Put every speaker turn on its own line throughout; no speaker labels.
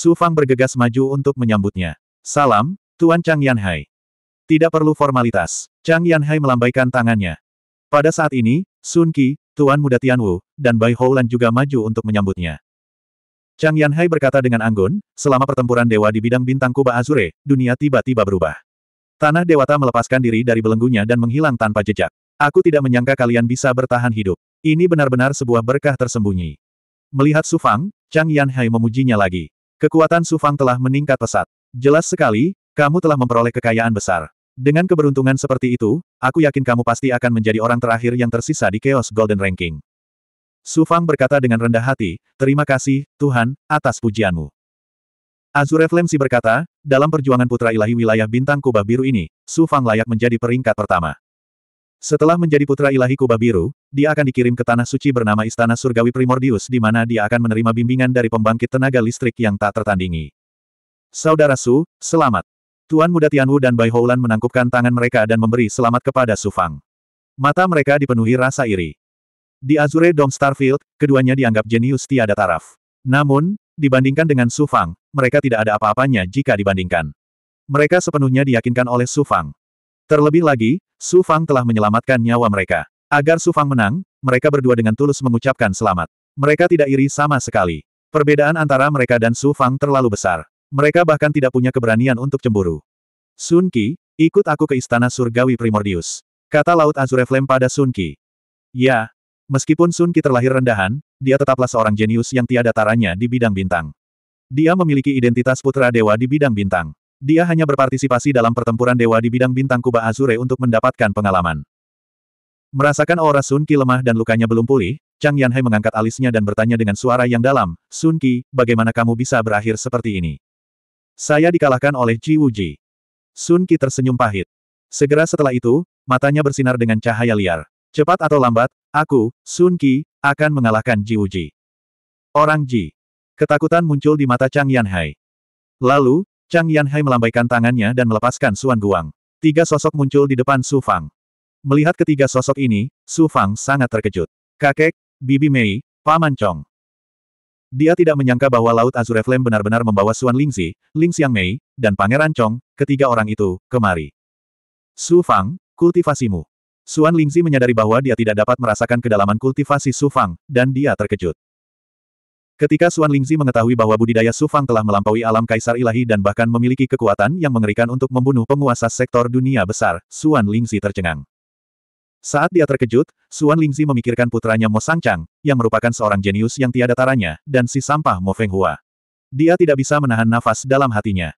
Su Fang bergegas maju untuk menyambutnya. Salam, Tuan Chang Yanhai. Tidak perlu formalitas. Chang Yanhai melambaikan tangannya. Pada saat ini, Sun Qi, Tuan Muda Tianwu, dan Bai Houlan juga maju untuk menyambutnya. Chang Yanhai berkata dengan anggun, selama pertempuran dewa di bidang bintang Kuba Azure, dunia tiba-tiba berubah. Tanah Dewata melepaskan diri dari belenggunya dan menghilang tanpa jejak. Aku tidak menyangka kalian bisa bertahan hidup. Ini benar-benar sebuah berkah tersembunyi. Melihat Su Fang, Chang Yanhai memujinya lagi. Kekuatan Sufang telah meningkat pesat. Jelas sekali, kamu telah memperoleh kekayaan besar. Dengan keberuntungan seperti itu, aku yakin kamu pasti akan menjadi orang terakhir yang tersisa di Chaos Golden Ranking. Sufang berkata dengan rendah hati, terima kasih, Tuhan, atas pujianmu. Azureflemsi berkata, dalam perjuangan putra ilahi wilayah bintang kubah biru ini, Sufang layak menjadi peringkat pertama. Setelah menjadi putra ilahi kubah biru, dia akan dikirim ke tanah suci bernama Istana Surgawi Primordius di mana dia akan menerima bimbingan dari pembangkit tenaga listrik yang tak tertandingi. Saudara Su, selamat. Tuan Muda Tianwu dan Bai Houlan menangkupkan tangan mereka dan memberi selamat kepada Su Fang. Mata mereka dipenuhi rasa iri. Di Azure Dome Starfield, keduanya dianggap jenius tiada taraf. Namun, dibandingkan dengan Su Fang, mereka tidak ada apa-apanya jika dibandingkan. Mereka sepenuhnya diyakinkan oleh Su Fang. Terlebih lagi, Su Fang telah menyelamatkan nyawa mereka. Agar Su Fang menang, mereka berdua dengan tulus mengucapkan selamat. Mereka tidak iri sama sekali. Perbedaan antara mereka dan Su Fang terlalu besar. Mereka bahkan tidak punya keberanian untuk cemburu. Sun Qi, ikut aku ke Istana Surgawi Primordius. Kata Laut Azure Flame pada Sun Qi. Ya, meskipun Sun Qi terlahir rendahan, dia tetaplah seorang jenius yang tiada taranya di bidang bintang. Dia memiliki identitas putra dewa di bidang bintang. Dia hanya berpartisipasi dalam pertempuran dewa di bidang bintang kuba Azure untuk mendapatkan pengalaman. Merasakan aura Sun Qi lemah dan lukanya belum pulih, Chang Yanhai mengangkat alisnya dan bertanya dengan suara yang dalam, Sun Qi, bagaimana kamu bisa berakhir seperti ini? Saya dikalahkan oleh Ji Wuji. Sun Qi tersenyum pahit. Segera setelah itu, matanya bersinar dengan cahaya liar. Cepat atau lambat, aku, Sun Qi, akan mengalahkan Ji Wuji. Orang Ji. Ketakutan muncul di mata Chang Yanhai. Lalu, Chang Yanhai melambaikan tangannya dan melepaskan Suan Guang. Tiga sosok muncul di depan Su Fang. Melihat ketiga sosok ini, Su Fang sangat terkejut. Kakek, Bibi Mei, Paman Chong. Dia tidak menyangka bahwa Laut Azure Flame benar-benar membawa Suan Lingzi, Ling Xiang Mei, dan Pangeran Chong, ketiga orang itu, kemari. Su Fang, kultivasimu. Suan Lingzi menyadari bahwa dia tidak dapat merasakan kedalaman kultivasi Su Fang, dan dia terkejut. Ketika Suan Lingzi mengetahui bahwa budidaya Sufang telah melampaui alam kaisar ilahi dan bahkan memiliki kekuatan yang mengerikan untuk membunuh penguasa sektor dunia besar, Suan Lingzi tercengang. Saat dia terkejut, Suan Lingzi memikirkan putranya Mo Sangchang, yang merupakan seorang jenius yang tiada taranya, dan si sampah Mo Feng Hua. Dia tidak bisa menahan nafas dalam hatinya.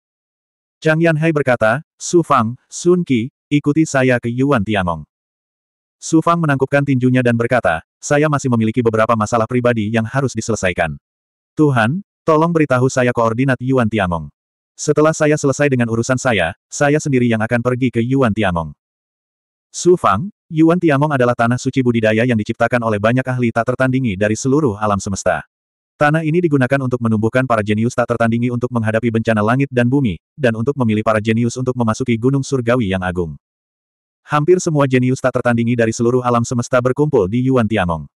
Chang Yanhai berkata, Su Fang, Sun Qi, ikuti saya ke Yuan Tiangong. Su Fang menangkupkan tinjunya dan berkata, saya masih memiliki beberapa masalah pribadi yang harus diselesaikan. Tuhan, tolong beritahu saya koordinat Yuan Tiangong. Setelah saya selesai dengan urusan saya, saya sendiri yang akan pergi ke Yuan Tiangong. Su Fang, Yuan Tiangong adalah tanah suci budidaya yang diciptakan oleh banyak ahli tak tertandingi dari seluruh alam semesta. Tanah ini digunakan untuk menumbuhkan para jenius tak tertandingi untuk menghadapi bencana langit dan bumi, dan untuk memilih para jenius untuk memasuki gunung surgawi yang agung. Hampir semua jenius tak tertandingi dari seluruh alam semesta berkumpul di Yuan Tiangong.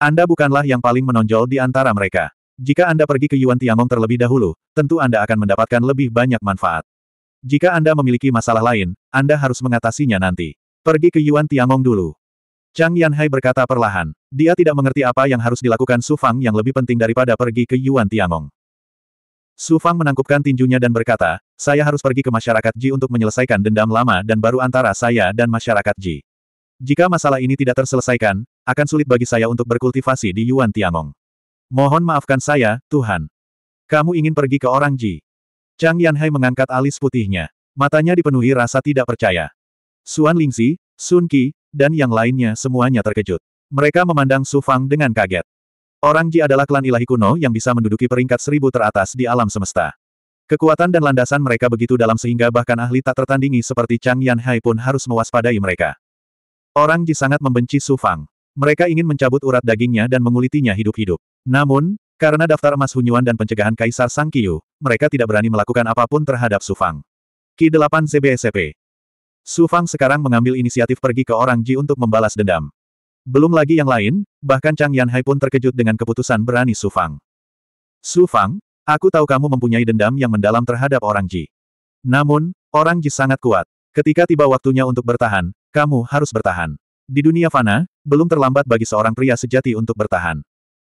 Anda bukanlah yang paling menonjol di antara mereka. Jika Anda pergi ke Yuan Tiangong terlebih dahulu, tentu Anda akan mendapatkan lebih banyak manfaat. Jika Anda memiliki masalah lain, Anda harus mengatasinya nanti. Pergi ke Yuan Tiangong dulu. Chang Yanhai berkata perlahan. Dia tidak mengerti apa yang harus dilakukan Su Fang yang lebih penting daripada pergi ke Yuan Tiangong. Su Fang menangkupkan tinjunya dan berkata, saya harus pergi ke masyarakat Ji untuk menyelesaikan dendam lama dan baru antara saya dan masyarakat Ji. Jika masalah ini tidak terselesaikan, akan sulit bagi saya untuk berkultivasi di Yuan Tiangong. Mohon maafkan saya, Tuhan. Kamu ingin pergi ke orang Ji. Chang Yanhai mengangkat alis putihnya. Matanya dipenuhi rasa tidak percaya. Suan Lingzi, Sun Qi, dan yang lainnya semuanya terkejut. Mereka memandang Su Fang dengan kaget. Orang Ji adalah klan ilahi kuno yang bisa menduduki peringkat seribu teratas di alam semesta. Kekuatan dan landasan mereka begitu dalam sehingga bahkan ahli tak tertandingi seperti Chang Yanhai pun harus mewaspadai mereka. Orang Ji sangat membenci Su Fang. Mereka ingin mencabut urat dagingnya dan mengulitinya hidup-hidup. Namun, karena daftar emas Hunyuan dan pencegahan Kaisar Sang Kiyu, mereka tidak berani melakukan apapun terhadap Sufang. Ki 8 CBSCP Sufang sekarang mengambil inisiatif pergi ke Orang Ji untuk membalas dendam. Belum lagi yang lain, bahkan Chang Yanhai pun terkejut dengan keputusan berani Sufang. Sufang, aku tahu kamu mempunyai dendam yang mendalam terhadap Orang Ji. Namun, Orang Ji sangat kuat. Ketika tiba waktunya untuk bertahan, kamu harus bertahan. Di dunia fana, belum terlambat bagi seorang pria sejati untuk bertahan.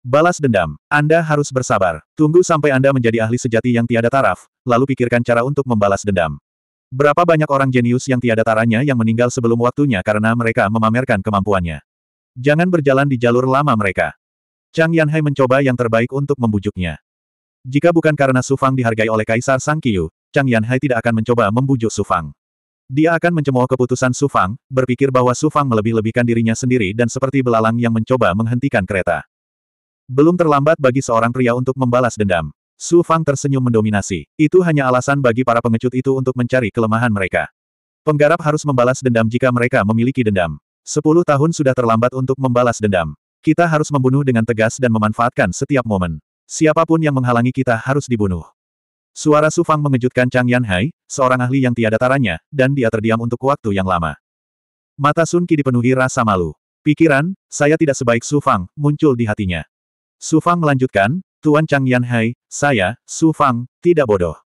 Balas dendam. Anda harus bersabar. Tunggu sampai Anda menjadi ahli sejati yang tiada taraf, lalu pikirkan cara untuk membalas dendam. Berapa banyak orang jenius yang tiada taranya yang meninggal sebelum waktunya karena mereka memamerkan kemampuannya. Jangan berjalan di jalur lama mereka. Chang Yanhai mencoba yang terbaik untuk membujuknya. Jika bukan karena Sufang dihargai oleh Kaisar Sang Qiu, Chang Yanhai tidak akan mencoba membujuk Sufang. Dia akan mencemooh keputusan Sufang, berpikir bahwa Sufang melebih-lebihkan dirinya sendiri dan seperti belalang yang mencoba menghentikan kereta. Belum terlambat bagi seorang pria untuk membalas dendam. Su Fang tersenyum mendominasi. Itu hanya alasan bagi para pengecut itu untuk mencari kelemahan mereka. Penggarap harus membalas dendam jika mereka memiliki dendam. Sepuluh tahun sudah terlambat untuk membalas dendam. Kita harus membunuh dengan tegas dan memanfaatkan setiap momen. Siapapun yang menghalangi kita harus dibunuh. Suara Su Fang mengejutkan Chang Yan seorang ahli yang tiada taranya, dan dia terdiam untuk waktu yang lama. Mata Sun Qi dipenuhi rasa malu. Pikiran, saya tidak sebaik Su Fang, muncul di hatinya. Su Fang melanjutkan, Tuan Chang Yan Hai, saya, Su Fang, tidak bodoh.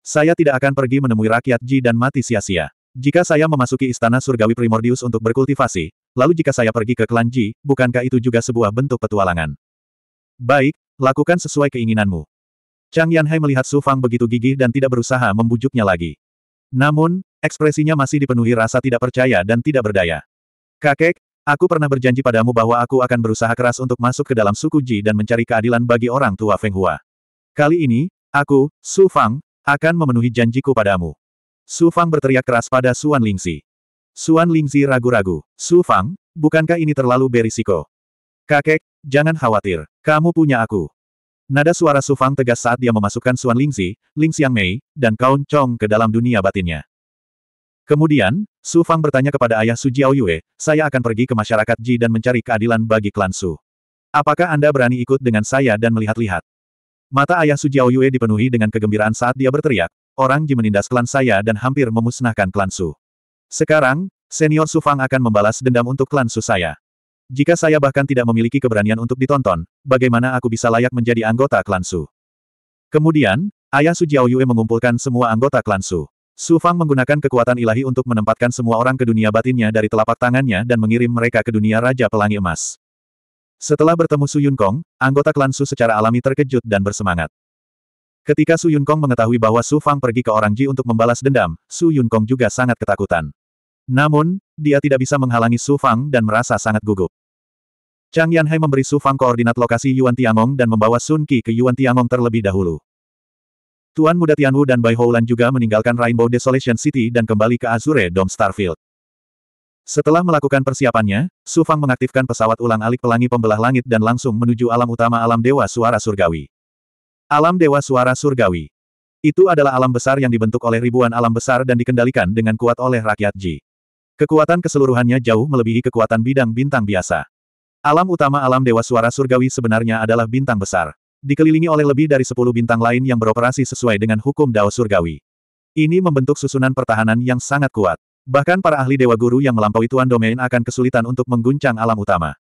Saya tidak akan pergi menemui rakyat Ji dan mati sia-sia. Jika saya memasuki istana surgawi primordius untuk berkultivasi, lalu jika saya pergi ke klan Ji, bukankah itu juga sebuah bentuk petualangan? Baik, lakukan sesuai keinginanmu. Chang Yanhai melihat Su Fang begitu gigih dan tidak berusaha membujuknya lagi. Namun, ekspresinya masih dipenuhi rasa tidak percaya dan tidak berdaya. Kakek, Aku pernah berjanji padamu bahwa aku akan berusaha keras untuk masuk ke dalam suku Ji dan mencari keadilan bagi orang tua Feng Hua. Kali ini, aku, Su Fang, akan memenuhi janjiku padamu. Su Fang berteriak keras pada Suan Lingzi. Suan Lingzi ragu-ragu. Su Fang, bukankah ini terlalu berisiko? Kakek, jangan khawatir. Kamu punya aku. Nada suara Su Fang tegas saat dia memasukkan Suan Lingzi, Ling Xiang Mei, dan Kaun Chong ke dalam dunia batinnya. Kemudian, Su Fang bertanya kepada ayah Su Jiaoyue, saya akan pergi ke masyarakat Ji dan mencari keadilan bagi klan Su. Apakah Anda berani ikut dengan saya dan melihat-lihat? Mata ayah Su Jiaoyue dipenuhi dengan kegembiraan saat dia berteriak, orang Ji menindas klan saya dan hampir memusnahkan klan Su. Sekarang, senior Su Fang akan membalas dendam untuk klan Su saya. Jika saya bahkan tidak memiliki keberanian untuk ditonton, bagaimana aku bisa layak menjadi anggota klan Su? Kemudian, ayah Su Jiaoyue mengumpulkan semua anggota klan Su. Su Fang menggunakan kekuatan ilahi untuk menempatkan semua orang ke dunia batinnya dari telapak tangannya dan mengirim mereka ke dunia Raja Pelangi Emas. Setelah bertemu Su Yun Kong, anggota klan Su secara alami terkejut dan bersemangat. Ketika Su Yun Kong mengetahui bahwa Su Fang pergi ke Orang Ji untuk membalas dendam, Su Yun Kong juga sangat ketakutan. Namun, dia tidak bisa menghalangi Su Fang dan merasa sangat gugup. Chang Yan Hai memberi Su Fang koordinat lokasi Yuan Tiangong dan membawa Sun Qi ke Yuan Tiangong terlebih dahulu. Tuan Muda Tianwu dan Bai Houlan juga meninggalkan Rainbow Desolation City dan kembali ke Azure Dome Starfield. Setelah melakukan persiapannya, Su Fang mengaktifkan pesawat ulang-alik pelangi pembelah langit dan langsung menuju alam utama alam Dewa Suara Surgawi. Alam Dewa Suara Surgawi. Itu adalah alam besar yang dibentuk oleh ribuan alam besar dan dikendalikan dengan kuat oleh rakyat Ji. Kekuatan keseluruhannya jauh melebihi kekuatan bidang bintang biasa. Alam utama alam Dewa Suara Surgawi sebenarnya adalah bintang besar. Dikelilingi oleh lebih dari sepuluh bintang lain yang beroperasi sesuai dengan hukum Dao Surgawi. Ini membentuk susunan pertahanan yang sangat kuat. Bahkan para ahli Dewa Guru yang melampaui Tuan Domain akan kesulitan untuk mengguncang alam utama.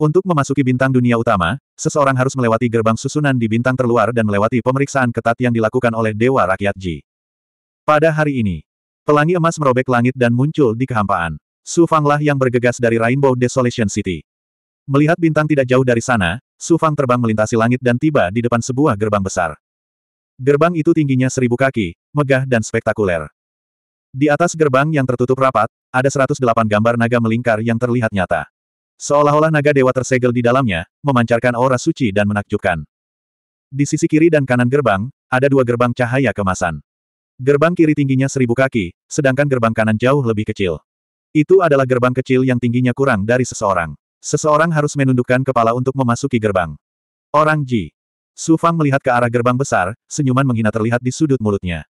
Untuk memasuki bintang dunia utama, seseorang harus melewati gerbang susunan di bintang terluar dan melewati pemeriksaan ketat yang dilakukan oleh Dewa Rakyat Ji. Pada hari ini, pelangi emas merobek langit dan muncul di kehampaan. Su Fanglah yang bergegas dari Rainbow Desolation City. Melihat bintang tidak jauh dari sana, Su Fang terbang melintasi langit dan tiba di depan sebuah gerbang besar. Gerbang itu tingginya seribu kaki, megah dan spektakuler. Di atas gerbang yang tertutup rapat, ada 108 gambar naga melingkar yang terlihat nyata. Seolah-olah naga dewa tersegel di dalamnya, memancarkan aura suci dan menakjubkan. Di sisi kiri dan kanan gerbang, ada dua gerbang cahaya kemasan. Gerbang kiri tingginya seribu kaki, sedangkan gerbang kanan jauh lebih kecil. Itu adalah gerbang kecil yang tingginya kurang dari seseorang. Seseorang harus menundukkan kepala untuk memasuki gerbang. Orang Ji. Su Fang melihat ke arah gerbang besar, senyuman menghina terlihat di sudut mulutnya.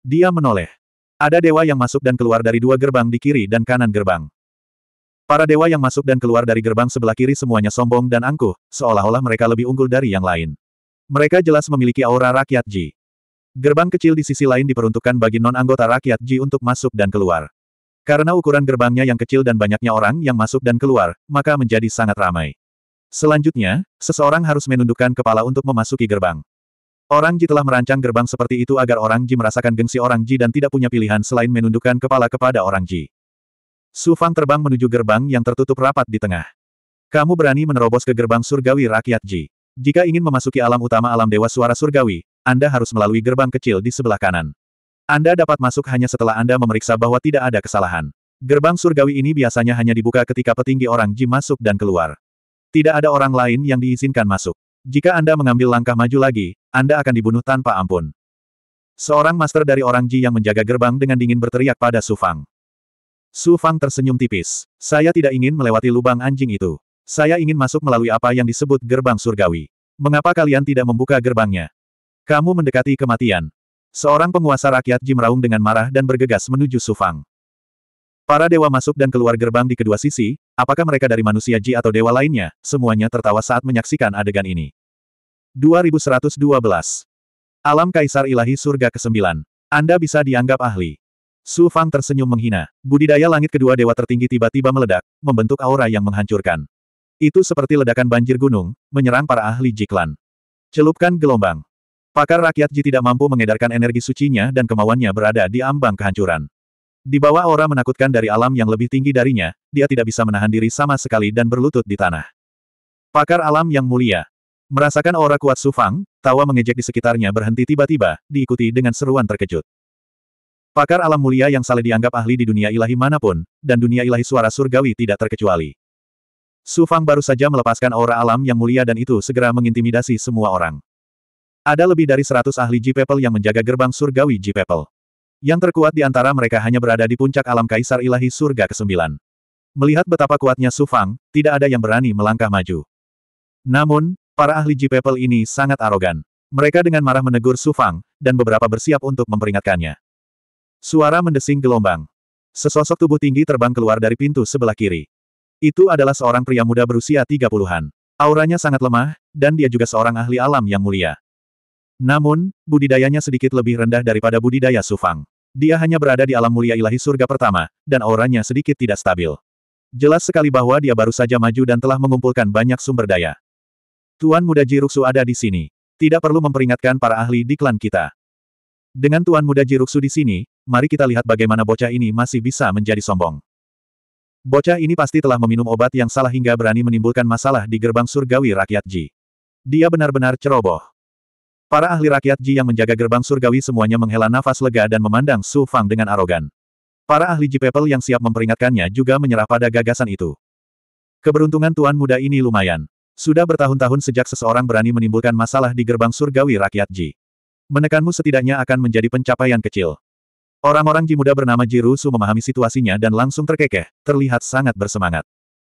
Dia menoleh. Ada dewa yang masuk dan keluar dari dua gerbang di kiri dan kanan gerbang. Para dewa yang masuk dan keluar dari gerbang sebelah kiri semuanya sombong dan angkuh, seolah-olah mereka lebih unggul dari yang lain. Mereka jelas memiliki aura rakyat Ji. Gerbang kecil di sisi lain diperuntukkan bagi non-anggota rakyat Ji untuk masuk dan keluar. Karena ukuran gerbangnya yang kecil dan banyaknya orang yang masuk dan keluar, maka menjadi sangat ramai. Selanjutnya, seseorang harus menundukkan kepala untuk memasuki gerbang. Orang Ji telah merancang gerbang seperti itu agar orang Ji merasakan gengsi orang Ji dan tidak punya pilihan selain menundukkan kepala kepada orang Ji. Su Fang terbang menuju gerbang yang tertutup rapat di tengah. Kamu berani menerobos ke gerbang surgawi rakyat Ji. Jika ingin memasuki alam utama alam dewa suara surgawi, Anda harus melalui gerbang kecil di sebelah kanan. Anda dapat masuk hanya setelah Anda memeriksa bahwa tidak ada kesalahan. Gerbang surgawi ini biasanya hanya dibuka ketika petinggi orang Ji masuk dan keluar. Tidak ada orang lain yang diizinkan masuk. Jika Anda mengambil langkah maju lagi, Anda akan dibunuh tanpa ampun. Seorang master dari orang Ji yang menjaga gerbang dengan dingin berteriak pada Su Fang. Su Fang tersenyum tipis. Saya tidak ingin melewati lubang anjing itu. Saya ingin masuk melalui apa yang disebut gerbang surgawi. Mengapa kalian tidak membuka gerbangnya? Kamu mendekati kematian. Seorang penguasa rakyat Jim Raung dengan marah dan bergegas menuju Sufang. Para dewa masuk dan keluar gerbang di kedua sisi, apakah mereka dari manusia Ji atau dewa lainnya, semuanya tertawa saat menyaksikan adegan ini. 2112. Alam Kaisar Ilahi Surga ke-9. Anda bisa dianggap ahli. Su Fang tersenyum menghina. Budidaya langit kedua dewa tertinggi tiba-tiba meledak, membentuk aura yang menghancurkan. Itu seperti ledakan banjir gunung, menyerang para ahli Jiklan. Celupkan gelombang. Pakar rakyat Ji tidak mampu mengedarkan energi sucinya dan kemauannya berada di ambang kehancuran. Di bawah aura menakutkan dari alam yang lebih tinggi darinya, dia tidak bisa menahan diri sama sekali dan berlutut di tanah. Pakar alam yang mulia. Merasakan aura kuat Sufang, tawa mengejek di sekitarnya berhenti tiba-tiba, diikuti dengan seruan terkejut. Pakar alam mulia yang saleh dianggap ahli di dunia ilahi manapun, dan dunia ilahi suara surgawi tidak terkecuali. Sufang baru saja melepaskan aura alam yang mulia dan itu segera mengintimidasi semua orang. Ada lebih dari seratus ahli Ji people yang menjaga gerbang surgawi Ji people Yang terkuat di antara mereka hanya berada di puncak alam Kaisar Ilahi Surga ke-9. Melihat betapa kuatnya Su Fang, tidak ada yang berani melangkah maju. Namun, para ahli Ji people ini sangat arogan. Mereka dengan marah menegur Su Fang, dan beberapa bersiap untuk memperingatkannya. Suara mendesing gelombang. Sesosok tubuh tinggi terbang keluar dari pintu sebelah kiri. Itu adalah seorang pria muda berusia 30-an. Auranya sangat lemah, dan dia juga seorang ahli alam yang mulia. Namun, budidayanya sedikit lebih rendah daripada budidaya Sufang. Dia hanya berada di alam mulia ilahi surga pertama, dan auranya sedikit tidak stabil. Jelas sekali bahwa dia baru saja maju dan telah mengumpulkan banyak sumber daya. Tuan Muda Jiruksu ada di sini. Tidak perlu memperingatkan para ahli di klan kita. Dengan Tuan Muda Jiruksu di sini, mari kita lihat bagaimana bocah ini masih bisa menjadi sombong. Bocah ini pasti telah meminum obat yang salah hingga berani menimbulkan masalah di gerbang surgawi rakyat Ji. Dia benar-benar ceroboh. Para ahli rakyat Ji yang menjaga gerbang surgawi semuanya menghela nafas lega dan memandang Su Fang dengan arogan. Para ahli Ji People yang siap memperingatkannya juga menyerah pada gagasan itu. Keberuntungan tuan muda ini lumayan. Sudah bertahun-tahun sejak seseorang berani menimbulkan masalah di gerbang surgawi rakyat Ji. Menekanmu setidaknya akan menjadi pencapaian kecil. Orang-orang Ji muda bernama Ji Rusu memahami situasinya dan langsung terkekeh, terlihat sangat bersemangat.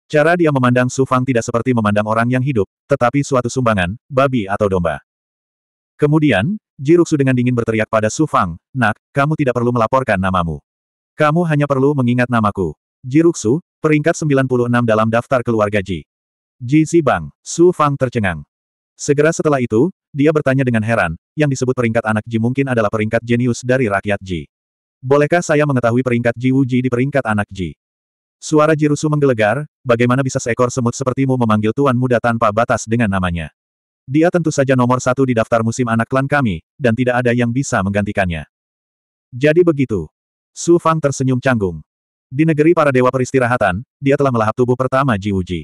Cara dia memandang Su Fang tidak seperti memandang orang yang hidup, tetapi suatu sumbangan, babi atau domba. Kemudian, Jiruksu dengan dingin berteriak pada Su Fang, Nak, kamu tidak perlu melaporkan namamu. Kamu hanya perlu mengingat namaku. Jiruksu, peringkat 96 dalam daftar keluarga Ji. Ji Zibang, Su Fang tercengang. Segera setelah itu, dia bertanya dengan heran, yang disebut peringkat anak Ji mungkin adalah peringkat jenius dari rakyat Ji. Bolehkah saya mengetahui peringkat Ji Wu Ji di peringkat anak Ji? Suara Jirusu menggelegar, bagaimana bisa seekor semut sepertimu memanggil tuan muda tanpa batas dengan namanya? Dia tentu saja nomor satu di daftar musim anak klan kami, dan tidak ada yang bisa menggantikannya. Jadi begitu. Su Fang tersenyum canggung. Di negeri para dewa peristirahatan, dia telah melahap tubuh pertama Ji Wuji.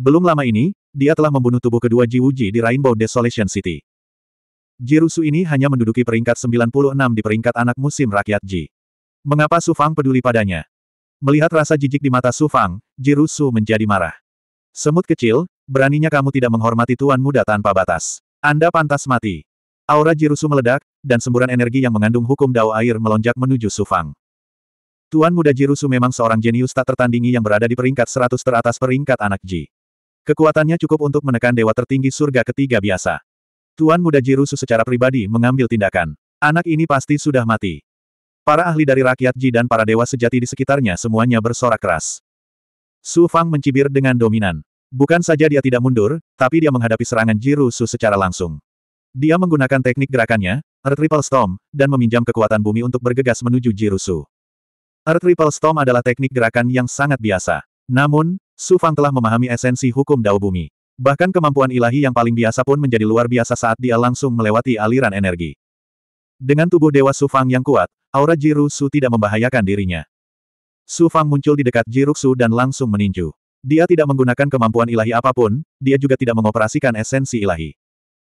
Belum lama ini, dia telah membunuh tubuh kedua Ji Wuji di Rainbow Desolation City. Ji Jirusu ini hanya menduduki peringkat 96 di peringkat anak musim rakyat Ji. Mengapa Su Fang peduli padanya? Melihat rasa jijik di mata Su Fang, Jirusu menjadi marah. Semut kecil, Beraninya kamu tidak menghormati Tuan Muda tanpa batas. Anda pantas mati. Aura Jirusu meledak, dan semburan energi yang mengandung hukum dao air melonjak menuju Sufang. Tuan Muda Jirusu memang seorang jenius tak tertandingi yang berada di peringkat seratus teratas peringkat anak Ji. Kekuatannya cukup untuk menekan dewa tertinggi surga ketiga biasa. Tuan Muda Jirusu secara pribadi mengambil tindakan. Anak ini pasti sudah mati. Para ahli dari rakyat Ji dan para dewa sejati di sekitarnya semuanya bersorak keras. Su Fang mencibir dengan dominan. Bukan saja dia tidak mundur, tapi dia menghadapi serangan Jirusu secara langsung. Dia menggunakan teknik gerakannya, Earth Ripple Storm, dan meminjam kekuatan bumi untuk bergegas menuju Jirusu. Earth Ripple Storm adalah teknik gerakan yang sangat biasa. Namun, Su Fang telah memahami esensi hukum Dao Bumi. Bahkan kemampuan ilahi yang paling biasa pun menjadi luar biasa saat dia langsung melewati aliran energi. Dengan tubuh Dewa Su Fang yang kuat, aura Jirusu tidak membahayakan dirinya. Su Fang muncul di dekat Jiruksu dan langsung meninju. Dia tidak menggunakan kemampuan ilahi apapun, dia juga tidak mengoperasikan esensi ilahi.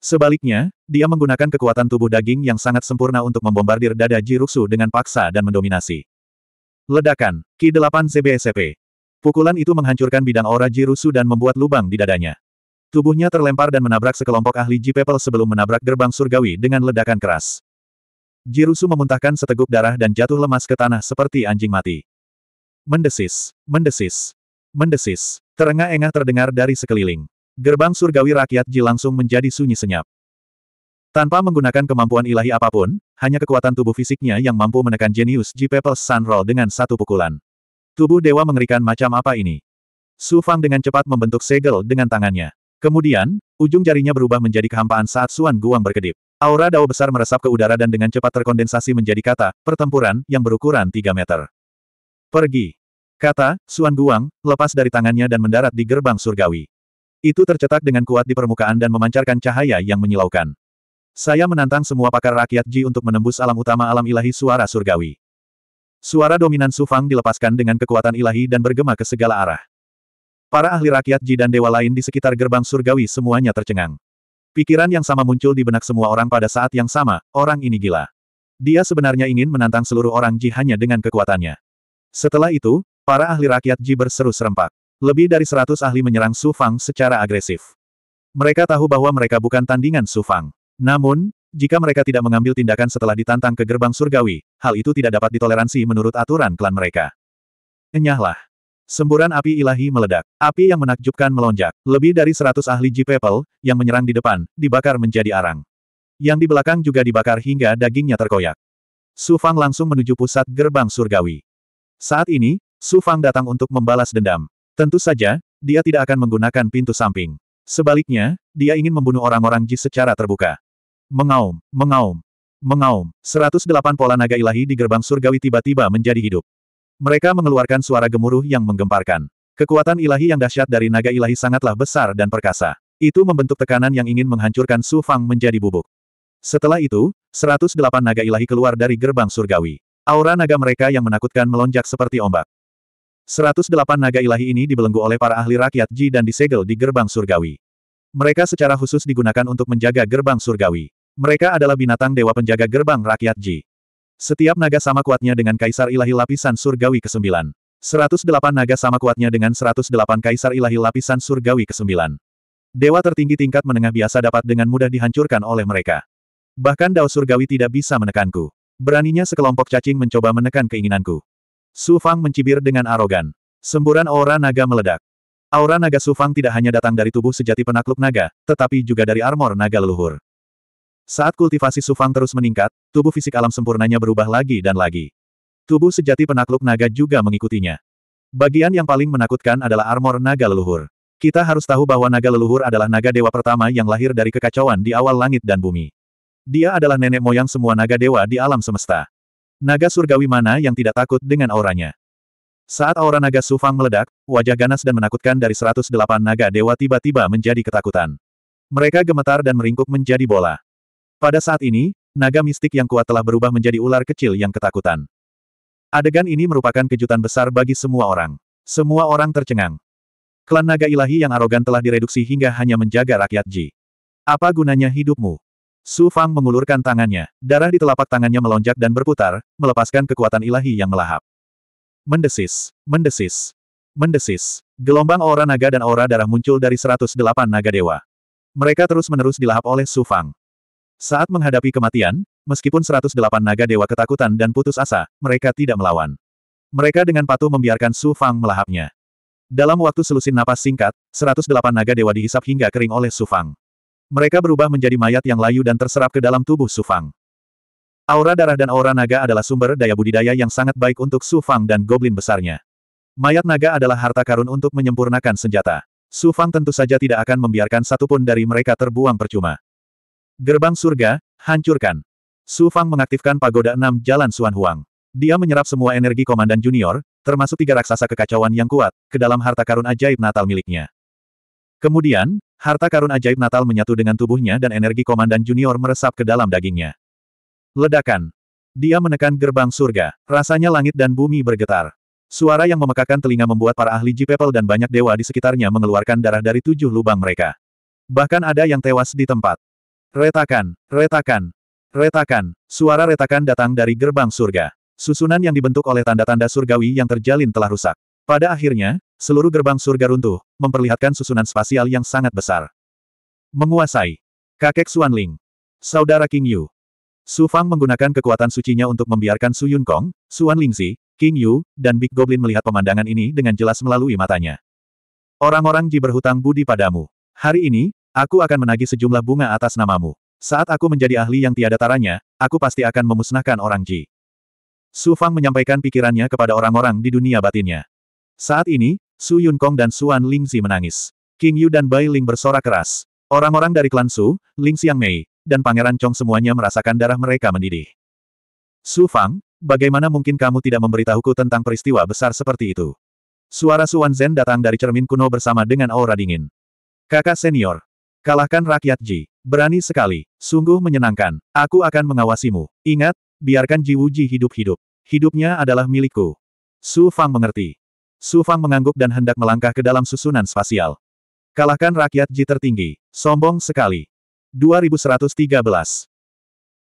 Sebaliknya, dia menggunakan kekuatan tubuh daging yang sangat sempurna untuk membombardir dada Jiruksu dengan paksa dan mendominasi. Ledakan, Ki 8 CBSP. Pukulan itu menghancurkan bidang aura Jiruksu dan membuat lubang di dadanya. Tubuhnya terlempar dan menabrak sekelompok ahli Jipepel people sebelum menabrak gerbang surgawi dengan ledakan keras. Jirusu memuntahkan seteguk darah dan jatuh lemas ke tanah seperti anjing mati. Mendesis, mendesis, Mendesis. Terengah-engah terdengar dari sekeliling. Gerbang surgawi rakyat Ji langsung menjadi sunyi senyap. Tanpa menggunakan kemampuan ilahi apapun, hanya kekuatan tubuh fisiknya yang mampu menekan jenius Ji People's Sun Roll dengan satu pukulan. Tubuh dewa mengerikan macam apa ini? Su Fang dengan cepat membentuk segel dengan tangannya. Kemudian, ujung jarinya berubah menjadi kehampaan saat Suan Guang berkedip. Aura dao besar meresap ke udara dan dengan cepat terkondensasi menjadi kata, pertempuran, yang berukuran 3 meter. Pergi. Kata, Suan Guang, lepas dari tangannya dan mendarat di gerbang surgawi. Itu tercetak dengan kuat di permukaan dan memancarkan cahaya yang menyilaukan. Saya menantang semua pakar rakyat Ji untuk menembus alam utama alam ilahi suara surgawi. Suara dominan Sufang dilepaskan dengan kekuatan ilahi dan bergema ke segala arah. Para ahli rakyat Ji dan dewa lain di sekitar gerbang surgawi semuanya tercengang. Pikiran yang sama muncul di benak semua orang pada saat yang sama, orang ini gila. Dia sebenarnya ingin menantang seluruh orang Ji hanya dengan kekuatannya. Setelah itu, Para ahli rakyat Ji berseru serempak. Lebih dari seratus ahli menyerang Su Fang secara agresif. Mereka tahu bahwa mereka bukan tandingan Su Fang. Namun, jika mereka tidak mengambil tindakan setelah ditantang ke gerbang surgawi, hal itu tidak dapat ditoleransi menurut aturan klan mereka. Enyahlah. Semburan api ilahi meledak. Api yang menakjubkan melonjak. Lebih dari seratus ahli ji people yang menyerang di depan, dibakar menjadi arang. Yang di belakang juga dibakar hingga dagingnya terkoyak. Su Fang langsung menuju pusat gerbang surgawi. Saat ini, Su Fang datang untuk membalas dendam. Tentu saja, dia tidak akan menggunakan pintu samping. Sebaliknya, dia ingin membunuh orang-orang Ji secara terbuka. Mengaum, mengaum, mengaum. 108 pola naga ilahi di gerbang surgawi tiba-tiba menjadi hidup. Mereka mengeluarkan suara gemuruh yang menggemparkan. Kekuatan ilahi yang dahsyat dari naga ilahi sangatlah besar dan perkasa. Itu membentuk tekanan yang ingin menghancurkan Su Fang menjadi bubuk. Setelah itu, 108 naga ilahi keluar dari gerbang surgawi. Aura naga mereka yang menakutkan melonjak seperti ombak. 108 naga ilahi ini dibelenggu oleh para ahli rakyat Ji dan disegel di gerbang surgawi. Mereka secara khusus digunakan untuk menjaga gerbang surgawi. Mereka adalah binatang dewa penjaga gerbang rakyat Ji. Setiap naga sama kuatnya dengan kaisar ilahi lapisan surgawi ke-9. 108 naga sama kuatnya dengan 108 kaisar ilahi lapisan surgawi ke-9. Dewa tertinggi tingkat menengah biasa dapat dengan mudah dihancurkan oleh mereka. Bahkan Dao Surgawi tidak bisa menekanku. Beraninya sekelompok cacing mencoba menekan keinginanku. Su Fang mencibir dengan arogan. Semburan aura naga meledak. Aura naga Su Fang tidak hanya datang dari tubuh sejati penakluk naga, tetapi juga dari armor naga leluhur. Saat kultivasi Su Fang terus meningkat, tubuh fisik alam sempurnanya berubah lagi dan lagi. Tubuh sejati penakluk naga juga mengikutinya. Bagian yang paling menakutkan adalah armor naga leluhur. Kita harus tahu bahwa naga leluhur adalah naga dewa pertama yang lahir dari kekacauan di awal langit dan bumi. Dia adalah nenek moyang semua naga dewa di alam semesta. Naga surgawi mana yang tidak takut dengan auranya? Saat aura naga Sufang meledak, wajah ganas dan menakutkan dari 108 naga dewa tiba-tiba menjadi ketakutan. Mereka gemetar dan meringkuk menjadi bola. Pada saat ini, naga mistik yang kuat telah berubah menjadi ular kecil yang ketakutan. Adegan ini merupakan kejutan besar bagi semua orang. Semua orang tercengang. Klan naga ilahi yang arogan telah direduksi hingga hanya menjaga rakyat Ji. Apa gunanya hidupmu? Su Fang mengulurkan tangannya, darah di telapak tangannya melonjak dan berputar, melepaskan kekuatan ilahi yang melahap. Mendesis, mendesis, mendesis. Gelombang aura naga dan aura darah muncul dari 108 naga dewa. Mereka terus-menerus dilahap oleh Su Fang. Saat menghadapi kematian, meskipun 108 naga dewa ketakutan dan putus asa, mereka tidak melawan. Mereka dengan patuh membiarkan Su Fang melahapnya. Dalam waktu selusin napas singkat, 108 naga dewa dihisap hingga kering oleh Su Fang. Mereka berubah menjadi mayat yang layu dan terserap ke dalam tubuh Sufang. Aura darah dan aura naga adalah sumber daya budidaya yang sangat baik untuk Sufang dan goblin besarnya. Mayat naga adalah harta karun untuk menyempurnakan senjata. Sufang tentu saja tidak akan membiarkan satupun dari mereka terbuang percuma. Gerbang surga, hancurkan. Sufang mengaktifkan pagoda enam jalan Suan Huang. Dia menyerap semua energi komandan junior, termasuk tiga raksasa kekacauan yang kuat, ke dalam harta karun ajaib Natal miliknya. Kemudian, Harta karun ajaib Natal menyatu dengan tubuhnya dan energi Komandan Junior meresap ke dalam dagingnya. Ledakan. Dia menekan gerbang surga. Rasanya langit dan bumi bergetar. Suara yang memekakan telinga membuat para ahli Jipepel dan banyak dewa di sekitarnya mengeluarkan darah dari tujuh lubang mereka. Bahkan ada yang tewas di tempat. Retakan, retakan, retakan. Suara retakan datang dari gerbang surga. Susunan yang dibentuk oleh tanda-tanda surgawi yang terjalin telah rusak. Pada akhirnya, Seluruh gerbang surga runtuh, memperlihatkan susunan spasial yang sangat besar. Menguasai. Kakek Xuanling. Saudara King Yu. Su Fang menggunakan kekuatan sucinya untuk membiarkan Su Yun Kong, Xuan Zi, King Yu, dan Big Goblin melihat pemandangan ini dengan jelas melalui matanya. Orang-orang Ji berhutang budi padamu. Hari ini, aku akan menagih sejumlah bunga atas namamu. Saat aku menjadi ahli yang tiada taranya, aku pasti akan memusnahkan orang Ji. Su Fang menyampaikan pikirannya kepada orang-orang di dunia batinnya. Saat ini, Su Yun Kong dan Xuan Lingzi menangis. King Yu dan Bai Ling bersorak keras. Orang-orang dari klan Su, Ling Xiang Mei, dan Pangeran Chong semuanya merasakan darah mereka mendidih. Su Fang, bagaimana mungkin kamu tidak memberitahuku tentang peristiwa besar seperti itu? Suara Suan Zhen datang dari cermin kuno bersama dengan aura dingin. Kakak senior, kalahkan rakyat Ji. Berani sekali, sungguh menyenangkan. Aku akan mengawasimu. Ingat, biarkan Ji Wu Ji hidup-hidup. Hidupnya adalah milikku. Su Fang mengerti. Su Fang mengangguk dan hendak melangkah ke dalam susunan spasial. Kalahkan rakyat Ji tertinggi. Sombong sekali. 2113.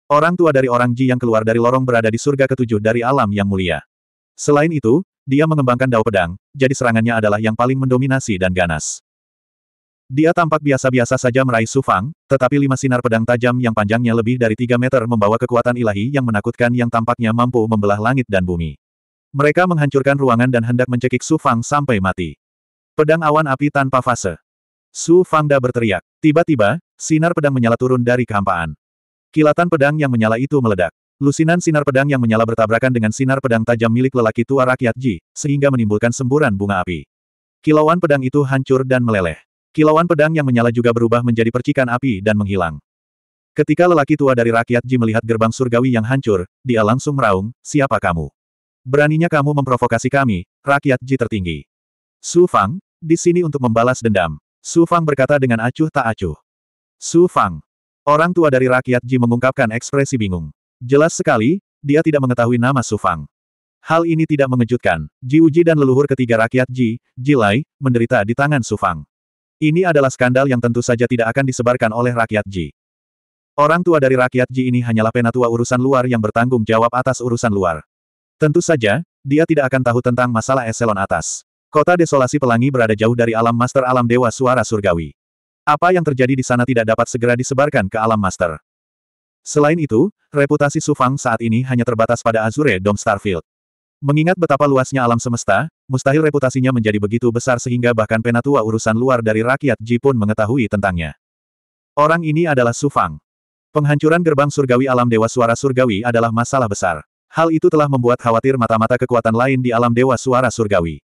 Orang tua dari orang Ji yang keluar dari lorong berada di surga ketujuh dari alam yang mulia. Selain itu, dia mengembangkan dao pedang, jadi serangannya adalah yang paling mendominasi dan ganas. Dia tampak biasa-biasa saja meraih Su Fang, tetapi lima sinar pedang tajam yang panjangnya lebih dari tiga meter membawa kekuatan ilahi yang menakutkan yang tampaknya mampu membelah langit dan bumi. Mereka menghancurkan ruangan dan hendak mencekik Su Fang sampai mati. Pedang awan api tanpa fase. Su Fangda berteriak. Tiba-tiba, sinar pedang menyala turun dari kehampaan. Kilatan pedang yang menyala itu meledak. Lusinan sinar pedang yang menyala bertabrakan dengan sinar pedang tajam milik lelaki tua rakyat Ji, sehingga menimbulkan semburan bunga api. Kilauan pedang itu hancur dan meleleh. Kilauan pedang yang menyala juga berubah menjadi percikan api dan menghilang. Ketika lelaki tua dari rakyat Ji melihat gerbang surgawi yang hancur, dia langsung meraung, siapa kamu? Beraninya kamu memprovokasi kami, rakyat Ji tertinggi. Su Fang, di sini untuk membalas dendam. Su Fang berkata dengan acuh tak acuh. Su Fang. Orang tua dari rakyat Ji mengungkapkan ekspresi bingung. Jelas sekali, dia tidak mengetahui nama Su Fang. Hal ini tidak mengejutkan. Ji Uji dan leluhur ketiga rakyat Ji, Ji Lai, menderita di tangan Su Fang. Ini adalah skandal yang tentu saja tidak akan disebarkan oleh rakyat Ji. Orang tua dari rakyat Ji ini hanyalah penatua urusan luar yang bertanggung jawab atas urusan luar. Tentu saja, dia tidak akan tahu tentang masalah eselon atas. Kota desolasi pelangi berada jauh dari alam master alam dewa suara surgawi. Apa yang terjadi di sana tidak dapat segera disebarkan ke alam master. Selain itu, reputasi Sufang saat ini hanya terbatas pada Azure Dome Starfield. Mengingat betapa luasnya alam semesta, mustahil reputasinya menjadi begitu besar sehingga bahkan penatua urusan luar dari rakyat Ji pun mengetahui tentangnya. Orang ini adalah Sufang. Penghancuran gerbang surgawi alam dewa suara surgawi adalah masalah besar. Hal itu telah membuat khawatir mata-mata kekuatan lain di alam dewa suara surgawi.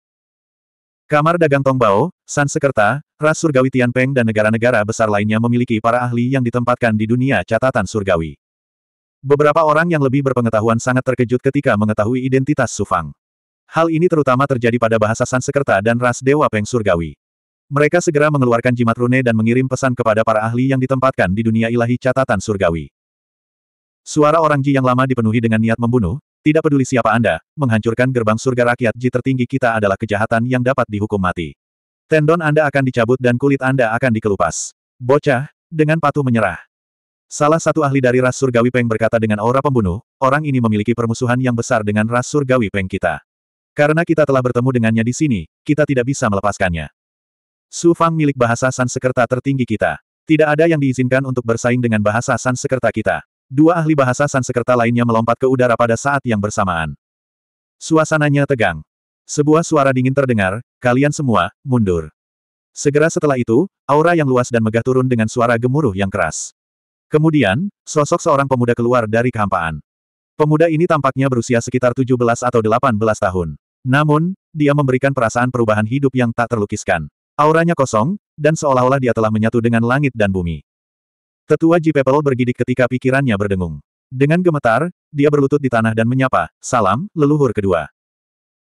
Kamar dagang Tongbao, San Sekerta, Ras Surgawi Tianpeng dan negara-negara besar lainnya memiliki para ahli yang ditempatkan di dunia catatan surgawi. Beberapa orang yang lebih berpengetahuan sangat terkejut ketika mengetahui identitas Sufang. Hal ini terutama terjadi pada bahasa Sansekerta dan ras Dewa Peng Surgawi. Mereka segera mengeluarkan jimat rune dan mengirim pesan kepada para ahli yang ditempatkan di dunia ilahi catatan surgawi. Suara orang Ji yang lama dipenuhi dengan niat membunuh, tidak peduli siapa Anda, menghancurkan gerbang surga rakyat Ji tertinggi kita adalah kejahatan yang dapat dihukum mati. Tendon Anda akan dicabut dan kulit Anda akan dikelupas. Bocah, dengan patuh menyerah. Salah satu ahli dari ras surgawi Peng berkata dengan aura pembunuh, orang ini memiliki permusuhan yang besar dengan ras surgawi Peng kita. Karena kita telah bertemu dengannya di sini, kita tidak bisa melepaskannya. Su Fang milik bahasa Sansekerta tertinggi kita. Tidak ada yang diizinkan untuk bersaing dengan bahasa Sansekerta kita. Dua ahli bahasa Sansekerta lainnya melompat ke udara pada saat yang bersamaan. Suasananya tegang. Sebuah suara dingin terdengar, kalian semua, mundur. Segera setelah itu, aura yang luas dan megah turun dengan suara gemuruh yang keras. Kemudian, sosok seorang pemuda keluar dari kehampaan. Pemuda ini tampaknya berusia sekitar 17 atau 18 tahun. Namun, dia memberikan perasaan perubahan hidup yang tak terlukiskan. Auranya kosong, dan seolah-olah dia telah menyatu dengan langit dan bumi. Tetua Ji Pepel bergidik ketika pikirannya berdengung. Dengan gemetar, dia berlutut di tanah dan menyapa, salam, leluhur kedua.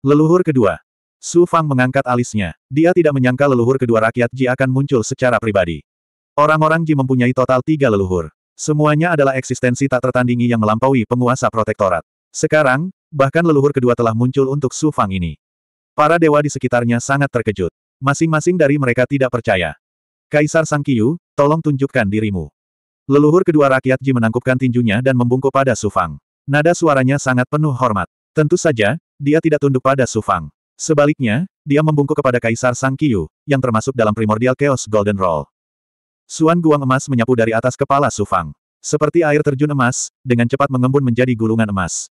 Leluhur kedua. Su Fang mengangkat alisnya. Dia tidak menyangka leluhur kedua rakyat Ji akan muncul secara pribadi. Orang-orang Ji mempunyai total tiga leluhur. Semuanya adalah eksistensi tak tertandingi yang melampaui penguasa protektorat. Sekarang, bahkan leluhur kedua telah muncul untuk Su Fang ini. Para dewa di sekitarnya sangat terkejut. Masing-masing dari mereka tidak percaya. Kaisar Sang Sangkiyu, tolong tunjukkan dirimu. Leluhur kedua rakyat Ji menangkupkan tinjunya dan membungkuk pada Sufang. Nada suaranya sangat penuh hormat. Tentu saja, dia tidak tunduk pada Sufang. Sebaliknya, dia membungkuk kepada Kaisar Sang Kiyu, yang termasuk dalam primordial Chaos Golden Roll. Suan guang emas menyapu dari atas kepala Sufang. Seperti air terjun emas, dengan cepat mengembun menjadi gulungan emas.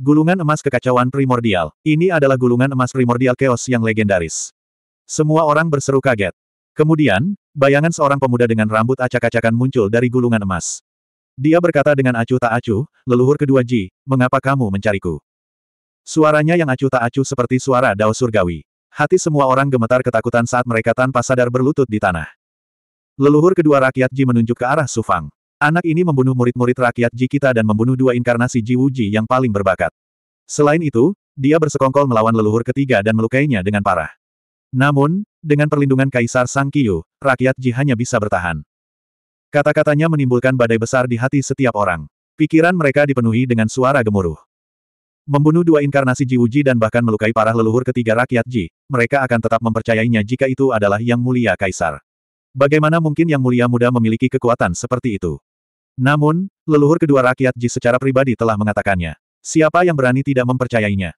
Gulungan emas kekacauan primordial. Ini adalah gulungan emas primordial chaos yang legendaris. Semua orang berseru kaget. Kemudian, Bayangan seorang pemuda dengan rambut acak-acakan muncul dari gulungan emas. Dia berkata dengan acuh tak acuh, leluhur kedua Ji, mengapa kamu mencariku? Suaranya yang acuh tak acuh seperti suara dao surgawi. Hati semua orang gemetar ketakutan saat mereka tanpa sadar berlutut di tanah. Leluhur kedua rakyat Ji menunjuk ke arah Sufang. Anak ini membunuh murid-murid rakyat Ji kita dan membunuh dua inkarnasi Ji Wu Ji yang paling berbakat. Selain itu, dia bersekongkol melawan leluhur ketiga dan melukainya dengan parah. Namun, dengan perlindungan Kaisar Sang Kiyu, rakyat Ji hanya bisa bertahan. Kata-katanya menimbulkan badai besar di hati setiap orang. Pikiran mereka dipenuhi dengan suara gemuruh. Membunuh dua inkarnasi Ji Uji dan bahkan melukai parah leluhur ketiga rakyat Ji, mereka akan tetap mempercayainya jika itu adalah Yang Mulia Kaisar. Bagaimana mungkin Yang Mulia Muda memiliki kekuatan seperti itu? Namun, leluhur kedua rakyat Ji secara pribadi telah mengatakannya. Siapa yang berani tidak mempercayainya?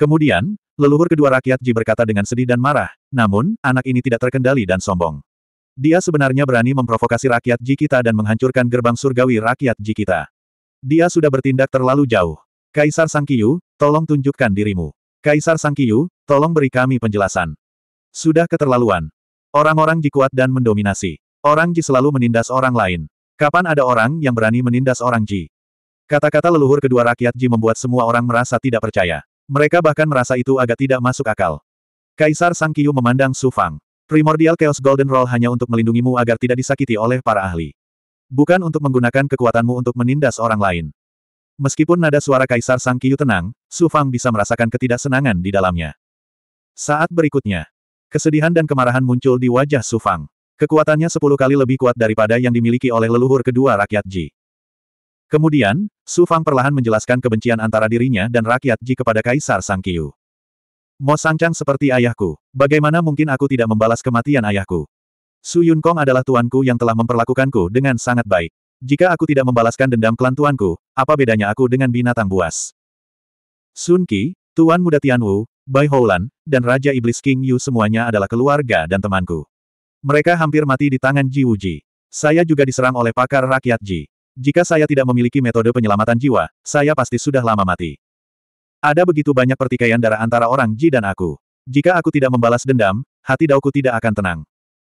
Kemudian, leluhur kedua rakyat Ji berkata dengan sedih dan marah, namun, anak ini tidak terkendali dan sombong. Dia sebenarnya berani memprovokasi rakyat Jikita dan menghancurkan gerbang surgawi rakyat Jikita. Dia sudah bertindak terlalu jauh. Kaisar Sangkiyu, tolong tunjukkan dirimu. Kaisar Sangkiyu, tolong beri kami penjelasan. Sudah keterlaluan. Orang-orang Jikuat dan mendominasi. Orang Ji selalu menindas orang lain. Kapan ada orang yang berani menindas orang Ji? Kata-kata leluhur kedua rakyat Ji membuat semua orang merasa tidak percaya. Mereka bahkan merasa itu agak tidak masuk akal. Kaisar Sang Kiyu memandang Su Fang. Primordial Chaos Golden Roll hanya untuk melindungimu agar tidak disakiti oleh para ahli. Bukan untuk menggunakan kekuatanmu untuk menindas orang lain. Meskipun nada suara Kaisar Sang Kiyu tenang, Su Fang bisa merasakan ketidaksenangan di dalamnya. Saat berikutnya, kesedihan dan kemarahan muncul di wajah Su Fang. Kekuatannya sepuluh kali lebih kuat daripada yang dimiliki oleh leluhur kedua rakyat Ji. Kemudian, Su Fang perlahan menjelaskan kebencian antara dirinya dan rakyat Ji kepada Kaisar Sang Kiyu. Mo Sangcang seperti ayahku. Bagaimana mungkin aku tidak membalas kematian ayahku? Su Yun Kong adalah tuanku yang telah memperlakukanku dengan sangat baik. Jika aku tidak membalaskan dendam klan tuanku, apa bedanya aku dengan binatang buas? Sun Qi, Tuan Muda Tian Wu, Bai Houlan, dan Raja Iblis King Yu semuanya adalah keluarga dan temanku. Mereka hampir mati di tangan Ji Wuji. Saya juga diserang oleh pakar rakyat Ji. Jika saya tidak memiliki metode penyelamatan jiwa, saya pasti sudah lama mati. Ada begitu banyak pertikaian darah antara orang Ji dan aku. Jika aku tidak membalas dendam, hati Daoku tidak akan tenang.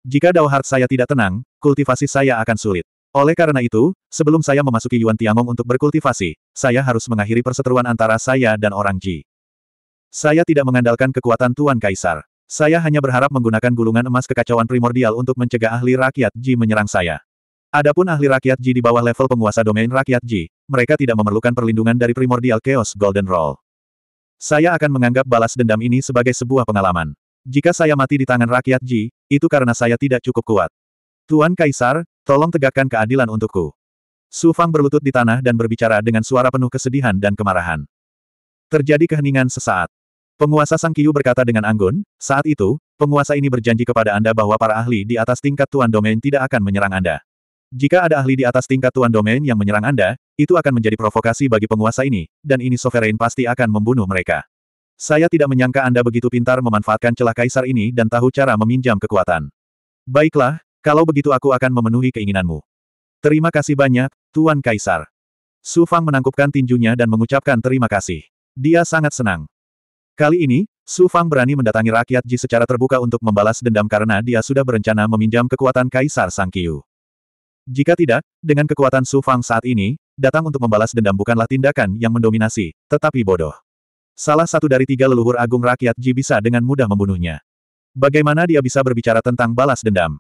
Jika Dao Heart saya tidak tenang, kultivasi saya akan sulit. Oleh karena itu, sebelum saya memasuki Yuan Tiangong untuk berkultivasi, saya harus mengakhiri perseteruan antara saya dan orang Ji. Saya tidak mengandalkan kekuatan Tuan Kaisar. Saya hanya berharap menggunakan gulungan emas kekacauan primordial untuk mencegah ahli rakyat Ji menyerang saya. Adapun ahli rakyat Ji di bawah level penguasa domain rakyat Ji, mereka tidak memerlukan perlindungan dari primordial chaos Golden Roll. Saya akan menganggap balas dendam ini sebagai sebuah pengalaman. Jika saya mati di tangan rakyat Ji, itu karena saya tidak cukup kuat. Tuan Kaisar, tolong tegakkan keadilan untukku. Su Fang berlutut di tanah dan berbicara dengan suara penuh kesedihan dan kemarahan. Terjadi keheningan sesaat. Penguasa Sang Kiyu berkata dengan anggun, saat itu, penguasa ini berjanji kepada Anda bahwa para ahli di atas tingkat Tuan Domain tidak akan menyerang Anda. Jika ada ahli di atas tingkat tuan domain yang menyerang Anda, itu akan menjadi provokasi bagi penguasa ini, dan ini sovereign pasti akan membunuh mereka. Saya tidak menyangka Anda begitu pintar memanfaatkan celah kaisar ini dan tahu cara meminjam kekuatan. Baiklah, kalau begitu aku akan memenuhi keinginanmu. Terima kasih banyak, Tuan Kaisar. Su Fang menangkupkan tinjunya dan mengucapkan terima kasih. Dia sangat senang. Kali ini, Su Fang berani mendatangi rakyat Ji secara terbuka untuk membalas dendam karena dia sudah berencana meminjam kekuatan Kaisar Sang Kiyu. Jika tidak, dengan kekuatan Su Fang saat ini, datang untuk membalas dendam bukanlah tindakan yang mendominasi, tetapi bodoh. Salah satu dari tiga leluhur agung rakyat Ji bisa dengan mudah membunuhnya. Bagaimana dia bisa berbicara tentang balas dendam?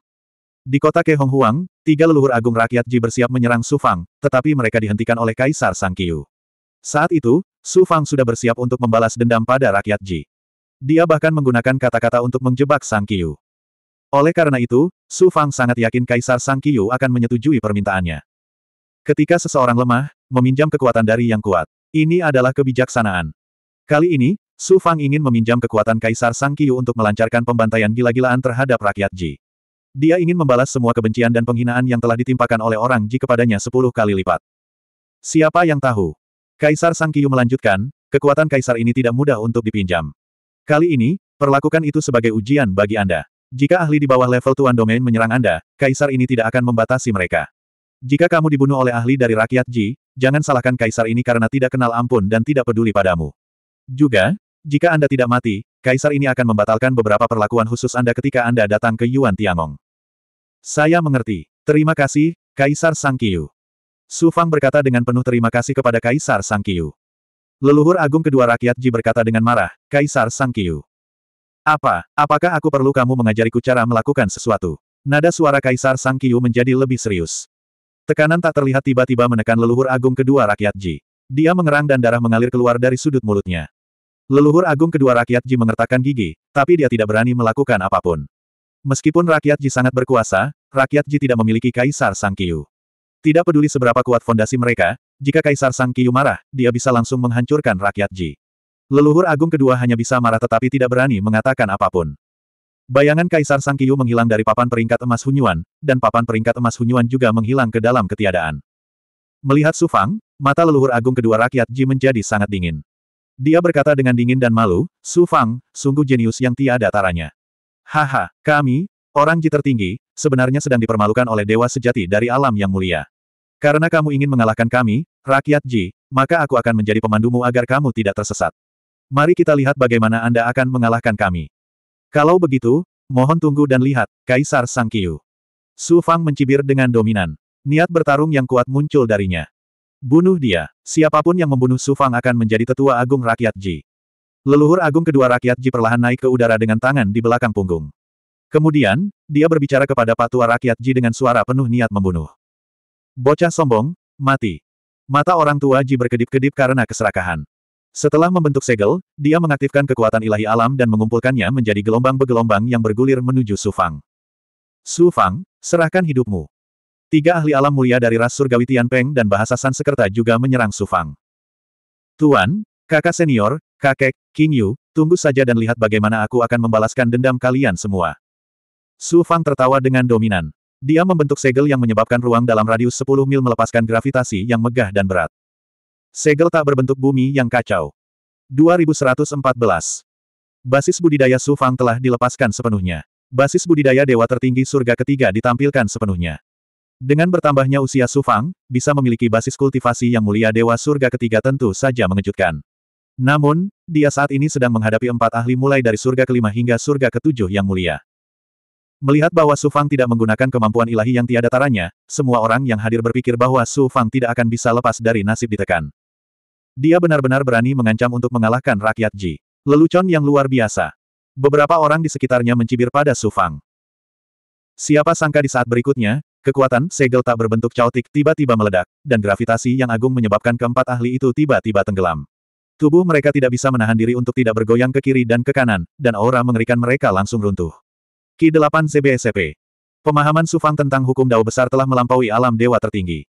Di kota Huang, tiga leluhur agung rakyat Ji bersiap menyerang Su Fang, tetapi mereka dihentikan oleh Kaisar Sang Qiu. Saat itu, Su Fang sudah bersiap untuk membalas dendam pada rakyat Ji. Dia bahkan menggunakan kata-kata untuk menjebak Sang Qiu. Oleh karena itu, Su Fang sangat yakin Kaisar Sang Kiyu akan menyetujui permintaannya. Ketika seseorang lemah, meminjam kekuatan dari yang kuat. Ini adalah kebijaksanaan. Kali ini, Su Fang ingin meminjam kekuatan Kaisar Sang Kiyu untuk melancarkan pembantaian gila-gilaan terhadap rakyat Ji. Dia ingin membalas semua kebencian dan penghinaan yang telah ditimpakan oleh orang Ji kepadanya sepuluh kali lipat. Siapa yang tahu? Kaisar Sang Kiyu melanjutkan, kekuatan Kaisar ini tidak mudah untuk dipinjam. Kali ini, perlakukan itu sebagai ujian bagi Anda. Jika ahli di bawah level Tuan Domain menyerang Anda, kaisar ini tidak akan membatasi mereka. Jika kamu dibunuh oleh ahli dari rakyat Ji, jangan salahkan kaisar ini karena tidak kenal ampun dan tidak peduli padamu. Juga, jika Anda tidak mati, kaisar ini akan membatalkan beberapa perlakuan khusus Anda ketika Anda datang ke Yuan Tiangong. Saya mengerti. Terima kasih, Kaisar Sang Kiyu. Su Fang berkata dengan penuh terima kasih kepada Kaisar Sang Kiyu. Leluhur agung kedua rakyat Ji berkata dengan marah, Kaisar Sang Kiyu. Apa, apakah aku perlu kamu mengajariku cara melakukan sesuatu? Nada suara Kaisar Sang Kiyu menjadi lebih serius. Tekanan tak terlihat tiba-tiba menekan leluhur agung kedua rakyat Ji. Dia mengerang dan darah mengalir keluar dari sudut mulutnya. Leluhur agung kedua rakyat Ji mengertakkan gigi, tapi dia tidak berani melakukan apapun. Meskipun rakyat Ji sangat berkuasa, rakyat Ji tidak memiliki Kaisar Sang Kiyu. Tidak peduli seberapa kuat fondasi mereka, jika Kaisar Sang Kiyu marah, dia bisa langsung menghancurkan rakyat Ji. Leluhur agung kedua hanya bisa marah tetapi tidak berani mengatakan apapun. Bayangan Kaisar Sang Kiyu menghilang dari papan peringkat emas Hunyuan, dan papan peringkat emas Hunyuan juga menghilang ke dalam ketiadaan. Melihat Sufang, mata leluhur agung kedua rakyat Ji menjadi sangat dingin. Dia berkata dengan dingin dan malu, Sufang, sungguh jenius yang tiada taranya. Haha, kami, orang Ji tertinggi, sebenarnya sedang dipermalukan oleh dewa sejati dari alam yang mulia. Karena kamu ingin mengalahkan kami, rakyat Ji, maka aku akan menjadi pemandumu agar kamu tidak tersesat. Mari kita lihat bagaimana Anda akan mengalahkan kami. Kalau begitu, mohon tunggu dan lihat, Kaisar Sang Kiyu. Su Fang mencibir dengan dominan. Niat bertarung yang kuat muncul darinya. Bunuh dia. Siapapun yang membunuh Su Fang akan menjadi tetua agung rakyat Ji. Leluhur agung kedua rakyat Ji perlahan naik ke udara dengan tangan di belakang punggung. Kemudian, dia berbicara kepada patua rakyat Ji dengan suara penuh niat membunuh. Bocah sombong, mati. Mata orang tua Ji berkedip-kedip karena keserakahan. Setelah membentuk segel, dia mengaktifkan kekuatan ilahi alam dan mengumpulkannya menjadi gelombang gelombang yang bergulir menuju Sufang. Sufang, serahkan hidupmu. Tiga ahli alam mulia dari ras surgawi Tianpeng dan bahasa Sansekerta juga menyerang Sufang. Tuan, kakak senior, kakek, King Yu, tunggu saja dan lihat bagaimana aku akan membalaskan dendam kalian semua. Sufang tertawa dengan dominan. Dia membentuk segel yang menyebabkan ruang dalam radius 10 mil melepaskan gravitasi yang megah dan berat. Segel tak berbentuk bumi yang kacau. 2114. Basis budidaya Su Fang telah dilepaskan sepenuhnya. Basis budidaya dewa tertinggi surga ketiga ditampilkan sepenuhnya. Dengan bertambahnya usia Su Fang, bisa memiliki basis kultivasi yang mulia dewa surga ketiga tentu saja mengejutkan. Namun, dia saat ini sedang menghadapi empat ahli mulai dari surga kelima hingga surga ketujuh yang mulia. Melihat bahwa Su Fang tidak menggunakan kemampuan ilahi yang tiada taranya, semua orang yang hadir berpikir bahwa Su Fang tidak akan bisa lepas dari nasib ditekan. Dia benar-benar berani mengancam untuk mengalahkan rakyat Ji. Lelucon yang luar biasa. Beberapa orang di sekitarnya mencibir pada Su Fang. Siapa sangka di saat berikutnya, kekuatan segel tak berbentuk caotik tiba-tiba meledak, dan gravitasi yang agung menyebabkan keempat ahli itu tiba-tiba tenggelam. Tubuh mereka tidak bisa menahan diri untuk tidak bergoyang ke kiri dan ke kanan, dan aura mengerikan mereka langsung runtuh. Ki 8 CBSCP Pemahaman Sufang tentang hukum dao besar telah melampaui alam dewa tertinggi.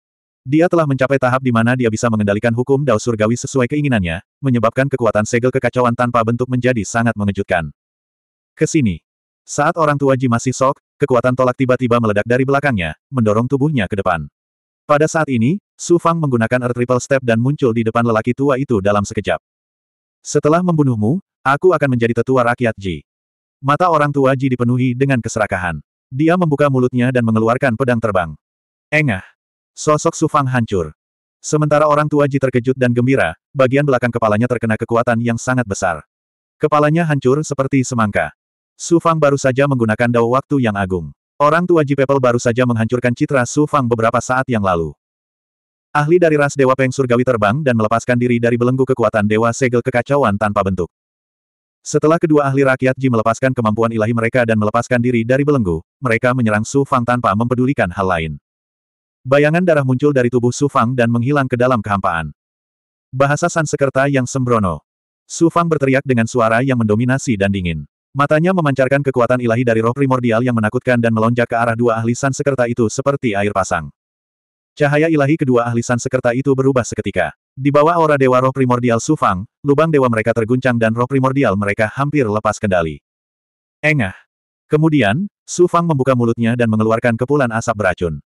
Dia telah mencapai tahap di mana dia bisa mengendalikan hukum Dao Surgawi sesuai keinginannya, menyebabkan kekuatan segel kekacauan tanpa bentuk menjadi sangat mengejutkan. Kesini. Saat orang tua Ji masih sok, kekuatan tolak tiba-tiba meledak dari belakangnya, mendorong tubuhnya ke depan. Pada saat ini, Su Fang menggunakan Earth Triple Step dan muncul di depan lelaki tua itu dalam sekejap. Setelah membunuhmu, aku akan menjadi tetua rakyat Ji. Mata orang tua Ji dipenuhi dengan keserakahan. Dia membuka mulutnya dan mengeluarkan pedang terbang. Engah. Sosok Sufang hancur. Sementara orang tua Ji terkejut dan gembira, bagian belakang kepalanya terkena kekuatan yang sangat besar. Kepalanya hancur seperti semangka. Sufang baru saja menggunakan dao waktu yang agung. Orang tua Ji People baru saja menghancurkan citra Sufang beberapa saat yang lalu. Ahli dari ras Dewa Peng Surgawi terbang dan melepaskan diri dari belenggu kekuatan Dewa Segel Kekacauan tanpa bentuk. Setelah kedua ahli rakyat Ji melepaskan kemampuan ilahi mereka dan melepaskan diri dari belenggu, mereka menyerang Su Fang tanpa mempedulikan hal lain. Bayangan darah muncul dari tubuh Su Fang dan menghilang ke dalam kehampaan. Bahasa Sansekerta yang sembrono. Su Fang berteriak dengan suara yang mendominasi dan dingin. Matanya memancarkan kekuatan ilahi dari roh primordial yang menakutkan dan melonjak ke arah dua ahli Sansekerta itu seperti air pasang. Cahaya ilahi kedua ahli Sansekerta itu berubah seketika. Di bawah aura dewa roh primordial Su Fang, lubang dewa mereka terguncang dan roh primordial mereka hampir lepas kendali. Engah. Kemudian, Su Fang membuka mulutnya dan mengeluarkan kepulan asap beracun.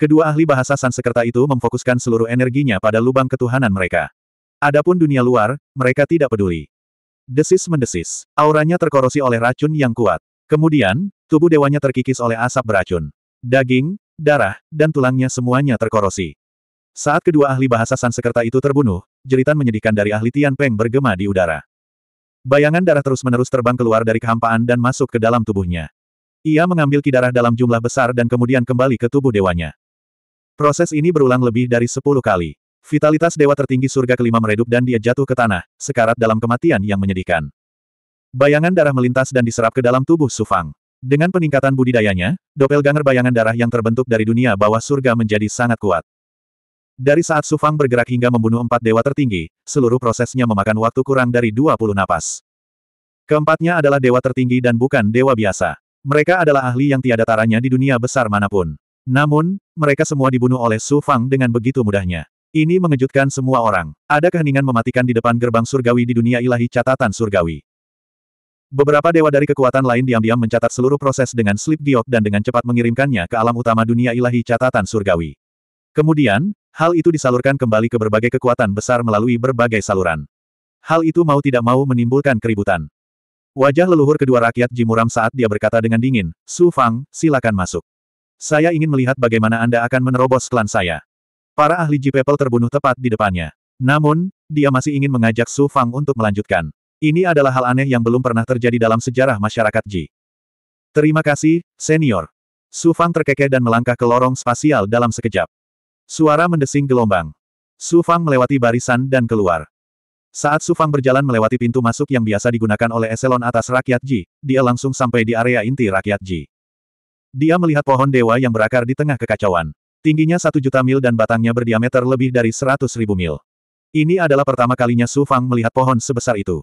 Kedua ahli bahasa Sansekerta itu memfokuskan seluruh energinya pada lubang ketuhanan mereka. Adapun dunia luar, mereka tidak peduli. Desis mendesis. Auranya terkorosi oleh racun yang kuat. Kemudian, tubuh dewanya terkikis oleh asap beracun. Daging, darah, dan tulangnya semuanya terkorosi. Saat kedua ahli bahasa Sansekerta itu terbunuh, jeritan menyedihkan dari ahli Tian Peng bergema di udara. Bayangan darah terus-menerus terbang keluar dari kehampaan dan masuk ke dalam tubuhnya. Ia mengambil kidarah dalam jumlah besar dan kemudian kembali ke tubuh dewanya. Proses ini berulang lebih dari sepuluh kali. Vitalitas dewa tertinggi surga kelima meredup dan dia jatuh ke tanah, sekarat dalam kematian yang menyedihkan. Bayangan darah melintas dan diserap ke dalam tubuh Sufang. Dengan peningkatan budidayanya, doppelganger bayangan darah yang terbentuk dari dunia bawah surga menjadi sangat kuat. Dari saat Sufang bergerak hingga membunuh empat dewa tertinggi, seluruh prosesnya memakan waktu kurang dari 20 napas. Keempatnya adalah dewa tertinggi dan bukan dewa biasa. Mereka adalah ahli yang tiada taranya di dunia besar manapun. Namun, mereka semua dibunuh oleh Su Fang dengan begitu mudahnya. Ini mengejutkan semua orang. Ada keheningan mematikan di depan gerbang surgawi di dunia ilahi catatan surgawi. Beberapa dewa dari kekuatan lain diam-diam mencatat seluruh proses dengan slip giok dan dengan cepat mengirimkannya ke alam utama dunia ilahi catatan surgawi. Kemudian, hal itu disalurkan kembali ke berbagai kekuatan besar melalui berbagai saluran. Hal itu mau tidak mau menimbulkan keributan. Wajah leluhur kedua rakyat Jimuram saat dia berkata dengan dingin, Su Fang, silakan masuk. Saya ingin melihat bagaimana Anda akan menerobos klan saya. Para ahli Ji People terbunuh tepat di depannya. Namun, dia masih ingin mengajak Su Fang untuk melanjutkan. Ini adalah hal aneh yang belum pernah terjadi dalam sejarah masyarakat Ji. Terima kasih, senior. Su Fang terkekeh dan melangkah ke lorong spasial dalam sekejap. Suara mendesing gelombang. Su Fang melewati barisan dan keluar. Saat Su Fang berjalan melewati pintu masuk yang biasa digunakan oleh eselon atas rakyat Ji, dia langsung sampai di area inti rakyat Ji. Dia melihat pohon dewa yang berakar di tengah kekacauan. Tingginya satu juta mil dan batangnya berdiameter lebih dari seratus ribu mil. Ini adalah pertama kalinya Su Fang melihat pohon sebesar itu.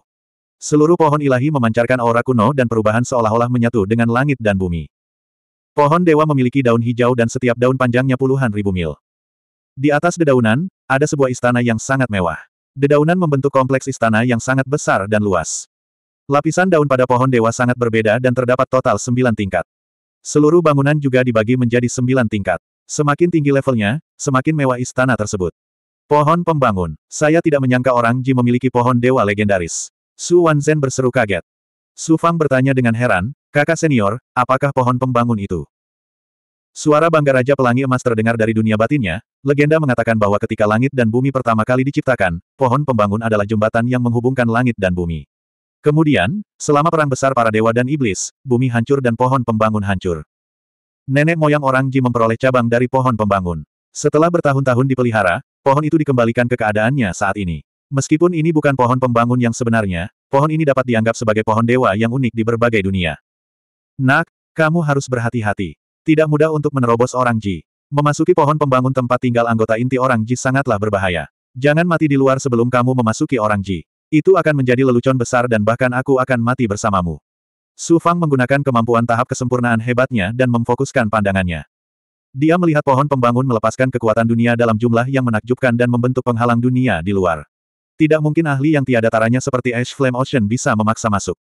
Seluruh pohon ilahi memancarkan aura kuno dan perubahan seolah-olah menyatu dengan langit dan bumi. Pohon dewa memiliki daun hijau dan setiap daun panjangnya puluhan ribu mil. Di atas dedaunan, ada sebuah istana yang sangat mewah. Dedaunan membentuk kompleks istana yang sangat besar dan luas. Lapisan daun pada pohon dewa sangat berbeda dan terdapat total sembilan tingkat. Seluruh bangunan juga dibagi menjadi sembilan tingkat. Semakin tinggi levelnya, semakin mewah istana tersebut. Pohon pembangun. Saya tidak menyangka orang Ji memiliki pohon dewa legendaris. Su Wanzhen berseru kaget. Su Fang bertanya dengan heran, kakak senior, apakah pohon pembangun itu? Suara bangga Raja Pelangi Emas terdengar dari dunia batinnya, legenda mengatakan bahwa ketika langit dan bumi pertama kali diciptakan, pohon pembangun adalah jembatan yang menghubungkan langit dan bumi. Kemudian, selama perang besar para dewa dan iblis, bumi hancur dan pohon pembangun hancur. Nenek moyang orang Ji memperoleh cabang dari pohon pembangun. Setelah bertahun-tahun dipelihara, pohon itu dikembalikan ke keadaannya saat ini. Meskipun ini bukan pohon pembangun yang sebenarnya, pohon ini dapat dianggap sebagai pohon dewa yang unik di berbagai dunia. Nak, kamu harus berhati-hati. Tidak mudah untuk menerobos orang Ji. Memasuki pohon pembangun tempat tinggal anggota inti orang Ji sangatlah berbahaya. Jangan mati di luar sebelum kamu memasuki orang Ji. Itu akan menjadi lelucon besar dan bahkan aku akan mati bersamamu. Su Fang menggunakan kemampuan tahap kesempurnaan hebatnya dan memfokuskan pandangannya. Dia melihat pohon pembangun melepaskan kekuatan dunia dalam jumlah yang menakjubkan dan membentuk penghalang dunia di luar. Tidak mungkin ahli yang tiada taranya seperti Ash Flame Ocean bisa memaksa masuk.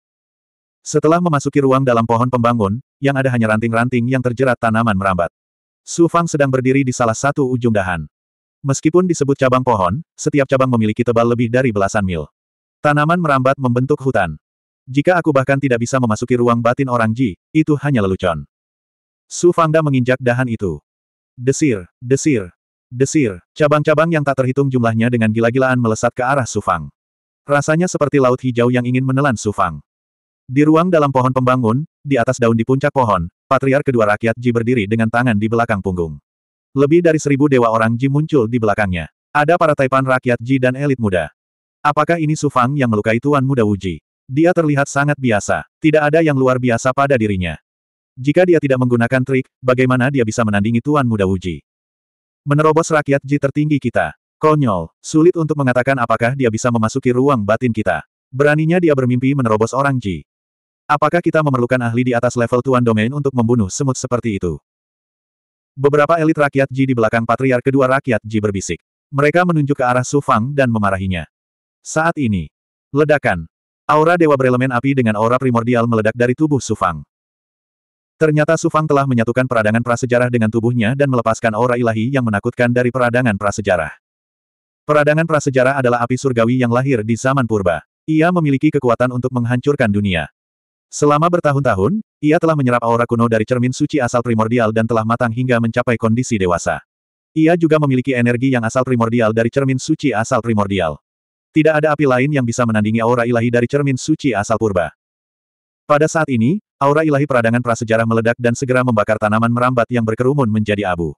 Setelah memasuki ruang dalam pohon pembangun, yang ada hanya ranting-ranting yang terjerat tanaman merambat. Su Fang sedang berdiri di salah satu ujung dahan. Meskipun disebut cabang pohon, setiap cabang memiliki tebal lebih dari belasan mil. Tanaman merambat membentuk hutan. Jika aku bahkan tidak bisa memasuki ruang batin orang Ji, itu hanya lelucon. Su Fangda menginjak dahan itu. Desir, desir, desir, cabang-cabang yang tak terhitung jumlahnya dengan gila-gilaan melesat ke arah Su Fang. Rasanya seperti laut hijau yang ingin menelan Su Fang. Di ruang dalam pohon pembangun, di atas daun di puncak pohon, patriar kedua rakyat Ji berdiri dengan tangan di belakang punggung. Lebih dari seribu dewa orang Ji muncul di belakangnya. Ada para taipan rakyat Ji dan elit muda. Apakah ini Sufang yang melukai Tuan Muda Wuji? Dia terlihat sangat biasa. Tidak ada yang luar biasa pada dirinya. Jika dia tidak menggunakan trik, bagaimana dia bisa menandingi Tuan Muda Wuji? Menerobos rakyat Ji tertinggi kita. Konyol, sulit untuk mengatakan apakah dia bisa memasuki ruang batin kita. Beraninya dia bermimpi menerobos orang Ji. Apakah kita memerlukan ahli di atas level Tuan Domain untuk membunuh semut seperti itu? Beberapa elit rakyat Ji di belakang patriar kedua rakyat Ji berbisik. Mereka menunjuk ke arah Sufang dan memarahinya. Saat ini. Ledakan. Aura dewa berelemen api dengan aura primordial meledak dari tubuh Sufang. Ternyata Sufang telah menyatukan peradangan prasejarah dengan tubuhnya dan melepaskan aura ilahi yang menakutkan dari peradangan prasejarah. Peradangan prasejarah adalah api surgawi yang lahir di zaman purba. Ia memiliki kekuatan untuk menghancurkan dunia. Selama bertahun-tahun, ia telah menyerap aura kuno dari cermin suci asal primordial dan telah matang hingga mencapai kondisi dewasa. Ia juga memiliki energi yang asal primordial dari cermin suci asal primordial. Tidak ada api lain yang bisa menandingi aura ilahi dari cermin suci asal purba. Pada saat ini, aura ilahi peradangan prasejarah meledak dan segera membakar tanaman merambat yang berkerumun menjadi abu.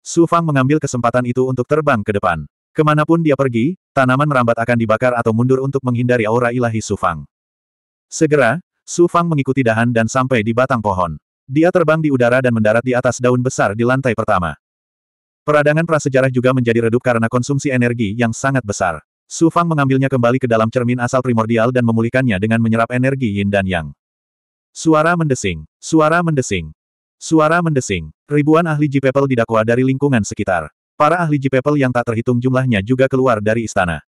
Su Fang mengambil kesempatan itu untuk terbang ke depan. Kemanapun dia pergi, tanaman merambat akan dibakar atau mundur untuk menghindari aura ilahi Su Fang. Segera, Su Fang mengikuti dahan dan sampai di batang pohon. Dia terbang di udara dan mendarat di atas daun besar di lantai pertama. Peradangan prasejarah juga menjadi redup karena konsumsi energi yang sangat besar. Su Fang mengambilnya kembali ke dalam cermin asal primordial dan memulihkannya dengan menyerap energi yin dan yang. Suara mendesing, suara mendesing, suara mendesing. Ribuan ahli Ji people didakwa dari lingkungan sekitar. Para ahli Ji people yang tak terhitung jumlahnya juga keluar dari istana.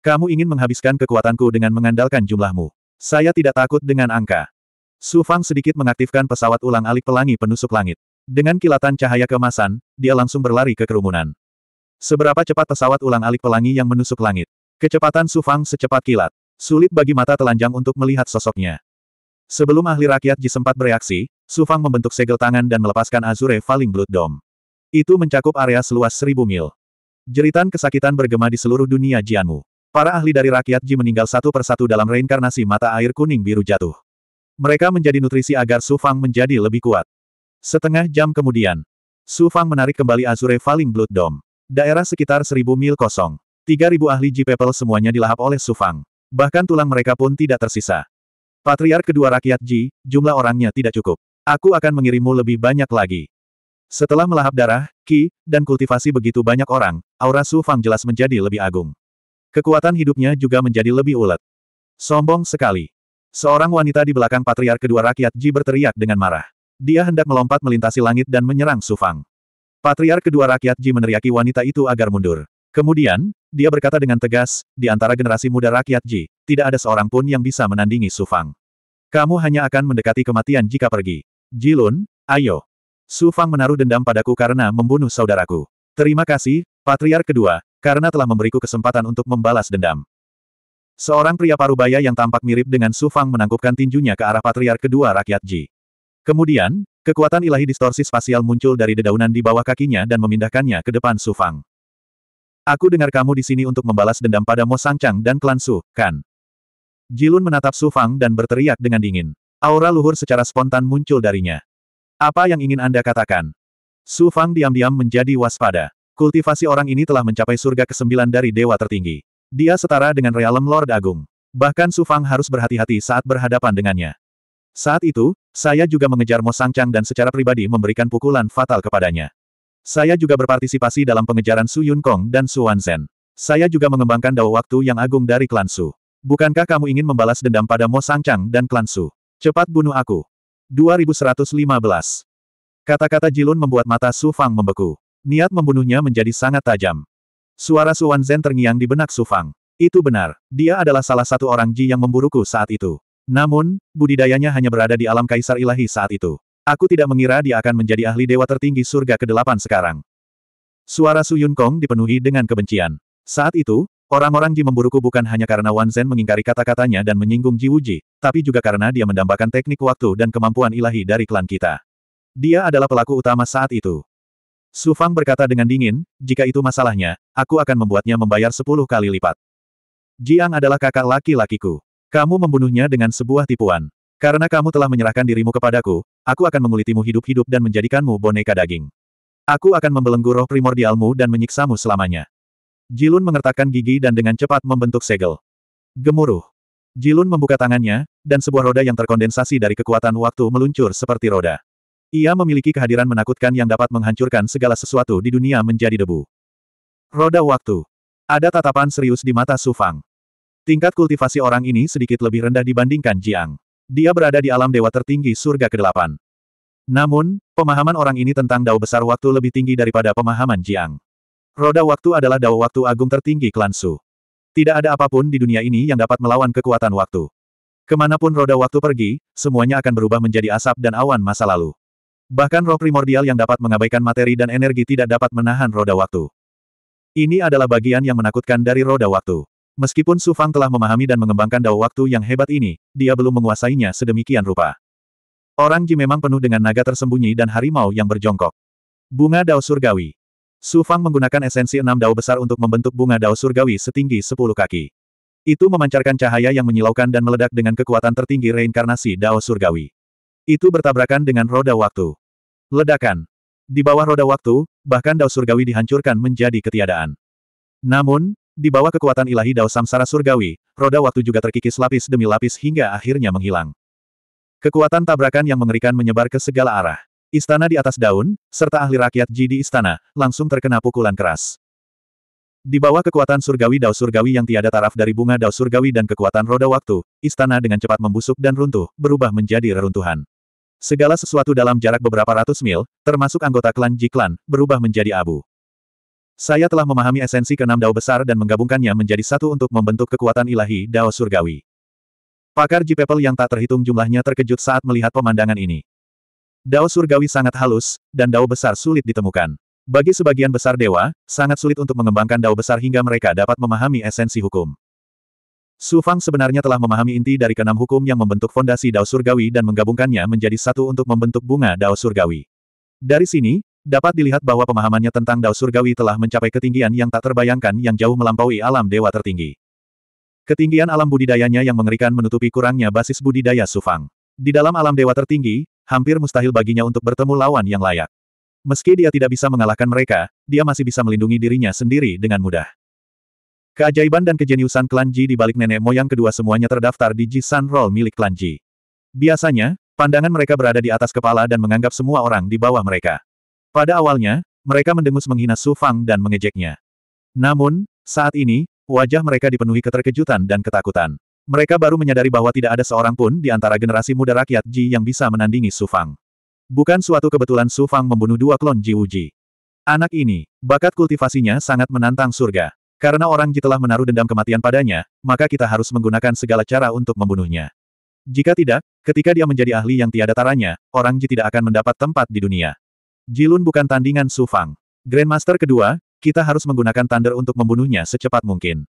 Kamu ingin menghabiskan kekuatanku dengan mengandalkan jumlahmu. Saya tidak takut dengan angka. Su Fang sedikit mengaktifkan pesawat ulang alik pelangi penusuk langit. Dengan kilatan cahaya kemasan, dia langsung berlari ke kerumunan. Seberapa cepat pesawat ulang-alik pelangi yang menusuk langit. Kecepatan Sufang secepat kilat. Sulit bagi mata telanjang untuk melihat sosoknya. Sebelum ahli rakyat Ji sempat bereaksi, Sufang membentuk segel tangan dan melepaskan Azure Falling Blood Dome. Itu mencakup area seluas seribu mil. Jeritan kesakitan bergema di seluruh dunia Jianmu. Para ahli dari rakyat Ji meninggal satu persatu dalam reinkarnasi mata air kuning biru jatuh. Mereka menjadi nutrisi agar Sufang menjadi lebih kuat. Setengah jam kemudian, Sufang menarik kembali Azure Falling Blood Dome. Daerah sekitar seribu mil kosong. Tiga ribu ahli Ji People semuanya dilahap oleh Sufang. Bahkan tulang mereka pun tidak tersisa. Patriark kedua rakyat Ji, jumlah orangnya tidak cukup. Aku akan mengirimmu lebih banyak lagi. Setelah melahap darah, ki, dan kultivasi begitu banyak orang, aura Sufang jelas menjadi lebih agung. Kekuatan hidupnya juga menjadi lebih ulet. Sombong sekali. Seorang wanita di belakang patriark kedua rakyat Ji berteriak dengan marah. Dia hendak melompat melintasi langit dan menyerang Sufang. Patriark kedua rakyat Ji meneriaki wanita itu agar mundur. Kemudian, dia berkata dengan tegas, di antara generasi muda rakyat Ji, tidak ada seorang pun yang bisa menandingi Su Fang. Kamu hanya akan mendekati kematian jika pergi. Ji Lun, ayo. Su Fang menaruh dendam padaku karena membunuh saudaraku. Terima kasih, Patriark kedua, karena telah memberiku kesempatan untuk membalas dendam. Seorang pria parubaya yang tampak mirip dengan Su Fang menangkupkan tinjunya ke arah Patriark kedua rakyat Ji. Kemudian, kekuatan ilahi distorsi spasial muncul dari dedaunan di bawah kakinya dan memindahkannya ke depan Su Fang. Aku dengar kamu di sini untuk membalas dendam pada Mo Sang Chang dan klan Su, kan? Jilun menatap Su Fang dan berteriak dengan dingin. Aura luhur secara spontan muncul darinya. Apa yang ingin Anda katakan? Su Fang diam-diam menjadi waspada. Kultivasi orang ini telah mencapai surga kesembilan dari dewa tertinggi. Dia setara dengan realem Lord Agung. Bahkan Su Fang harus berhati-hati saat berhadapan dengannya. Saat itu, saya juga mengejar Mo Sangchang dan secara pribadi memberikan pukulan fatal kepadanya. Saya juga berpartisipasi dalam pengejaran Su Yun Kong dan Su Zen. Saya juga mengembangkan dao waktu yang agung dari klan Su. Bukankah kamu ingin membalas dendam pada Mo Sangchang dan klan Su? Cepat bunuh aku. 2115. Kata-kata Jilun membuat mata Su Fang membeku. Niat membunuhnya menjadi sangat tajam. Suara Su Zen terngiang di benak Su Fang. Itu benar, dia adalah salah satu orang Ji yang memburuku saat itu. Namun, budidayanya hanya berada di alam kaisar ilahi saat itu. Aku tidak mengira dia akan menjadi ahli dewa tertinggi surga ke-8 sekarang. Suara Su Yun Kong dipenuhi dengan kebencian. Saat itu, orang-orang Ji memburuku bukan hanya karena Wan Zhen mengingkari kata-katanya dan menyinggung Ji Wuji, tapi juga karena dia mendambakan teknik waktu dan kemampuan ilahi dari klan kita. Dia adalah pelaku utama saat itu. Su Fang berkata dengan dingin, jika itu masalahnya, aku akan membuatnya membayar sepuluh kali lipat. Jiang adalah kakak laki-lakiku. Kamu membunuhnya dengan sebuah tipuan. Karena kamu telah menyerahkan dirimu kepadaku, aku akan mengulitimu hidup-hidup dan menjadikanmu boneka daging. Aku akan membelenggu roh primordialmu dan menyiksamu selamanya. Jilun mengertakkan gigi dan dengan cepat membentuk segel. Gemuruh. Jilun membuka tangannya, dan sebuah roda yang terkondensasi dari kekuatan waktu meluncur seperti roda. Ia memiliki kehadiran menakutkan yang dapat menghancurkan segala sesuatu di dunia menjadi debu. Roda waktu. Ada tatapan serius di mata Sufang. Tingkat kultivasi orang ini sedikit lebih rendah dibandingkan Jiang. Dia berada di alam dewa tertinggi surga ke-8. Namun, pemahaman orang ini tentang dao besar waktu lebih tinggi daripada pemahaman Jiang. Roda waktu adalah dao waktu agung tertinggi klan Su. Tidak ada apapun di dunia ini yang dapat melawan kekuatan waktu. Kemanapun roda waktu pergi, semuanya akan berubah menjadi asap dan awan masa lalu. Bahkan roh primordial yang dapat mengabaikan materi dan energi tidak dapat menahan roda waktu. Ini adalah bagian yang menakutkan dari roda waktu. Meskipun Su Fang telah memahami dan mengembangkan dao waktu yang hebat ini, dia belum menguasainya sedemikian rupa. Orang Ji memang penuh dengan naga tersembunyi dan harimau yang berjongkok. Bunga dao surgawi. Su Fang menggunakan esensi enam dao besar untuk membentuk bunga dao surgawi setinggi sepuluh kaki. Itu memancarkan cahaya yang menyilaukan dan meledak dengan kekuatan tertinggi reinkarnasi dao surgawi. Itu bertabrakan dengan roda waktu. Ledakan. Di bawah roda waktu, bahkan dao surgawi dihancurkan menjadi ketiadaan. Namun, di bawah kekuatan ilahi Dao Samsara Surgawi, roda waktu juga terkikis lapis demi lapis hingga akhirnya menghilang. Kekuatan tabrakan yang mengerikan menyebar ke segala arah. Istana di atas daun, serta ahli rakyat Ji di istana, langsung terkena pukulan keras. Di bawah kekuatan surgawi Dao Surgawi yang tiada taraf dari bunga Dao Surgawi dan kekuatan roda waktu, istana dengan cepat membusuk dan runtuh, berubah menjadi reruntuhan. Segala sesuatu dalam jarak beberapa ratus mil, termasuk anggota klan Ji Klan, berubah menjadi abu. Saya telah memahami esensi keenam dao besar dan menggabungkannya menjadi satu untuk membentuk kekuatan ilahi dao surgawi. Pakar Jipepel yang tak terhitung jumlahnya terkejut saat melihat pemandangan ini. Dao surgawi sangat halus, dan dao besar sulit ditemukan. Bagi sebagian besar dewa, sangat sulit untuk mengembangkan dao besar hingga mereka dapat memahami esensi hukum. Su Fang sebenarnya telah memahami inti dari keenam hukum yang membentuk fondasi dao surgawi dan menggabungkannya menjadi satu untuk membentuk bunga dao surgawi. Dari sini, Dapat dilihat bahwa pemahamannya tentang Dao Surgawi telah mencapai ketinggian yang tak terbayangkan yang jauh melampaui alam dewa tertinggi. Ketinggian alam budidayanya yang mengerikan menutupi kurangnya basis budidaya Sufang. Di dalam alam dewa tertinggi, hampir mustahil baginya untuk bertemu lawan yang layak. Meski dia tidak bisa mengalahkan mereka, dia masih bisa melindungi dirinya sendiri dengan mudah. Keajaiban dan kejeniusan klan Ji di balik nenek moyang kedua semuanya terdaftar di Ji Sun Roll milik klan Ji. Biasanya, pandangan mereka berada di atas kepala dan menganggap semua orang di bawah mereka. Pada awalnya, mereka mendengus menghina Su Fang dan mengejeknya. Namun, saat ini, wajah mereka dipenuhi keterkejutan dan ketakutan. Mereka baru menyadari bahwa tidak ada seorang pun di antara generasi muda rakyat Ji yang bisa menandingi Su Fang. Bukan suatu kebetulan Su Fang membunuh dua klon Ji Uji. Anak ini, bakat kultivasinya sangat menantang surga. Karena orang Ji telah menaruh dendam kematian padanya, maka kita harus menggunakan segala cara untuk membunuhnya. Jika tidak, ketika dia menjadi ahli yang tiada taranya, orang Ji tidak akan mendapat tempat di dunia. Jilun bukan tandingan Su Fang. Grandmaster kedua, kita harus menggunakan Thunder untuk membunuhnya secepat mungkin.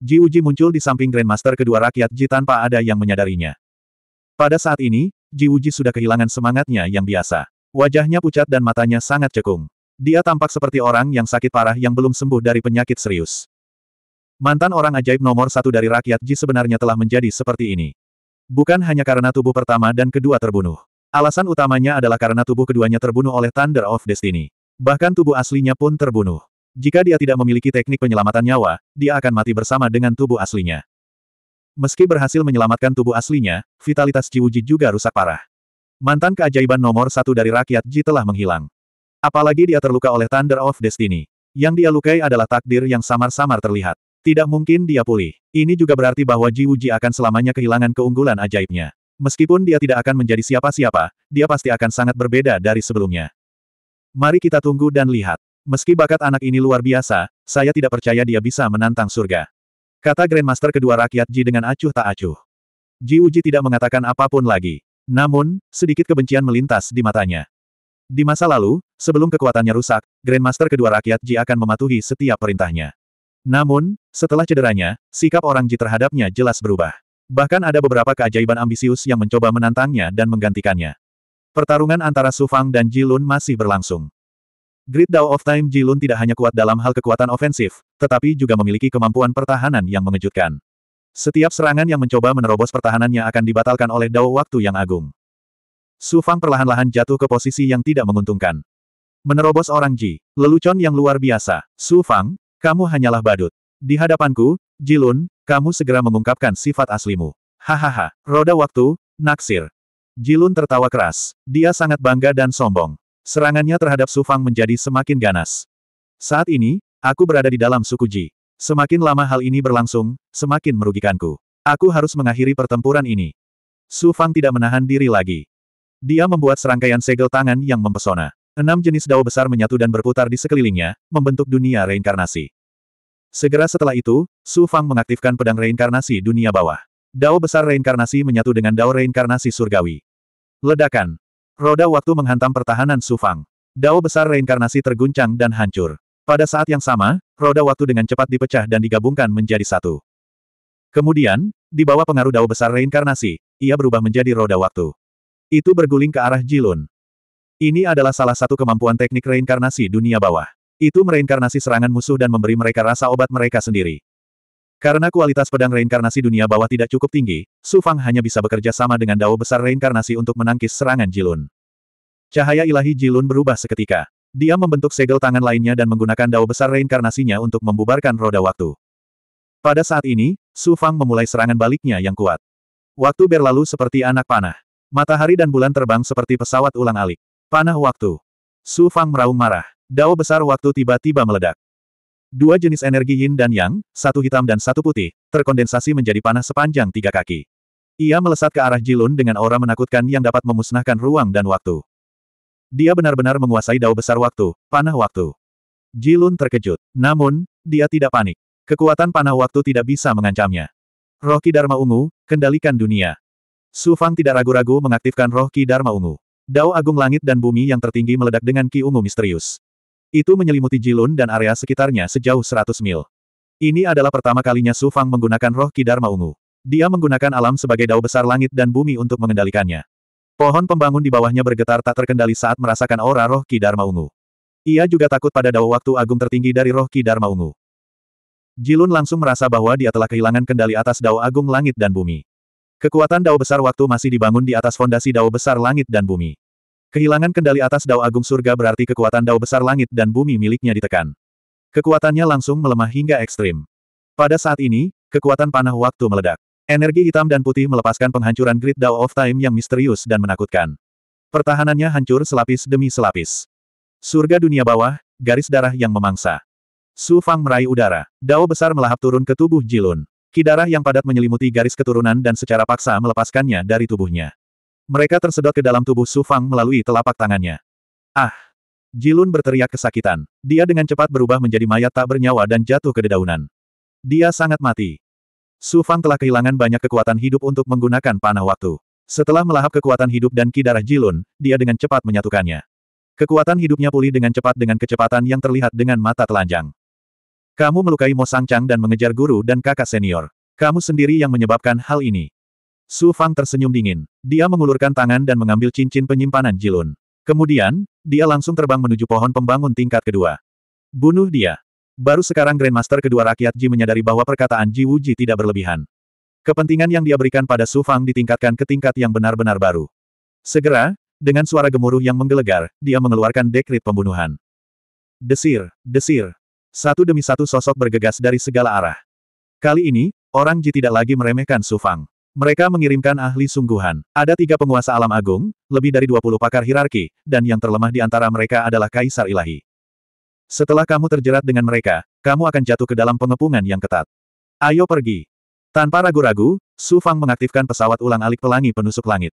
Ji Uji muncul di samping Grandmaster kedua rakyat Ji tanpa ada yang menyadarinya. Pada saat ini, Ji Uji sudah kehilangan semangatnya yang biasa. Wajahnya pucat dan matanya sangat cekung. Dia tampak seperti orang yang sakit parah yang belum sembuh dari penyakit serius. Mantan orang ajaib nomor satu dari rakyat Ji sebenarnya telah menjadi seperti ini. Bukan hanya karena tubuh pertama dan kedua terbunuh. Alasan utamanya adalah karena tubuh keduanya terbunuh oleh Thunder of Destiny. Bahkan tubuh aslinya pun terbunuh. Jika dia tidak memiliki teknik penyelamatan nyawa, dia akan mati bersama dengan tubuh aslinya. Meski berhasil menyelamatkan tubuh aslinya, vitalitas Jiwuji juga rusak parah. Mantan keajaiban nomor satu dari rakyat Ji telah menghilang. Apalagi dia terluka oleh Thunder of Destiny. Yang dia lukai adalah takdir yang samar-samar terlihat. Tidak mungkin dia pulih. Ini juga berarti bahwa Ji Wuji akan selamanya kehilangan keunggulan ajaibnya. Meskipun dia tidak akan menjadi siapa-siapa, dia pasti akan sangat berbeda dari sebelumnya. Mari kita tunggu dan lihat. Meski bakat anak ini luar biasa, saya tidak percaya dia bisa menantang surga. Kata Grandmaster kedua rakyat Ji dengan acuh tak acuh. Ji Uji tidak mengatakan apapun lagi. Namun, sedikit kebencian melintas di matanya. Di masa lalu, sebelum kekuatannya rusak, Grandmaster kedua rakyat Ji akan mematuhi setiap perintahnya. Namun, setelah cederanya, sikap orang Ji terhadapnya jelas berubah. Bahkan ada beberapa keajaiban ambisius yang mencoba menantangnya dan menggantikannya. Pertarungan antara Su Fang dan Ji Lun masih berlangsung. Grid Dao of Time Ji Lun tidak hanya kuat dalam hal kekuatan ofensif, tetapi juga memiliki kemampuan pertahanan yang mengejutkan. Setiap serangan yang mencoba menerobos pertahanannya akan dibatalkan oleh Dao Waktu yang agung. Su Fang perlahan-lahan jatuh ke posisi yang tidak menguntungkan. Menerobos orang Ji, lelucon yang luar biasa. Su Fang, kamu hanyalah badut. Di hadapanku, Ji Lun, kamu segera mengungkapkan sifat aslimu. Hahaha, roda waktu, naksir. Jilun tertawa keras. Dia sangat bangga dan sombong. Serangannya terhadap Sufang menjadi semakin ganas. Saat ini, aku berada di dalam suku Ji. Semakin lama hal ini berlangsung, semakin merugikanku. Aku harus mengakhiri pertempuran ini. Sufang tidak menahan diri lagi. Dia membuat serangkaian segel tangan yang mempesona. Enam jenis dao besar menyatu dan berputar di sekelilingnya, membentuk dunia reinkarnasi. Segera setelah itu, Su Fang mengaktifkan pedang reinkarnasi dunia bawah. Dao besar reinkarnasi menyatu dengan dao reinkarnasi surgawi. Ledakan. Roda waktu menghantam pertahanan Su Fang. Dao besar reinkarnasi terguncang dan hancur. Pada saat yang sama, roda waktu dengan cepat dipecah dan digabungkan menjadi satu. Kemudian, di bawah pengaruh dao besar reinkarnasi, ia berubah menjadi roda waktu. Itu berguling ke arah Jilun. Ini adalah salah satu kemampuan teknik reinkarnasi dunia bawah. Itu mereinkarnasi serangan musuh dan memberi mereka rasa obat mereka sendiri. Karena kualitas pedang reinkarnasi dunia bawah tidak cukup tinggi, Su Fang hanya bisa bekerja sama dengan dao besar reinkarnasi untuk menangkis serangan Jilun. Cahaya ilahi Jilun berubah seketika. Dia membentuk segel tangan lainnya dan menggunakan dao besar reinkarnasinya untuk membubarkan roda waktu. Pada saat ini, Su Fang memulai serangan baliknya yang kuat. Waktu berlalu seperti anak panah. Matahari dan bulan terbang seperti pesawat ulang-alik. Panah waktu. Su Fang meraung marah. Dao besar waktu tiba-tiba meledak. Dua jenis energi yin dan yang, satu hitam dan satu putih, terkondensasi menjadi panah sepanjang tiga kaki. Ia melesat ke arah Jilun dengan aura menakutkan yang dapat memusnahkan ruang dan waktu. Dia benar-benar menguasai dao besar waktu, panah waktu. Jilun terkejut. Namun, dia tidak panik. Kekuatan panah waktu tidak bisa mengancamnya. Roh Ki Dharma Ungu, kendalikan dunia. Su Fang tidak ragu-ragu mengaktifkan roh Ki Dharma Ungu. Dao Agung Langit dan Bumi yang tertinggi meledak dengan Ki Ungu misterius. Itu menyelimuti Jilun dan area sekitarnya sejauh 100 mil. Ini adalah pertama kalinya Su Fang menggunakan roh Kidarma Ungu. Dia menggunakan alam sebagai dao besar langit dan bumi untuk mengendalikannya. Pohon pembangun di bawahnya bergetar tak terkendali saat merasakan aura roh Kidarma Ungu. Ia juga takut pada dao waktu agung tertinggi dari roh Kidarma Ungu. Jilun langsung merasa bahwa dia telah kehilangan kendali atas dao agung langit dan bumi. Kekuatan dao besar waktu masih dibangun di atas fondasi dao besar langit dan bumi. Kehilangan kendali atas dao agung surga berarti kekuatan dao besar langit dan bumi miliknya ditekan. Kekuatannya langsung melemah hingga ekstrim. Pada saat ini, kekuatan panah waktu meledak. Energi hitam dan putih melepaskan penghancuran Great Dao of Time yang misterius dan menakutkan. Pertahanannya hancur selapis demi selapis. Surga dunia bawah, garis darah yang memangsa. Su Fang meraih udara. Dao besar melahap turun ke tubuh Jilun. Kidarah yang padat menyelimuti garis keturunan dan secara paksa melepaskannya dari tubuhnya. Mereka tersedot ke dalam tubuh Su Fang melalui telapak tangannya. Ah! Jilun berteriak kesakitan. Dia dengan cepat berubah menjadi mayat tak bernyawa dan jatuh ke dedaunan. Dia sangat mati. Su Fang telah kehilangan banyak kekuatan hidup untuk menggunakan panah waktu. Setelah melahap kekuatan hidup dan ki darah Jilun, dia dengan cepat menyatukannya. Kekuatan hidupnya pulih dengan cepat dengan kecepatan yang terlihat dengan mata telanjang. Kamu melukai Mo Sang Chang dan mengejar guru dan kakak senior. Kamu sendiri yang menyebabkan hal ini. Su Fang tersenyum dingin. Dia mengulurkan tangan dan mengambil cincin penyimpanan Jilun. Kemudian, dia langsung terbang menuju pohon pembangun tingkat kedua. Bunuh dia. Baru sekarang Grandmaster kedua rakyat Ji menyadari bahwa perkataan Ji Wuji tidak berlebihan. Kepentingan yang dia berikan pada Su Fang ditingkatkan ke tingkat yang benar-benar baru. Segera, dengan suara gemuruh yang menggelegar, dia mengeluarkan dekrit pembunuhan. Desir, desir. Satu demi satu sosok bergegas dari segala arah. Kali ini, orang Ji tidak lagi meremehkan Su Fang. Mereka mengirimkan ahli sungguhan. Ada tiga penguasa alam agung, lebih dari 20 pakar hierarki, dan yang terlemah di antara mereka adalah Kaisar Ilahi. Setelah kamu terjerat dengan mereka, kamu akan jatuh ke dalam pengepungan yang ketat. Ayo pergi. Tanpa ragu-ragu, Su Fang mengaktifkan pesawat ulang-alik pelangi penusuk langit.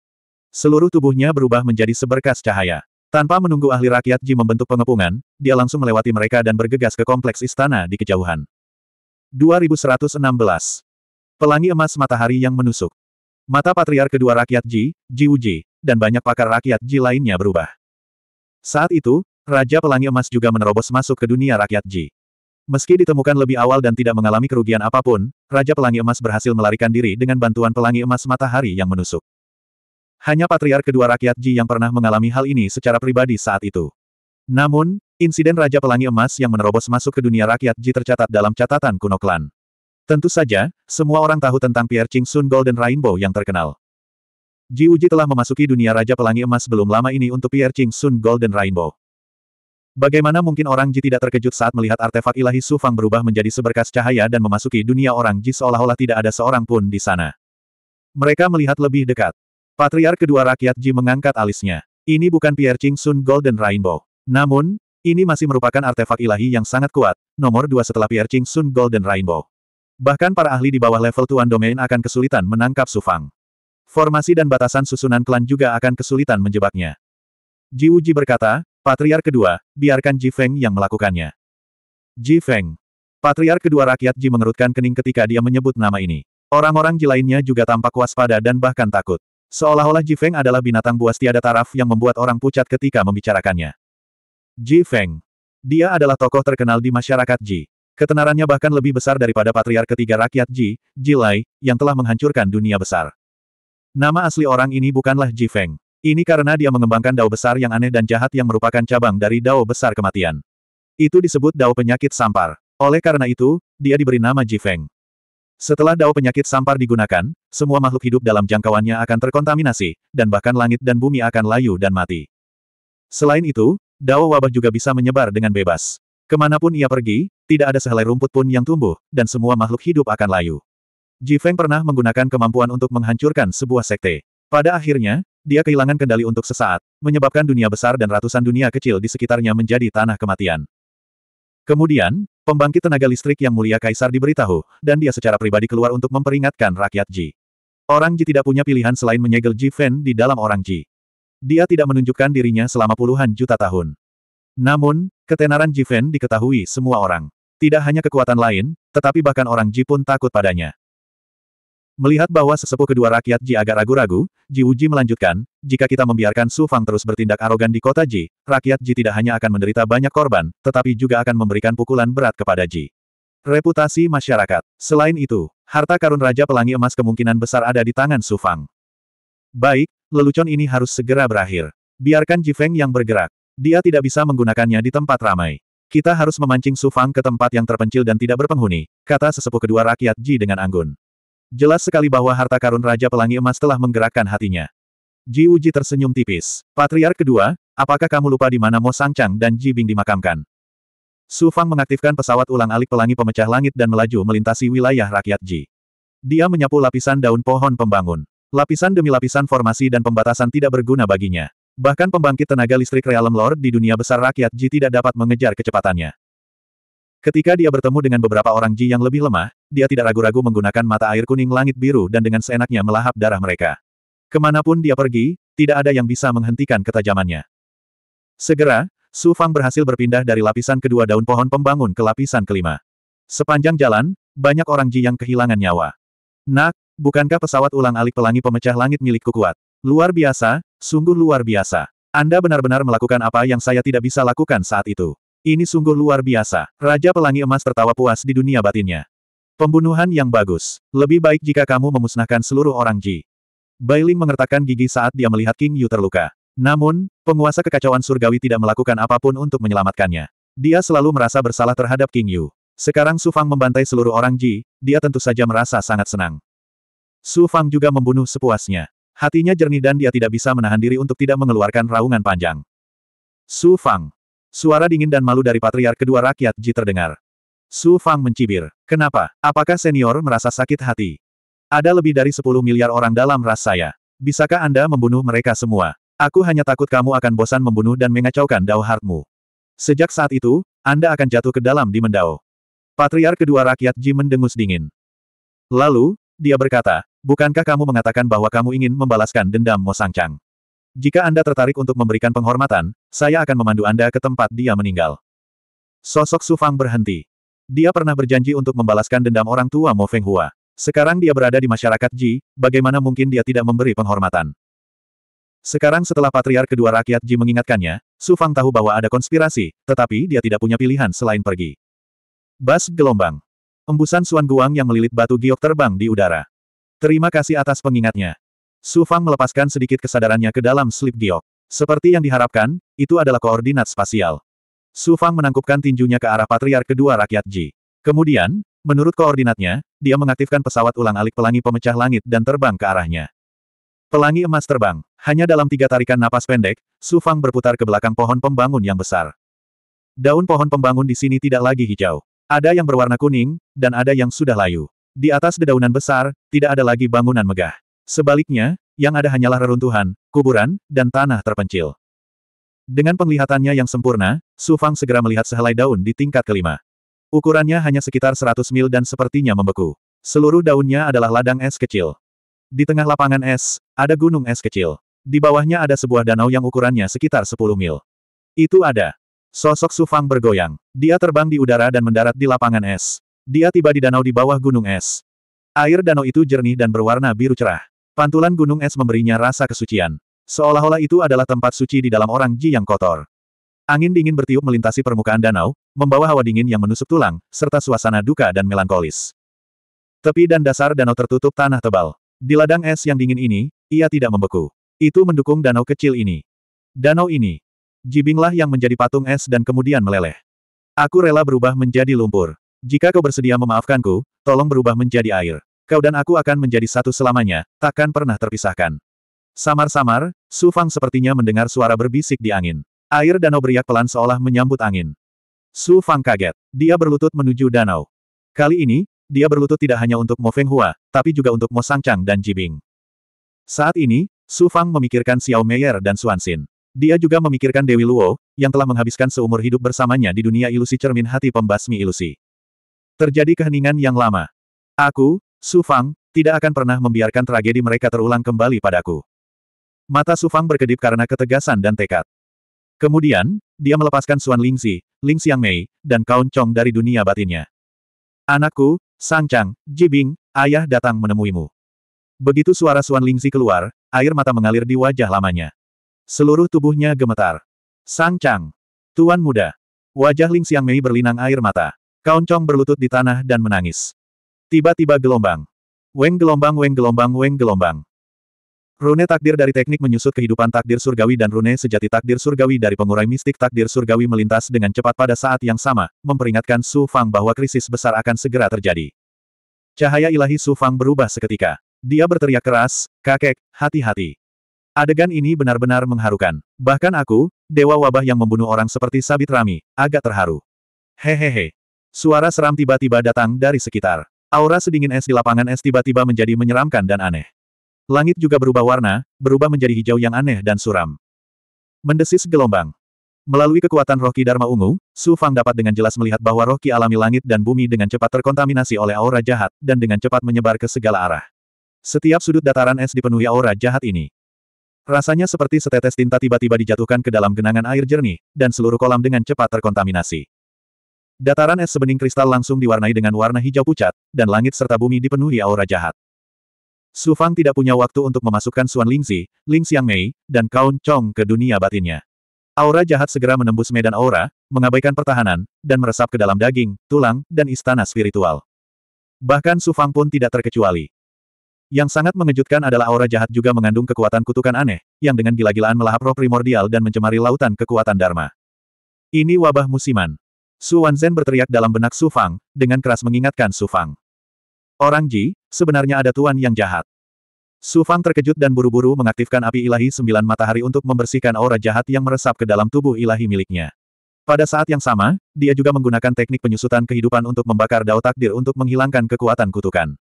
Seluruh tubuhnya berubah menjadi seberkas cahaya. Tanpa menunggu ahli rakyat Ji membentuk pengepungan, dia langsung melewati mereka dan bergegas ke kompleks istana di kejauhan. 2116 Pelangi emas matahari yang menusuk. Mata patriar kedua rakyat Ji, Ji Uji, dan banyak pakar rakyat Ji lainnya berubah. Saat itu, Raja Pelangi Emas juga menerobos masuk ke dunia rakyat Ji. Meski ditemukan lebih awal dan tidak mengalami kerugian apapun, Raja Pelangi Emas berhasil melarikan diri dengan bantuan pelangi emas matahari yang menusuk. Hanya patriar kedua rakyat Ji yang pernah mengalami hal ini secara pribadi saat itu. Namun, insiden Raja Pelangi Emas yang menerobos masuk ke dunia rakyat Ji tercatat dalam catatan kuno klan. Tentu saja, semua orang tahu tentang Pierre Ching Sun Golden Rainbow yang terkenal. Ji Uji telah memasuki dunia Raja Pelangi Emas belum lama ini untuk Pierre Ching Sun Golden Rainbow. Bagaimana mungkin orang Ji tidak terkejut saat melihat artefak ilahi Su Fang berubah menjadi seberkas cahaya dan memasuki dunia orang Ji seolah-olah tidak ada seorang pun di sana. Mereka melihat lebih dekat. Patriar kedua rakyat Ji mengangkat alisnya. Ini bukan Pierre Ching Sun Golden Rainbow. Namun, ini masih merupakan artefak ilahi yang sangat kuat, nomor dua setelah Pierre Ching Sun Golden Rainbow. Bahkan para ahli di bawah level Tuan Domain akan kesulitan menangkap Sufang. Formasi dan batasan susunan klan juga akan kesulitan menjebaknya. Ji Wuji berkata, Patriar kedua, biarkan Ji Feng yang melakukannya. Ji Feng. patriar kedua rakyat Ji mengerutkan kening ketika dia menyebut nama ini. Orang-orang Ji lainnya juga tampak waspada dan bahkan takut. Seolah-olah Ji Feng adalah binatang buas tiada taraf yang membuat orang pucat ketika membicarakannya. Ji Feng. Dia adalah tokoh terkenal di masyarakat Ji. Ketenarannya bahkan lebih besar daripada patriark ketiga rakyat Ji, Jilai, yang telah menghancurkan dunia besar. Nama asli orang ini bukanlah Ji Feng. Ini karena dia mengembangkan dao besar yang aneh dan jahat yang merupakan cabang dari dao besar kematian. Itu disebut dao penyakit sampar. Oleh karena itu, dia diberi nama Ji Feng. Setelah dao penyakit sampar digunakan, semua makhluk hidup dalam jangkauannya akan terkontaminasi, dan bahkan langit dan bumi akan layu dan mati. Selain itu, dao wabah juga bisa menyebar dengan bebas. Kemanapun ia pergi, tidak ada sehelai rumput pun yang tumbuh, dan semua makhluk hidup akan layu. Ji Feng pernah menggunakan kemampuan untuk menghancurkan sebuah sekte. Pada akhirnya, dia kehilangan kendali untuk sesaat, menyebabkan dunia besar dan ratusan dunia kecil di sekitarnya menjadi tanah kematian. Kemudian, pembangkit tenaga listrik yang mulia Kaisar diberitahu, dan dia secara pribadi keluar untuk memperingatkan rakyat Ji. Orang Ji tidak punya pilihan selain menyegel Ji Feng di dalam orang Ji. Dia tidak menunjukkan dirinya selama puluhan juta tahun. Namun, ketenaran Jifen diketahui semua orang. Tidak hanya kekuatan lain, tetapi bahkan orang Ji pun takut padanya. Melihat bahwa sesepuh kedua rakyat Ji agak ragu-ragu, Ji Uji melanjutkan, jika kita membiarkan Su Fang terus bertindak arogan di kota Ji, rakyat Ji tidak hanya akan menderita banyak korban, tetapi juga akan memberikan pukulan berat kepada Ji. Reputasi masyarakat. Selain itu, harta karun Raja Pelangi Emas kemungkinan besar ada di tangan Su Fang. Baik, lelucon ini harus segera berakhir. Biarkan Ji Feng yang bergerak. Dia tidak bisa menggunakannya di tempat ramai. Kita harus memancing Su Fang ke tempat yang terpencil dan tidak berpenghuni, kata sesepuh kedua rakyat Ji dengan anggun. Jelas sekali bahwa harta karun Raja Pelangi Emas telah menggerakkan hatinya. Ji Uji tersenyum tipis. Patriark kedua, apakah kamu lupa di mana Mo Sangcang dan Ji Bing dimakamkan? Su Fang mengaktifkan pesawat ulang alik pelangi pemecah langit dan melaju melintasi wilayah rakyat Ji. Dia menyapu lapisan daun pohon pembangun. Lapisan demi lapisan formasi dan pembatasan tidak berguna baginya. Bahkan pembangkit tenaga listrik Realm Lord di dunia besar rakyat Ji tidak dapat mengejar kecepatannya. Ketika dia bertemu dengan beberapa orang Ji yang lebih lemah, dia tidak ragu-ragu menggunakan mata air kuning langit biru dan dengan seenaknya melahap darah mereka. Kemanapun dia pergi, tidak ada yang bisa menghentikan ketajamannya. Segera, Su Fang berhasil berpindah dari lapisan kedua daun pohon pembangun ke lapisan kelima. Sepanjang jalan, banyak orang Ji yang kehilangan nyawa. Nak, bukankah pesawat ulang alik pelangi pemecah langit milikku kuat? Luar biasa, sungguh luar biasa. Anda benar-benar melakukan apa yang saya tidak bisa lakukan saat itu. Ini sungguh luar biasa. Raja Pelangi Emas tertawa puas di dunia batinnya. Pembunuhan yang bagus. Lebih baik jika kamu memusnahkan seluruh orang Ji. Bailing mengertakkan gigi saat dia melihat King Yu terluka. Namun, penguasa kekacauan surgawi tidak melakukan apapun untuk menyelamatkannya. Dia selalu merasa bersalah terhadap King Yu. Sekarang Su Fang membantai seluruh orang Ji, dia tentu saja merasa sangat senang. Su Fang juga membunuh sepuasnya. Hatinya jernih dan dia tidak bisa menahan diri untuk tidak mengeluarkan raungan panjang. Su Fang. Suara dingin dan malu dari patriark kedua rakyat Ji terdengar. Su Fang mencibir. Kenapa? Apakah senior merasa sakit hati? Ada lebih dari 10 miliar orang dalam ras saya. Bisakah Anda membunuh mereka semua? Aku hanya takut kamu akan bosan membunuh dan mengacaukan Dao Hartmu. Sejak saat itu, Anda akan jatuh ke dalam di Mendao. Patriark kedua rakyat Ji mendengus dingin. Lalu, dia berkata, bukankah kamu mengatakan bahwa kamu ingin membalaskan dendam Mo Sangcang? Jika Anda tertarik untuk memberikan penghormatan, saya akan memandu Anda ke tempat dia meninggal. Sosok Su Fang berhenti. Dia pernah berjanji untuk membalaskan dendam orang tua Mo Feng Hua. Sekarang dia berada di masyarakat Ji, bagaimana mungkin dia tidak memberi penghormatan? Sekarang setelah patriar kedua rakyat Ji mengingatkannya, Su Fang tahu bahwa ada konspirasi, tetapi dia tidak punya pilihan selain pergi. Bas gelombang. Embusan Suan Guang yang melilit batu giok terbang di udara. Terima kasih atas pengingatnya. Su Fang melepaskan sedikit kesadarannya ke dalam slip giok. Seperti yang diharapkan, itu adalah koordinat spasial. Su Fang menangkupkan tinjunya ke arah patriark kedua rakyat Ji. Kemudian, menurut koordinatnya, dia mengaktifkan pesawat ulang-alik pelangi pemecah langit dan terbang ke arahnya. Pelangi emas terbang. Hanya dalam tiga tarikan napas pendek, Su Fang berputar ke belakang pohon pembangun yang besar. Daun pohon pembangun di sini tidak lagi hijau. Ada yang berwarna kuning, dan ada yang sudah layu. Di atas dedaunan besar, tidak ada lagi bangunan megah. Sebaliknya, yang ada hanyalah reruntuhan, kuburan, dan tanah terpencil. Dengan penglihatannya yang sempurna, Su Fang segera melihat sehelai daun di tingkat kelima. Ukurannya hanya sekitar 100 mil dan sepertinya membeku. Seluruh daunnya adalah ladang es kecil. Di tengah lapangan es, ada gunung es kecil. Di bawahnya ada sebuah danau yang ukurannya sekitar 10 mil. Itu ada. Sosok Sufang bergoyang. Dia terbang di udara dan mendarat di lapangan es. Dia tiba di danau di bawah gunung es. Air danau itu jernih dan berwarna biru cerah. Pantulan gunung es memberinya rasa kesucian. Seolah-olah itu adalah tempat suci di dalam orang Ji yang kotor. Angin dingin bertiup melintasi permukaan danau, membawa hawa dingin yang menusuk tulang, serta suasana duka dan melankolis. Tepi dan dasar danau tertutup tanah tebal. Di ladang es yang dingin ini, ia tidak membeku. Itu mendukung danau kecil ini. Danau ini, Jibinglah yang menjadi patung es dan kemudian meleleh. Aku rela berubah menjadi lumpur. Jika kau bersedia memaafkanku, tolong berubah menjadi air. Kau dan aku akan menjadi satu selamanya, takkan pernah terpisahkan. Samar-samar, Su Fang sepertinya mendengar suara berbisik di angin. Air danau beriak pelan seolah menyambut angin. Su Fang kaget. Dia berlutut menuju danau. Kali ini, dia berlutut tidak hanya untuk Mo Feng Hua, tapi juga untuk Mo Sang Chang dan Jibing. Saat ini, Su Fang memikirkan Xiao Meier dan Xuan Xin. Dia juga memikirkan Dewi Luo, yang telah menghabiskan seumur hidup bersamanya di dunia ilusi cermin hati pembasmi ilusi. Terjadi keheningan yang lama. Aku, Su Fang, tidak akan pernah membiarkan tragedi mereka terulang kembali padaku. Mata Su Fang berkedip karena ketegasan dan tekad. Kemudian, dia melepaskan Suan Lingzi, Ling Xiang Mei, dan Kaun Chong dari dunia batinnya. Anakku, Sang Chang, Jibing, ayah datang menemuimu. Begitu suara Suan Lingzi keluar, air mata mengalir di wajah lamanya. Seluruh tubuhnya gemetar. Sang Chang. Tuan muda. Wajah Ling Xiang Mei berlinang air mata. Kauncong berlutut di tanah dan menangis. Tiba-tiba gelombang. Weng gelombang weng gelombang weng gelombang. Rune takdir dari teknik menyusut kehidupan takdir surgawi dan rune sejati takdir surgawi dari pengurai mistik takdir surgawi melintas dengan cepat pada saat yang sama, memperingatkan Su Fang bahwa krisis besar akan segera terjadi. Cahaya ilahi Su Fang berubah seketika. Dia berteriak keras, kakek, hati-hati. Adegan ini benar-benar mengharukan. Bahkan aku, dewa wabah yang membunuh orang seperti Sabit Rami, agak terharu. Hehehe. Suara seram tiba-tiba datang dari sekitar. Aura sedingin es di lapangan es tiba-tiba menjadi menyeramkan dan aneh. Langit juga berubah warna, berubah menjadi hijau yang aneh dan suram. Mendesis gelombang. Melalui kekuatan roh Ki Dharma Ungu, Su Fang dapat dengan jelas melihat bahwa roh Ki alami langit dan bumi dengan cepat terkontaminasi oleh aura jahat, dan dengan cepat menyebar ke segala arah. Setiap sudut dataran es dipenuhi aura jahat ini. Rasanya seperti setetes tinta tiba-tiba dijatuhkan ke dalam genangan air jernih, dan seluruh kolam dengan cepat terkontaminasi. Dataran es sebening kristal langsung diwarnai dengan warna hijau pucat, dan langit serta bumi dipenuhi aura jahat. Su Fang tidak punya waktu untuk memasukkan Suan Lingzi, Ling Xiang Mei, dan Kaun Chong ke dunia batinnya. Aura jahat segera menembus medan aura, mengabaikan pertahanan, dan meresap ke dalam daging, tulang, dan istana spiritual. Bahkan Su Fang pun tidak terkecuali. Yang sangat mengejutkan adalah aura jahat juga mengandung kekuatan kutukan aneh, yang dengan gila-gilaan melahap roh primordial dan mencemari lautan kekuatan Dharma. Ini wabah musiman. Su Wanzhen berteriak dalam benak Su Fang, dengan keras mengingatkan Su Fang. Orang Ji, sebenarnya ada tuan yang jahat. Su Fang terkejut dan buru-buru mengaktifkan api ilahi sembilan matahari untuk membersihkan aura jahat yang meresap ke dalam tubuh ilahi miliknya. Pada saat yang sama, dia juga menggunakan teknik penyusutan kehidupan untuk membakar dao takdir untuk menghilangkan kekuatan kutukan.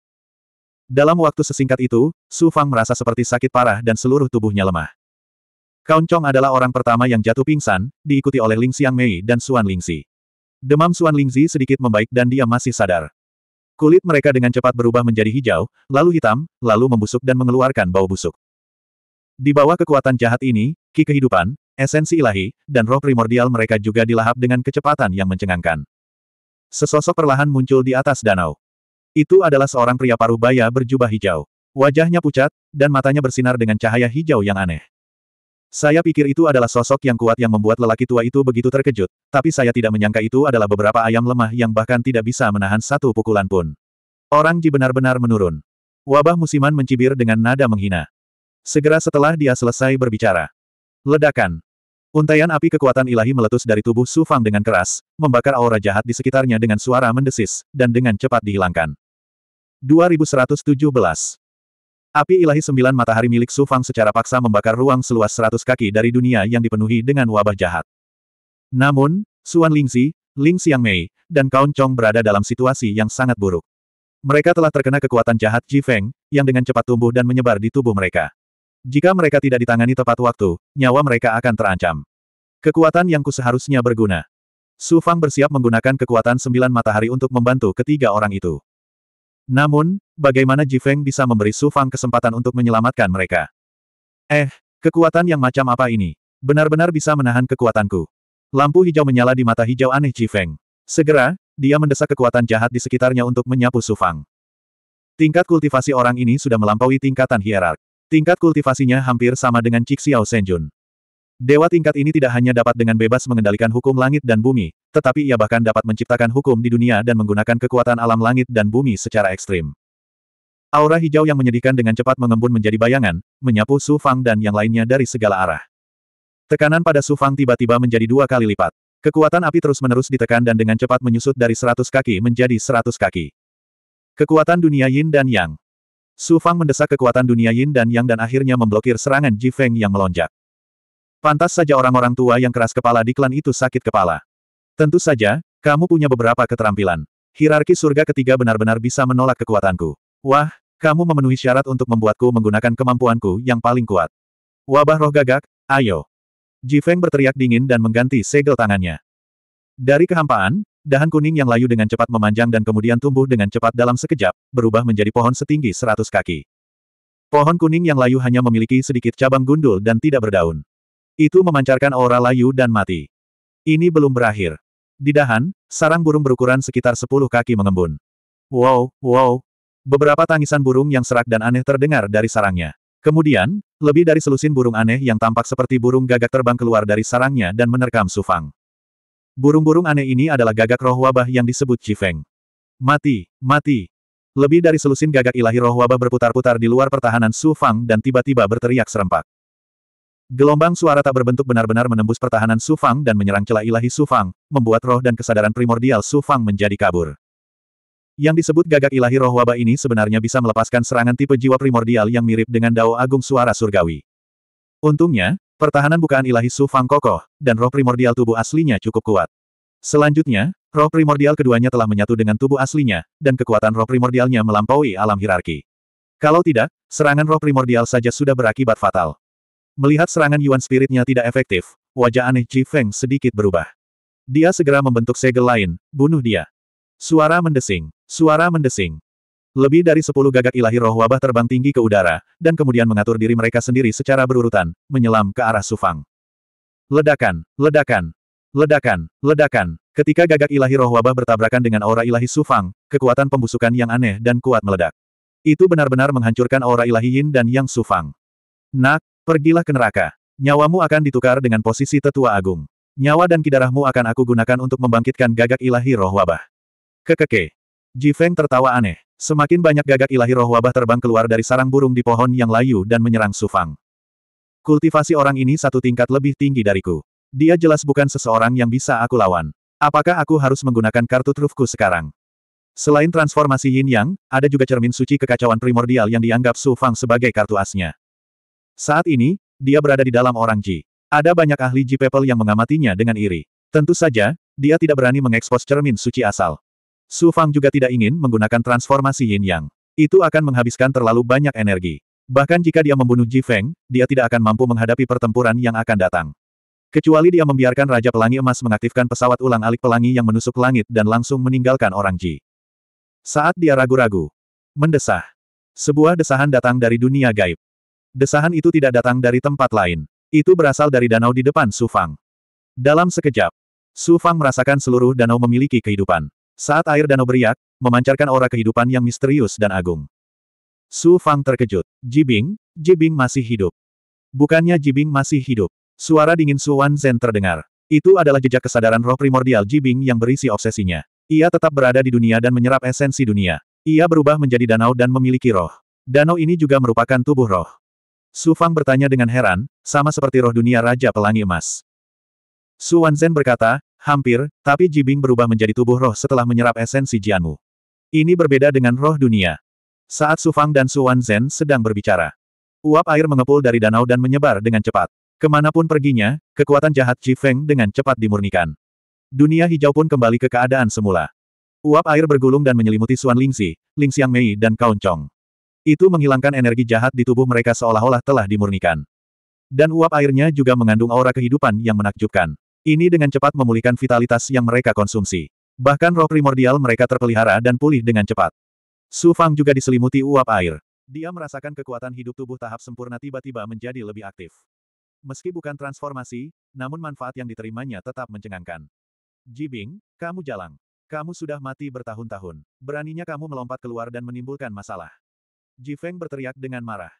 Dalam waktu sesingkat itu, Su Fang merasa seperti sakit parah dan seluruh tubuhnya lemah. Kaun Chong adalah orang pertama yang jatuh pingsan, diikuti oleh Ling Xiang Mei dan Suan Lingzi. Demam Suan Lingzi sedikit membaik dan dia masih sadar. Kulit mereka dengan cepat berubah menjadi hijau, lalu hitam, lalu membusuk dan mengeluarkan bau busuk. Di bawah kekuatan jahat ini, ki kehidupan, esensi ilahi, dan roh primordial mereka juga dilahap dengan kecepatan yang mencengangkan. Sesosok perlahan muncul di atas danau. Itu adalah seorang pria paruh baya berjubah hijau. Wajahnya pucat, dan matanya bersinar dengan cahaya hijau yang aneh. Saya pikir itu adalah sosok yang kuat yang membuat lelaki tua itu begitu terkejut, tapi saya tidak menyangka itu adalah beberapa ayam lemah yang bahkan tidak bisa menahan satu pukulan pun. Orang Ji benar-benar menurun. Wabah musiman mencibir dengan nada menghina. Segera setelah dia selesai berbicara. Ledakan. Untaian api kekuatan ilahi meletus dari tubuh Su Fang dengan keras, membakar aura jahat di sekitarnya dengan suara mendesis, dan dengan cepat dihilangkan. 2117 Api ilahi sembilan matahari milik Su Fang secara paksa membakar ruang seluas seratus kaki dari dunia yang dipenuhi dengan wabah jahat. Namun, Suan Lingzi, Ling Mei, dan Kaun Chong berada dalam situasi yang sangat buruk. Mereka telah terkena kekuatan jahat Ji Feng, yang dengan cepat tumbuh dan menyebar di tubuh mereka. Jika mereka tidak ditangani tepat waktu, nyawa mereka akan terancam. Kekuatan yang ku seharusnya berguna. Su Fang bersiap menggunakan kekuatan sembilan matahari untuk membantu ketiga orang itu. Namun, bagaimana Ji Feng bisa memberi Su Fang kesempatan untuk menyelamatkan mereka? Eh, kekuatan yang macam apa ini? Benar-benar bisa menahan kekuatanku. Lampu hijau menyala di mata hijau aneh Ji Feng. Segera, dia mendesak kekuatan jahat di sekitarnya untuk menyapu Su Fang. Tingkat kultivasi orang ini sudah melampaui tingkatan hierarki. Tingkat kultivasinya hampir sama dengan Cik Xiao Senjun. Dewa tingkat ini tidak hanya dapat dengan bebas mengendalikan hukum langit dan bumi, tetapi ia bahkan dapat menciptakan hukum di dunia dan menggunakan kekuatan alam langit dan bumi secara ekstrim. Aura hijau yang menyedihkan dengan cepat mengembun menjadi bayangan, menyapu Su Fang dan yang lainnya dari segala arah. Tekanan pada Su Fang tiba-tiba menjadi dua kali lipat. Kekuatan api terus-menerus ditekan dan dengan cepat menyusut dari seratus kaki menjadi seratus kaki. Kekuatan dunia yin dan yang. Su Fang mendesak kekuatan dunia Yin dan Yang dan akhirnya memblokir serangan Ji Feng yang melonjak. Pantas saja orang-orang tua yang keras kepala di klan itu sakit kepala. Tentu saja, kamu punya beberapa keterampilan. Hierarki surga ketiga benar-benar bisa menolak kekuatanku. Wah, kamu memenuhi syarat untuk membuatku menggunakan kemampuanku yang paling kuat. Wabah roh gagak, ayo. Ji Feng berteriak dingin dan mengganti segel tangannya. Dari kehampaan, Dahan kuning yang layu dengan cepat memanjang dan kemudian tumbuh dengan cepat dalam sekejap, berubah menjadi pohon setinggi seratus kaki. Pohon kuning yang layu hanya memiliki sedikit cabang gundul dan tidak berdaun. Itu memancarkan aura layu dan mati. Ini belum berakhir. Di dahan, sarang burung berukuran sekitar sepuluh kaki mengembun. Wow, wow. Beberapa tangisan burung yang serak dan aneh terdengar dari sarangnya. Kemudian, lebih dari selusin burung aneh yang tampak seperti burung gagak terbang keluar dari sarangnya dan menerkam Sufang. Burung-burung aneh ini adalah gagak roh wabah yang disebut Cifeng. Mati, mati. Lebih dari selusin gagak ilahi roh wabah berputar-putar di luar pertahanan Su Fang dan tiba-tiba berteriak serempak. Gelombang suara tak berbentuk benar-benar menembus pertahanan Su Fang dan menyerang celah ilahi Su Fang, membuat roh dan kesadaran primordial Su Fang menjadi kabur. Yang disebut gagak ilahi roh wabah ini sebenarnya bisa melepaskan serangan tipe jiwa primordial yang mirip dengan Dao Agung Suara Surgawi. Untungnya, Pertahanan bukaan ilahi Su Fang kokoh, dan roh primordial tubuh aslinya cukup kuat. Selanjutnya, roh primordial keduanya telah menyatu dengan tubuh aslinya, dan kekuatan roh primordialnya melampaui alam hierarki. Kalau tidak, serangan roh primordial saja sudah berakibat fatal. Melihat serangan Yuan Spiritnya tidak efektif, wajah aneh Ji Feng sedikit berubah. Dia segera membentuk segel lain, bunuh dia. Suara mendesing, suara mendesing. Lebih dari sepuluh gagak ilahi roh wabah terbang tinggi ke udara, dan kemudian mengatur diri mereka sendiri secara berurutan, menyelam ke arah Sufang. Ledakan, ledakan, ledakan, ledakan. Ketika gagak ilahi roh wabah bertabrakan dengan aura ilahi Sufang, kekuatan pembusukan yang aneh dan kuat meledak. Itu benar-benar menghancurkan aura ilahi Yin dan Yang Sufang. Nak, pergilah ke neraka. Nyawamu akan ditukar dengan posisi tetua agung. Nyawa dan kidarahmu akan aku gunakan untuk membangkitkan gagak ilahi roh wabah. Kekeke. Feng tertawa aneh. Semakin banyak gagak ilahi roh wabah terbang keluar dari sarang burung di pohon yang layu dan menyerang Sufang. Kultivasi orang ini satu tingkat lebih tinggi dariku. Dia jelas bukan seseorang yang bisa aku lawan. Apakah aku harus menggunakan kartu trufku sekarang? Selain transformasi yin yang, ada juga cermin suci kekacauan primordial yang dianggap Su Fang sebagai kartu asnya. Saat ini, dia berada di dalam orang Ji. Ada banyak ahli Ji People yang mengamatinya dengan iri. Tentu saja, dia tidak berani mengekspos cermin suci asal. Su Fang juga tidak ingin menggunakan transformasi Yin Yang. Itu akan menghabiskan terlalu banyak energi. Bahkan jika dia membunuh Ji Feng, dia tidak akan mampu menghadapi pertempuran yang akan datang. Kecuali dia membiarkan Raja Pelangi Emas mengaktifkan pesawat ulang alik pelangi yang menusuk langit dan langsung meninggalkan orang Ji. Saat dia ragu-ragu, mendesah. Sebuah desahan datang dari dunia gaib. Desahan itu tidak datang dari tempat lain. Itu berasal dari danau di depan Su Fang. Dalam sekejap, Su Fang merasakan seluruh danau memiliki kehidupan. Saat air danau beriak, memancarkan aura kehidupan yang misterius dan agung. Su Fang terkejut. Jibing, Jibing masih hidup. Bukannya Jibing masih hidup. Suara dingin Su Wan Zhen terdengar. Itu adalah jejak kesadaran roh primordial Jibing yang berisi obsesinya. Ia tetap berada di dunia dan menyerap esensi dunia. Ia berubah menjadi danau dan memiliki roh. Danau ini juga merupakan tubuh roh. Su Fang bertanya dengan heran, sama seperti roh dunia Raja Pelangi Emas. Su Wan Zhen berkata, Hampir, tapi Jibing berubah menjadi tubuh roh setelah menyerap esensi Jianmu. Ini berbeda dengan roh dunia. Saat Su Fang dan Su Zhen sedang berbicara. Uap air mengepul dari danau dan menyebar dengan cepat. Kemanapun perginya, kekuatan jahat Ji Feng dengan cepat dimurnikan. Dunia hijau pun kembali ke keadaan semula. Uap air bergulung dan menyelimuti Suan Lingxi, Lingxiang Mei dan Kaun Chong. Itu menghilangkan energi jahat di tubuh mereka seolah-olah telah dimurnikan. Dan uap airnya juga mengandung aura kehidupan yang menakjubkan. Ini dengan cepat memulihkan vitalitas yang mereka konsumsi. Bahkan roh primordial mereka terpelihara dan pulih dengan cepat. Su Fang juga diselimuti uap air. Dia merasakan kekuatan hidup tubuh tahap sempurna tiba-tiba menjadi lebih aktif. Meski bukan transformasi, namun manfaat yang diterimanya tetap mencengangkan. Jibing, kamu jalang. Kamu sudah mati bertahun-tahun. Beraninya kamu melompat keluar dan menimbulkan masalah. Jifeng berteriak dengan marah.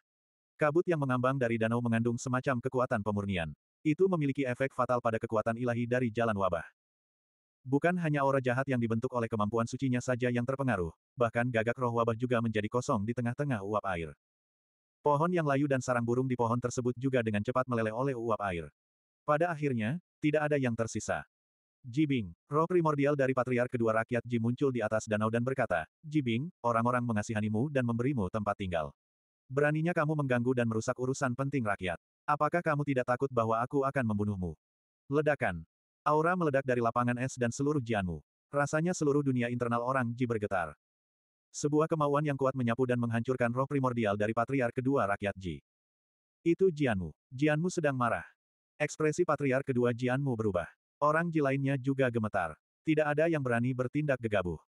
Kabut yang mengambang dari danau mengandung semacam kekuatan pemurnian. Itu memiliki efek fatal pada kekuatan ilahi dari jalan wabah. Bukan hanya aura jahat yang dibentuk oleh kemampuan sucinya saja yang terpengaruh, bahkan gagak roh wabah juga menjadi kosong di tengah-tengah uap air. Pohon yang layu dan sarang burung di pohon tersebut juga dengan cepat meleleh oleh uap air. Pada akhirnya, tidak ada yang tersisa. Jibing, roh primordial dari patriark kedua rakyat Ji muncul di atas danau dan berkata, Jibing, orang-orang mengasihanimu dan memberimu tempat tinggal. Beraninya kamu mengganggu dan merusak urusan penting rakyat. Apakah kamu tidak takut bahwa aku akan membunuhmu? Ledakan. Aura meledak dari lapangan es dan seluruh Jianmu. Rasanya seluruh dunia internal orang Ji bergetar. Sebuah kemauan yang kuat menyapu dan menghancurkan roh primordial dari patriark kedua rakyat Ji. Itu Jianmu. Jianmu sedang marah. Ekspresi patriark kedua Jianmu berubah. Orang Ji lainnya juga gemetar. Tidak ada yang berani bertindak gegabah.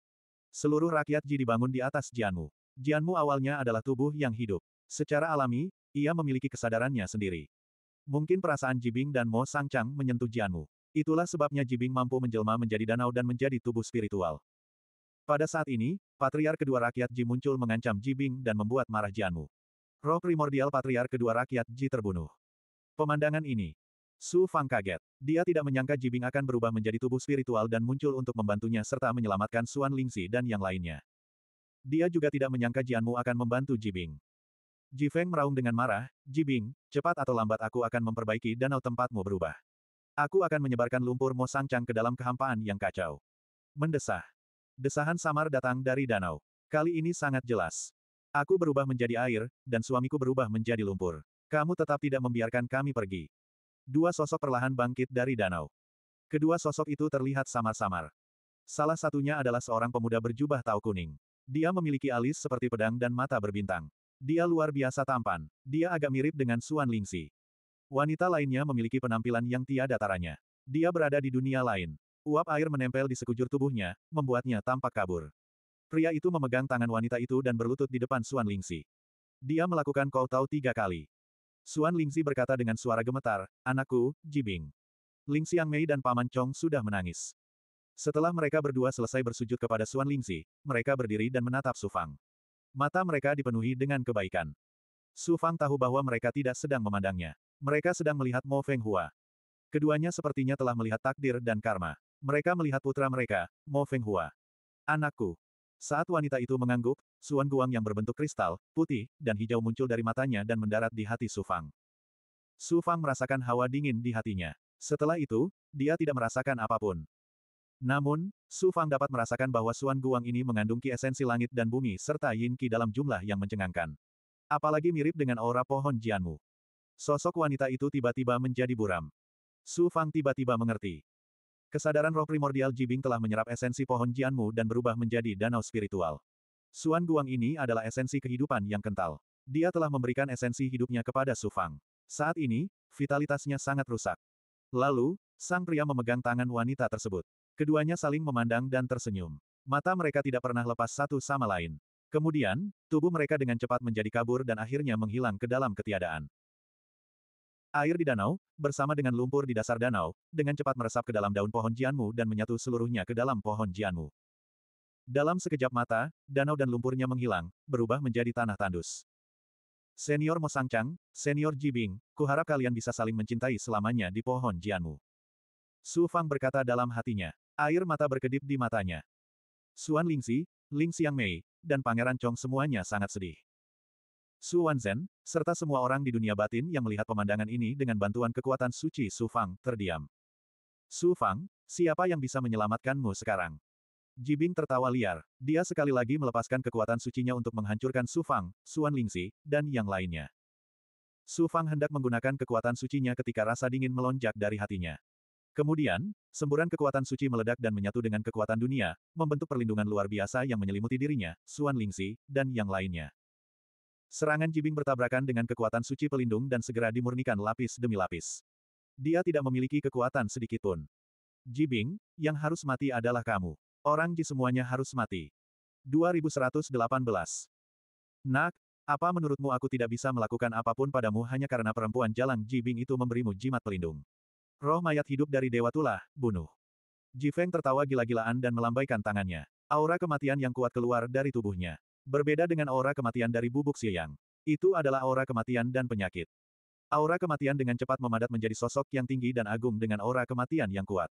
Seluruh rakyat Ji dibangun di atas Jianmu. Jianmu awalnya adalah tubuh yang hidup. Secara alami, ia memiliki kesadarannya sendiri. Mungkin perasaan Jibing dan Mo Sangcang menyentuh Jianmu. Itulah sebabnya Jibing mampu menjelma menjadi danau dan menjadi tubuh spiritual. Pada saat ini, Patriar kedua rakyat Ji muncul mengancam Jibing dan membuat marah Jianmu. Roh primordial Patriar kedua rakyat Ji terbunuh. Pemandangan ini. Su Fang kaget. Dia tidak menyangka Jibing akan berubah menjadi tubuh spiritual dan muncul untuk membantunya serta menyelamatkan Suan Lingxi dan yang lainnya. Dia juga tidak menyangka Jianmu akan membantu Jibing. Ji Feng meraung dengan marah, Ji Bing, cepat atau lambat aku akan memperbaiki danau tempatmu berubah. Aku akan menyebarkan lumpur Mo Sangcang ke dalam kehampaan yang kacau. Mendesah. Desahan samar datang dari danau. Kali ini sangat jelas. Aku berubah menjadi air, dan suamiku berubah menjadi lumpur. Kamu tetap tidak membiarkan kami pergi. Dua sosok perlahan bangkit dari danau. Kedua sosok itu terlihat samar-samar. Salah satunya adalah seorang pemuda berjubah tau kuning. Dia memiliki alis seperti pedang dan mata berbintang. Dia luar biasa tampan. Dia agak mirip dengan Suan Lingxi. Wanita lainnya memiliki penampilan yang tiada taranya. Dia berada di dunia lain. Uap air menempel di sekujur tubuhnya, membuatnya tampak kabur. Pria itu memegang tangan wanita itu dan berlutut di depan Suan Lingxi. Dia melakukan kau tahu tiga kali. Suan Lingxi berkata dengan suara gemetar, Anakku, Jibing. Ling Xiang Mei dan Paman Chong sudah menangis. Setelah mereka berdua selesai bersujud kepada Suan Lingxi, mereka berdiri dan menatap Sufang. Fang. Mata mereka dipenuhi dengan kebaikan. Su Fang tahu bahwa mereka tidak sedang memandangnya. Mereka sedang melihat Mo Feng Hua. Keduanya sepertinya telah melihat takdir dan karma. Mereka melihat putra mereka, Mo Feng Hua. Anakku. Saat wanita itu mengangguk, Suan Guang yang berbentuk kristal, putih, dan hijau muncul dari matanya dan mendarat di hati Su Fang. Su Fang merasakan hawa dingin di hatinya. Setelah itu, dia tidak merasakan apapun. Namun, Su Fang dapat merasakan bahwa Suan Guang ini mengandung ki esensi langit dan bumi serta yin ki dalam jumlah yang mencengangkan. Apalagi mirip dengan aura pohon Jianmu. Sosok wanita itu tiba-tiba menjadi buram. Su Fang tiba-tiba mengerti. Kesadaran roh primordial Jibing telah menyerap esensi pohon Jianmu dan berubah menjadi danau spiritual. Suan Guang ini adalah esensi kehidupan yang kental. Dia telah memberikan esensi hidupnya kepada Su Fang. Saat ini, vitalitasnya sangat rusak. Lalu, sang pria memegang tangan wanita tersebut. Keduanya saling memandang dan tersenyum. Mata mereka tidak pernah lepas satu sama lain. Kemudian, tubuh mereka dengan cepat menjadi kabur dan akhirnya menghilang ke dalam ketiadaan. Air di danau, bersama dengan lumpur di dasar danau, dengan cepat meresap ke dalam daun pohon Jianmu dan menyatu seluruhnya ke dalam pohon Jianmu. Dalam sekejap mata, danau dan lumpurnya menghilang, berubah menjadi tanah tandus. Senior Mo Sangchang, Senior Ji Bing, kuharap kalian bisa saling mencintai selamanya di pohon Jianmu. Su Fang berkata dalam hatinya. Air mata berkedip di matanya. Xuan Lingxi, Ling Mei, dan Pangeran Chong semuanya sangat sedih. Su Wanzhen, serta semua orang di dunia batin yang melihat pemandangan ini dengan bantuan kekuatan suci Su Fang, terdiam. Su Fang, siapa yang bisa menyelamatkanmu sekarang? Jibing tertawa liar. Dia sekali lagi melepaskan kekuatan sucinya untuk menghancurkan Su Fang, Xuan Lingxi, dan yang lainnya. Su Fang hendak menggunakan kekuatan sucinya ketika rasa dingin melonjak dari hatinya. Kemudian, semburan kekuatan suci meledak dan menyatu dengan kekuatan dunia, membentuk perlindungan luar biasa yang menyelimuti dirinya, Suan Lingxi, dan yang lainnya. Serangan jibing bertabrakan dengan kekuatan suci pelindung dan segera dimurnikan lapis demi lapis. Dia tidak memiliki kekuatan sedikit pun. Jibing, yang harus mati adalah kamu. Orang di semuanya harus mati. 2118. Nak, apa menurutmu aku tidak bisa melakukan apapun padamu hanya karena perempuan jalang Jibing itu memberimu jimat pelindung? Roh mayat hidup dari Dewa Tulah, bunuh. Feng tertawa gila-gilaan dan melambaikan tangannya. Aura kematian yang kuat keluar dari tubuhnya. Berbeda dengan aura kematian dari bubuk siang. Itu adalah aura kematian dan penyakit. Aura kematian dengan cepat memadat menjadi sosok yang tinggi dan agung dengan aura kematian yang kuat.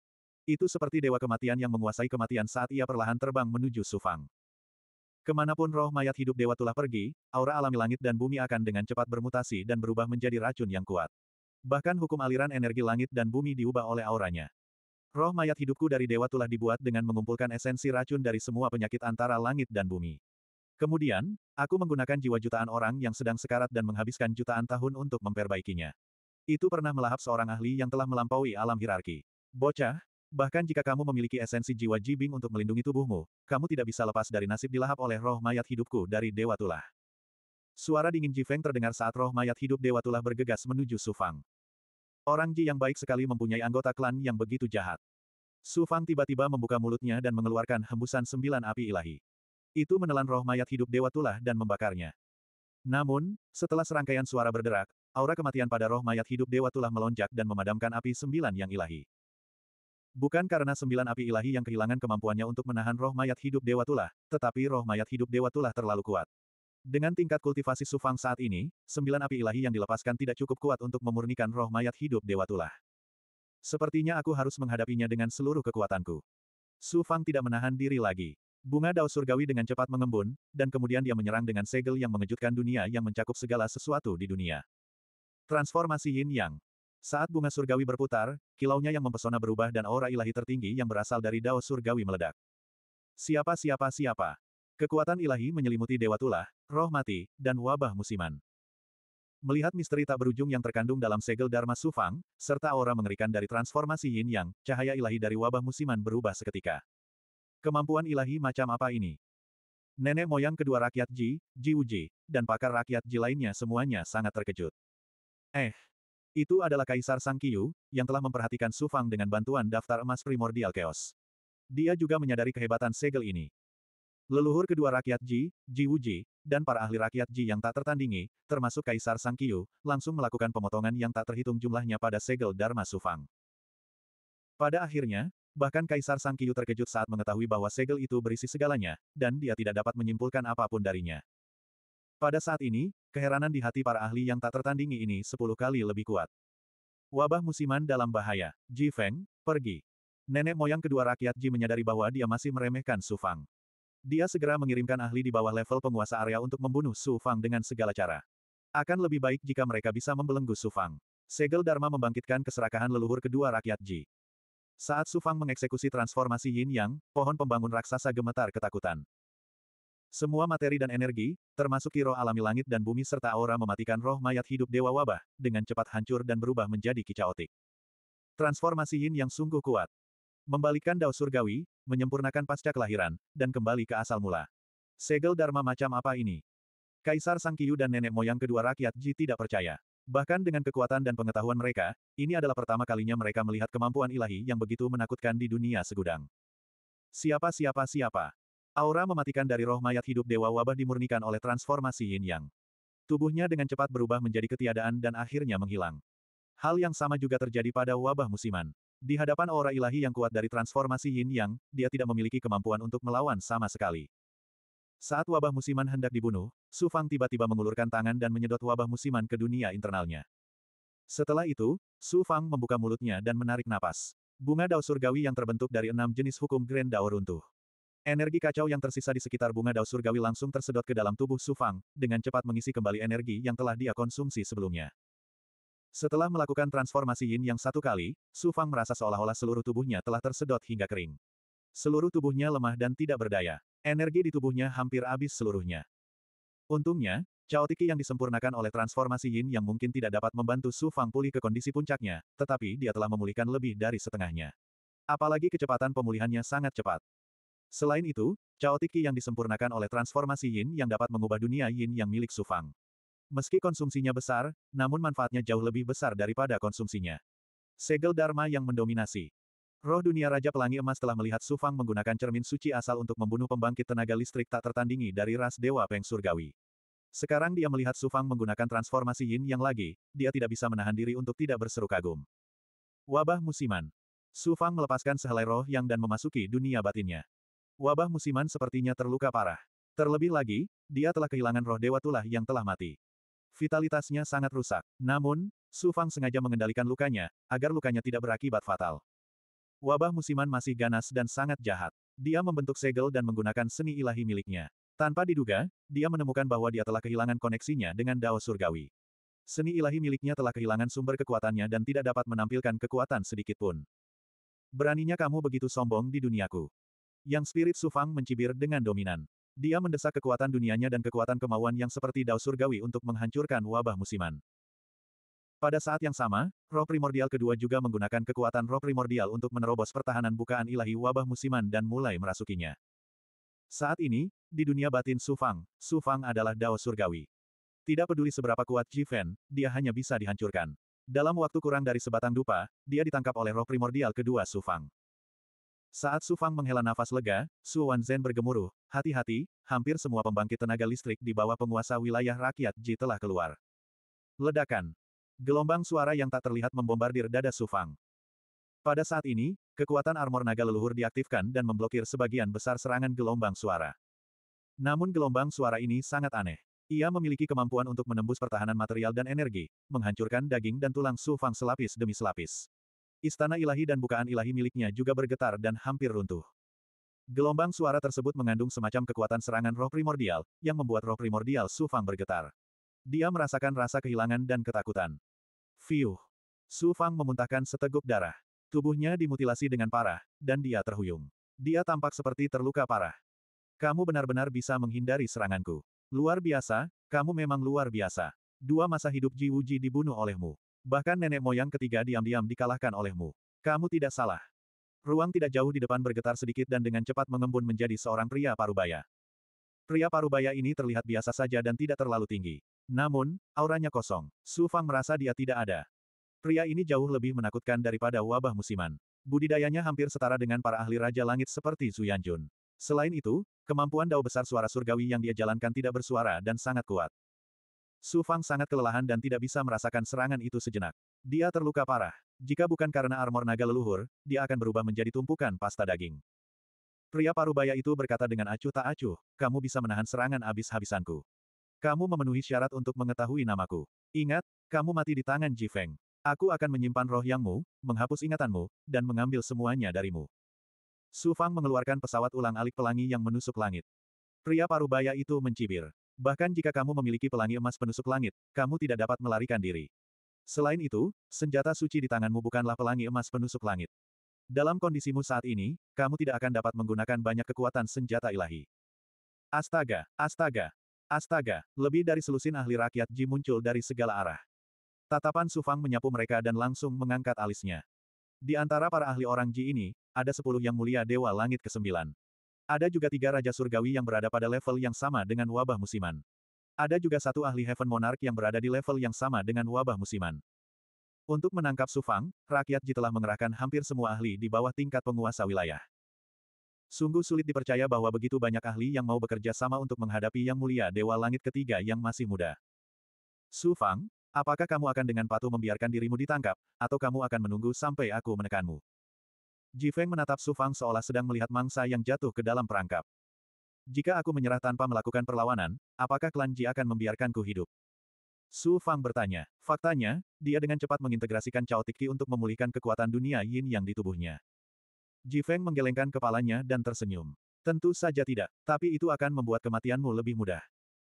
Itu seperti dewa kematian yang menguasai kematian saat ia perlahan terbang menuju Sufang. Kemanapun roh mayat hidup Dewa Tulah pergi, aura alami langit dan bumi akan dengan cepat bermutasi dan berubah menjadi racun yang kuat. Bahkan hukum aliran energi langit dan bumi diubah oleh auranya. Roh mayat hidupku dari dewa telah dibuat dengan mengumpulkan esensi racun dari semua penyakit antara langit dan bumi. Kemudian, aku menggunakan jiwa jutaan orang yang sedang sekarat dan menghabiskan jutaan tahun untuk memperbaikinya. Itu pernah melahap seorang ahli yang telah melampaui alam hierarki. Bocah, bahkan jika kamu memiliki esensi jiwa jibing untuk melindungi tubuhmu, kamu tidak bisa lepas dari nasib dilahap oleh roh mayat hidupku dari Dewa Tulah. Suara dingin Jifeng terdengar saat roh mayat hidup Dewa Tulah bergegas menuju Sufang. Orang Ji yang baik sekali mempunyai anggota klan yang begitu jahat. Su Fang tiba-tiba membuka mulutnya dan mengeluarkan hembusan sembilan api ilahi. Itu menelan roh mayat hidup Dewa Tulah dan membakarnya. Namun, setelah serangkaian suara berderak, aura kematian pada roh mayat hidup Dewa Tulah melonjak dan memadamkan api sembilan yang ilahi. Bukan karena sembilan api ilahi yang kehilangan kemampuannya untuk menahan roh mayat hidup Dewa Tulah, tetapi roh mayat hidup Dewa Tulah terlalu kuat. Dengan tingkat kultivasi Sufang saat ini, sembilan api ilahi yang dilepaskan tidak cukup kuat untuk memurnikan roh mayat hidup Dewatullah. Sepertinya aku harus menghadapinya dengan seluruh kekuatanku. Sufang tidak menahan diri lagi. Bunga dao surgawi dengan cepat mengembun, dan kemudian dia menyerang dengan segel yang mengejutkan dunia yang mencakup segala sesuatu di dunia. Transformasi Yin Yang Saat bunga surgawi berputar, kilaunya yang mempesona berubah dan aura ilahi tertinggi yang berasal dari dao surgawi meledak. Siapa siapa siapa? Kekuatan ilahi menyelimuti Dewa Tulah, roh mati, dan wabah musiman. Melihat misteri tak berujung yang terkandung dalam segel Dharma Sufang, serta aura mengerikan dari transformasi yin yang, cahaya ilahi dari wabah musiman berubah seketika. Kemampuan ilahi macam apa ini? Nenek moyang kedua rakyat Ji, Ji Uji, dan pakar rakyat Ji lainnya semuanya sangat terkejut. Eh, itu adalah Kaisar Sang Kiyu, yang telah memperhatikan Sufang dengan bantuan daftar emas primordial Chaos. Dia juga menyadari kehebatan segel ini. Leluhur kedua rakyat Ji, Ji Wuji, dan para ahli rakyat Ji yang tak tertandingi, termasuk Kaisar Sang Qiu, langsung melakukan pemotongan yang tak terhitung jumlahnya pada segel Dharma Sufang. Pada akhirnya, bahkan Kaisar Sang Qiu terkejut saat mengetahui bahwa segel itu berisi segalanya, dan dia tidak dapat menyimpulkan apapun darinya. Pada saat ini, keheranan di hati para ahli yang tak tertandingi ini sepuluh kali lebih kuat. Wabah musiman dalam bahaya. Ji Feng, pergi. Nenek moyang kedua rakyat Ji menyadari bahwa dia masih meremehkan Sufang. Dia segera mengirimkan ahli di bawah level penguasa area untuk membunuh Su Fang dengan segala cara. Akan lebih baik jika mereka bisa membelenggu Su Fang. Segel Dharma membangkitkan keserakahan leluhur kedua rakyat Ji. Saat Su Fang mengeksekusi transformasi Yin Yang, pohon pembangun raksasa gemetar ketakutan. Semua materi dan energi, termasuk kiro alami langit dan bumi serta aura mematikan roh mayat hidup Dewa Wabah, dengan cepat hancur dan berubah menjadi kicaotik. Transformasi Yin yang sungguh kuat, Membalikkan dao surgawi, menyempurnakan pasca kelahiran, dan kembali ke asal mula. Segel Dharma macam apa ini? Kaisar Sang Sangkiyu dan nenek moyang kedua rakyat Ji tidak percaya. Bahkan dengan kekuatan dan pengetahuan mereka, ini adalah pertama kalinya mereka melihat kemampuan ilahi yang begitu menakutkan di dunia segudang. Siapa siapa siapa? Aura mematikan dari roh mayat hidup Dewa Wabah dimurnikan oleh transformasi Yin Yang. Tubuhnya dengan cepat berubah menjadi ketiadaan dan akhirnya menghilang. Hal yang sama juga terjadi pada wabah musiman. Di hadapan aura ilahi yang kuat dari transformasi yin yang, dia tidak memiliki kemampuan untuk melawan sama sekali. Saat wabah musiman hendak dibunuh, Su Fang tiba-tiba mengulurkan tangan dan menyedot wabah musiman ke dunia internalnya. Setelah itu, Su Fang membuka mulutnya dan menarik napas. Bunga dao surgawi yang terbentuk dari enam jenis hukum Grand Dao runtuh. Energi kacau yang tersisa di sekitar bunga dao surgawi langsung tersedot ke dalam tubuh Su Fang, dengan cepat mengisi kembali energi yang telah dia konsumsi sebelumnya. Setelah melakukan transformasi yin yang satu kali, Su Fang merasa seolah-olah seluruh tubuhnya telah tersedot hingga kering. Seluruh tubuhnya lemah dan tidak berdaya. Energi di tubuhnya hampir habis seluruhnya. Untungnya, Tiki yang disempurnakan oleh transformasi yin yang mungkin tidak dapat membantu Su Fang pulih ke kondisi puncaknya, tetapi dia telah memulihkan lebih dari setengahnya. Apalagi kecepatan pemulihannya sangat cepat. Selain itu, Tiki yang disempurnakan oleh transformasi yin yang dapat mengubah dunia yin yang milik Su Fang. Meski konsumsinya besar, namun manfaatnya jauh lebih besar daripada konsumsinya. Segel Dharma yang mendominasi. Roh dunia Raja Pelangi Emas telah melihat Sufang menggunakan cermin suci asal untuk membunuh pembangkit tenaga listrik tak tertandingi dari ras Dewa Peng Surgawi. Sekarang dia melihat Sufang menggunakan transformasi yin yang lagi, dia tidak bisa menahan diri untuk tidak berseru kagum. Wabah musiman. Sufang melepaskan sehelai roh yang dan memasuki dunia batinnya. Wabah musiman sepertinya terluka parah. Terlebih lagi, dia telah kehilangan roh dewa tulah yang telah mati. Vitalitasnya sangat rusak. Namun, Su Fang sengaja mengendalikan lukanya, agar lukanya tidak berakibat fatal. Wabah musiman masih ganas dan sangat jahat. Dia membentuk segel dan menggunakan seni ilahi miliknya. Tanpa diduga, dia menemukan bahwa dia telah kehilangan koneksinya dengan Dao Surgawi. Seni ilahi miliknya telah kehilangan sumber kekuatannya dan tidak dapat menampilkan kekuatan sedikitpun. Beraninya kamu begitu sombong di duniaku. Yang spirit Sufang mencibir dengan dominan. Dia mendesak kekuatan dunianya dan kekuatan kemauan yang seperti dao surgawi untuk menghancurkan wabah musiman. Pada saat yang sama, roh primordial kedua juga menggunakan kekuatan roh primordial untuk menerobos pertahanan bukaan ilahi wabah musiman dan mulai merasukinya. Saat ini, di dunia batin Sufang, Sufang adalah dao surgawi. Tidak peduli seberapa kuat Jifen, dia hanya bisa dihancurkan. Dalam waktu kurang dari sebatang dupa, dia ditangkap oleh roh primordial kedua Sufang. Saat Su Fang menghela nafas lega, Su Wan Zhen bergemuruh, hati-hati, hampir semua pembangkit tenaga listrik di bawah penguasa wilayah rakyat Ji telah keluar. Ledakan. Gelombang suara yang tak terlihat membombardir dada Su Fang. Pada saat ini, kekuatan armor naga leluhur diaktifkan dan memblokir sebagian besar serangan gelombang suara. Namun gelombang suara ini sangat aneh. Ia memiliki kemampuan untuk menembus pertahanan material dan energi, menghancurkan daging dan tulang Su Fang selapis demi selapis. Istana ilahi dan bukaan ilahi miliknya juga bergetar dan hampir runtuh. Gelombang suara tersebut mengandung semacam kekuatan serangan roh primordial, yang membuat roh primordial Su Fang bergetar. Dia merasakan rasa kehilangan dan ketakutan. Fiuh! Su Fang memuntahkan seteguk darah. Tubuhnya dimutilasi dengan parah, dan dia terhuyung. Dia tampak seperti terluka parah. Kamu benar-benar bisa menghindari seranganku. Luar biasa, kamu memang luar biasa. Dua masa hidup Ji Wuji dibunuh olehmu. Bahkan nenek moyang ketiga diam-diam dikalahkan olehmu. Kamu tidak salah. Ruang tidak jauh di depan bergetar sedikit dan dengan cepat mengembun menjadi seorang pria parubaya. Pria parubaya ini terlihat biasa saja dan tidak terlalu tinggi. Namun, auranya kosong. Su Fang merasa dia tidak ada. Pria ini jauh lebih menakutkan daripada wabah musiman. Budidayanya hampir setara dengan para ahli Raja Langit seperti Su Yanjun. Selain itu, kemampuan dao besar suara surgawi yang dia jalankan tidak bersuara dan sangat kuat. Su Fang sangat kelelahan dan tidak bisa merasakan serangan itu sejenak. Dia terluka parah. Jika bukan karena armor naga leluhur, dia akan berubah menjadi tumpukan pasta daging. Pria parubaya itu berkata dengan acuh tak acuh, kamu bisa menahan serangan abis-habisanku. Kamu memenuhi syarat untuk mengetahui namaku. Ingat, kamu mati di tangan Ji Feng. Aku akan menyimpan roh yangmu, menghapus ingatanmu, dan mengambil semuanya darimu. Su Fang mengeluarkan pesawat ulang alik pelangi yang menusuk langit. Pria parubaya itu mencibir. Bahkan jika kamu memiliki pelangi emas penusuk langit, kamu tidak dapat melarikan diri. Selain itu, senjata suci di tanganmu bukanlah pelangi emas penusuk langit. Dalam kondisimu saat ini, kamu tidak akan dapat menggunakan banyak kekuatan senjata ilahi. Astaga, astaga, astaga, lebih dari selusin ahli rakyat Ji muncul dari segala arah. Tatapan Sufang menyapu mereka dan langsung mengangkat alisnya. Di antara para ahli orang Ji ini, ada sepuluh yang mulia Dewa Langit ke-9. Ada juga tiga Raja Surgawi yang berada pada level yang sama dengan wabah musiman. Ada juga satu ahli Heaven Monarch yang berada di level yang sama dengan wabah musiman. Untuk menangkap Sufang, rakyat Ji telah mengerahkan hampir semua ahli di bawah tingkat penguasa wilayah. Sungguh sulit dipercaya bahwa begitu banyak ahli yang mau bekerja sama untuk menghadapi Yang Mulia Dewa Langit ketiga yang masih muda. Sufang, apakah kamu akan dengan patuh membiarkan dirimu ditangkap, atau kamu akan menunggu sampai aku menekanmu? Ji Feng menatap Su Fang seolah sedang melihat mangsa yang jatuh ke dalam perangkap. Jika aku menyerah tanpa melakukan perlawanan, apakah klan Ji akan membiarkanku hidup? Su Fang bertanya. Faktanya, dia dengan cepat mengintegrasikan Cao Tiki untuk memulihkan kekuatan dunia yin yang di tubuhnya. Ji Feng menggelengkan kepalanya dan tersenyum. Tentu saja tidak, tapi itu akan membuat kematianmu lebih mudah.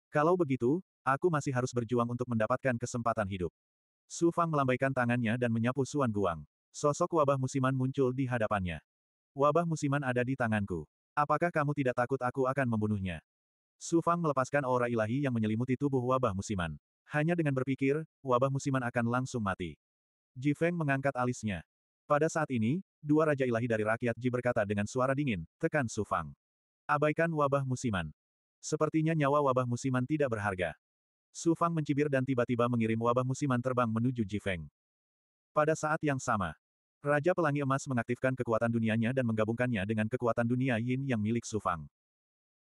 Kalau begitu, aku masih harus berjuang untuk mendapatkan kesempatan hidup. Su Fang melambaikan tangannya dan menyapu Suan Guang. Sosok wabah musiman muncul di hadapannya. Wabah musiman ada di tanganku. Apakah kamu tidak takut aku akan membunuhnya? Sufang melepaskan aura ilahi yang menyelimuti tubuh wabah musiman. Hanya dengan berpikir, wabah musiman akan langsung mati. Ji Feng mengangkat alisnya. Pada saat ini, dua raja ilahi dari rakyat Ji berkata dengan suara dingin, tekan Sufang. Abaikan wabah musiman. Sepertinya nyawa wabah musiman tidak berharga. Sufang mencibir dan tiba-tiba mengirim wabah musiman terbang menuju Ji Feng. Pada saat yang sama, Raja Pelangi Emas mengaktifkan kekuatan dunianya dan menggabungkannya dengan kekuatan dunia Yin yang milik Su Fang.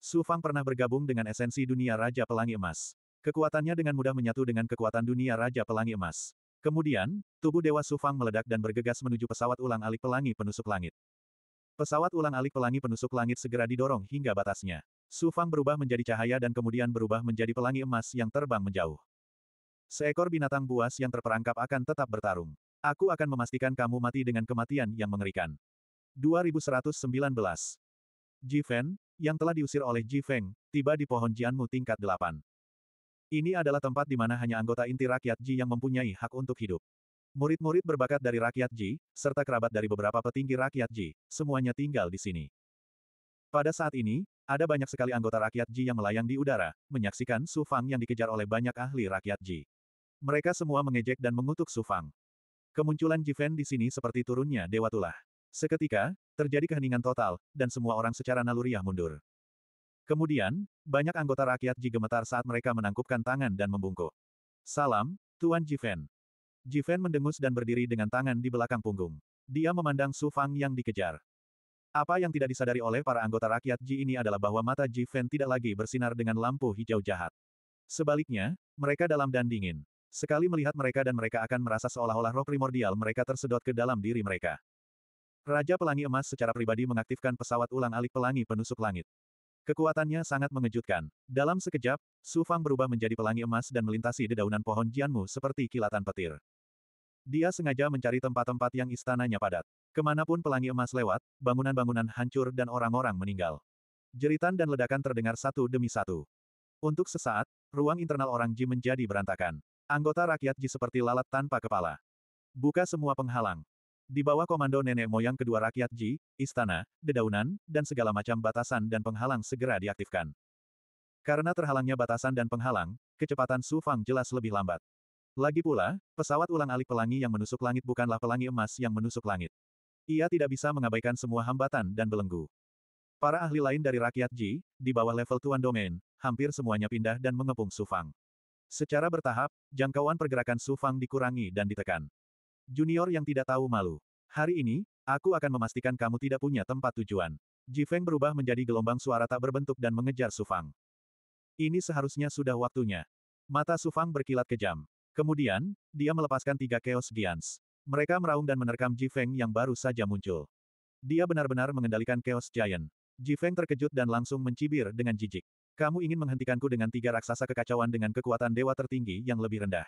Su Fang pernah bergabung dengan esensi dunia Raja Pelangi Emas. Kekuatannya dengan mudah menyatu dengan kekuatan dunia Raja Pelangi Emas. Kemudian, tubuh Dewa Su Fang meledak dan bergegas menuju pesawat ulang-alik pelangi penusuk langit. Pesawat ulang-alik pelangi penusuk langit segera didorong hingga batasnya. Su Fang berubah menjadi cahaya dan kemudian berubah menjadi pelangi emas yang terbang menjauh. Seekor binatang buas yang terperangkap akan tetap bertarung. Aku akan memastikan kamu mati dengan kematian yang mengerikan. 2119 Ji Fen, yang telah diusir oleh Ji Feng tiba di pohon Jianmu tingkat 8. Ini adalah tempat di mana hanya anggota inti rakyat Ji yang mempunyai hak untuk hidup. Murid-murid berbakat dari rakyat Ji, serta kerabat dari beberapa petinggi rakyat Ji, semuanya tinggal di sini. Pada saat ini, ada banyak sekali anggota rakyat Ji yang melayang di udara, menyaksikan Su Fang yang dikejar oleh banyak ahli rakyat Ji. Mereka semua mengejek dan mengutuk Su Fang. Kemunculan Jiven di sini seperti turunnya Dewa Tulah. Seketika, terjadi keheningan total, dan semua orang secara naluriah mundur. Kemudian, banyak anggota rakyat Ji gemetar saat mereka menangkupkan tangan dan membungkuk. Salam, Tuan Jiven. Jiven mendengus dan berdiri dengan tangan di belakang punggung. Dia memandang Su Fang yang dikejar. Apa yang tidak disadari oleh para anggota rakyat Ji ini adalah bahwa mata Ji tidak lagi bersinar dengan lampu hijau jahat. Sebaliknya, mereka dalam dan dingin. Sekali melihat mereka dan mereka akan merasa seolah-olah roh primordial mereka tersedot ke dalam diri mereka. Raja Pelangi Emas secara pribadi mengaktifkan pesawat ulang-alik pelangi penusuk langit. Kekuatannya sangat mengejutkan. Dalam sekejap, Su Fang berubah menjadi pelangi emas dan melintasi dedaunan pohon Jianmu seperti kilatan petir. Dia sengaja mencari tempat-tempat yang istananya padat. Kemanapun pelangi emas lewat, bangunan-bangunan hancur dan orang-orang meninggal. Jeritan dan ledakan terdengar satu demi satu. Untuk sesaat, ruang internal orang Ji menjadi berantakan. Anggota rakyat Ji seperti lalat tanpa kepala. Buka semua penghalang. Di bawah komando nenek moyang kedua rakyat Ji, istana, dedaunan, dan segala macam batasan dan penghalang segera diaktifkan. Karena terhalangnya batasan dan penghalang, kecepatan Su Fang jelas lebih lambat. Lagi pula, pesawat ulang alik pelangi yang menusuk langit bukanlah pelangi emas yang menusuk langit. Ia tidak bisa mengabaikan semua hambatan dan belenggu. Para ahli lain dari rakyat Ji, di bawah level Tuan Domain, hampir semuanya pindah dan mengepung Su Fang. Secara bertahap, jangkauan pergerakan Su Fang dikurangi dan ditekan. Junior yang tidak tahu malu. Hari ini, aku akan memastikan kamu tidak punya tempat tujuan. Ji Feng berubah menjadi gelombang suara tak berbentuk dan mengejar Su Fang. Ini seharusnya sudah waktunya. Mata Su Fang berkilat kejam. Kemudian, dia melepaskan tiga Chaos Giants. Mereka meraung dan menerkam Ji Feng yang baru saja muncul. Dia benar-benar mengendalikan Chaos Giant. Ji Feng terkejut dan langsung mencibir dengan jijik. Kamu ingin menghentikanku dengan tiga raksasa kekacauan dengan kekuatan dewa tertinggi yang lebih rendah.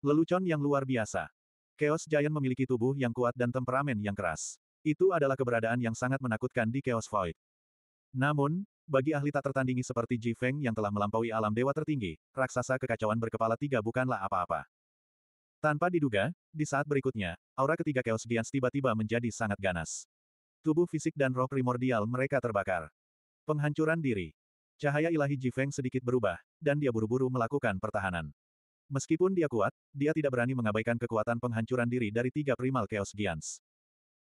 Lelucon yang luar biasa. Chaos Giant memiliki tubuh yang kuat dan temperamen yang keras. Itu adalah keberadaan yang sangat menakutkan di Chaos Void. Namun, bagi ahli tak tertandingi seperti Ji Feng yang telah melampaui alam dewa tertinggi, raksasa kekacauan berkepala tiga bukanlah apa-apa. Tanpa diduga, di saat berikutnya, aura ketiga Chaos Giants tiba-tiba menjadi sangat ganas. Tubuh fisik dan roh primordial mereka terbakar. Penghancuran diri. Cahaya ilahi Jifeng sedikit berubah, dan dia buru-buru melakukan pertahanan. Meskipun dia kuat, dia tidak berani mengabaikan kekuatan penghancuran diri dari tiga primal Chaos Giants.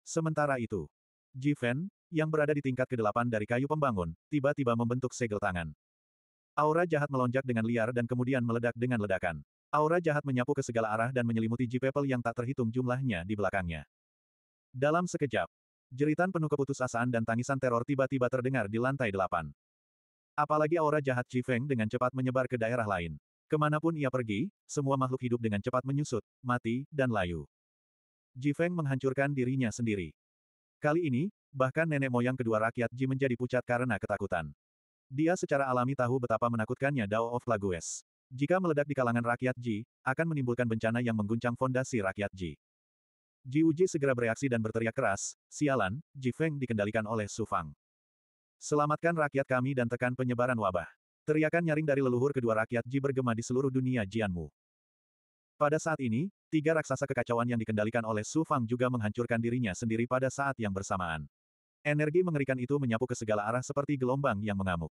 Sementara itu, Jifeng, yang berada di tingkat ke-8 dari kayu pembangun, tiba-tiba membentuk segel tangan. Aura jahat melonjak dengan liar dan kemudian meledak dengan ledakan. Aura jahat menyapu ke segala arah dan menyelimuti J-People yang tak terhitung jumlahnya di belakangnya. Dalam sekejap, jeritan penuh keputusasaan dan tangisan teror tiba-tiba terdengar di lantai delapan. Apalagi aura jahat Ji Feng dengan cepat menyebar ke daerah lain. Kemanapun ia pergi, semua makhluk hidup dengan cepat menyusut, mati, dan layu. Ji Feng menghancurkan dirinya sendiri. Kali ini, bahkan nenek moyang kedua rakyat Ji menjadi pucat karena ketakutan. Dia secara alami tahu betapa menakutkannya Dao of Lagues. Jika meledak di kalangan rakyat Ji, akan menimbulkan bencana yang mengguncang fondasi rakyat Ji. Ji Uji segera bereaksi dan berteriak keras, sialan, Ji Feng dikendalikan oleh Su Fang. Selamatkan rakyat kami dan tekan penyebaran wabah. Teriakan nyaring dari leluhur kedua rakyat Ji bergema di seluruh dunia Jianmu. Pada saat ini, tiga raksasa kekacauan yang dikendalikan oleh Su Fang juga menghancurkan dirinya sendiri pada saat yang bersamaan. Energi mengerikan itu menyapu ke segala arah seperti gelombang yang mengamuk.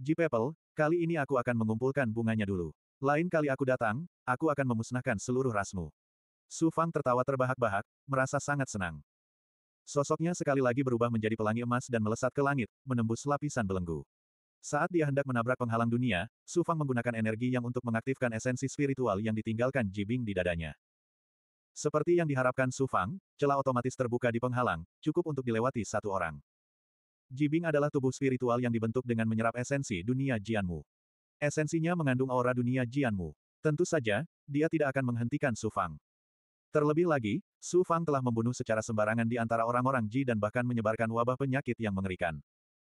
Ji People, kali ini aku akan mengumpulkan bunganya dulu. Lain kali aku datang, aku akan memusnahkan seluruh rasmu. Su Fang tertawa terbahak-bahak, merasa sangat senang. Sosoknya sekali lagi berubah menjadi pelangi emas dan melesat ke langit, menembus lapisan belenggu. Saat dia hendak menabrak penghalang dunia, Su Fang menggunakan energi yang untuk mengaktifkan esensi spiritual yang ditinggalkan Jibing di dadanya. Seperti yang diharapkan Su Fang, celah otomatis terbuka di penghalang, cukup untuk dilewati satu orang. Jibing adalah tubuh spiritual yang dibentuk dengan menyerap esensi dunia Jianmu. Esensinya mengandung aura dunia Jianmu. Tentu saja, dia tidak akan menghentikan Su Fang. Terlebih lagi, Su Fang telah membunuh secara sembarangan di antara orang-orang Ji dan bahkan menyebarkan wabah penyakit yang mengerikan.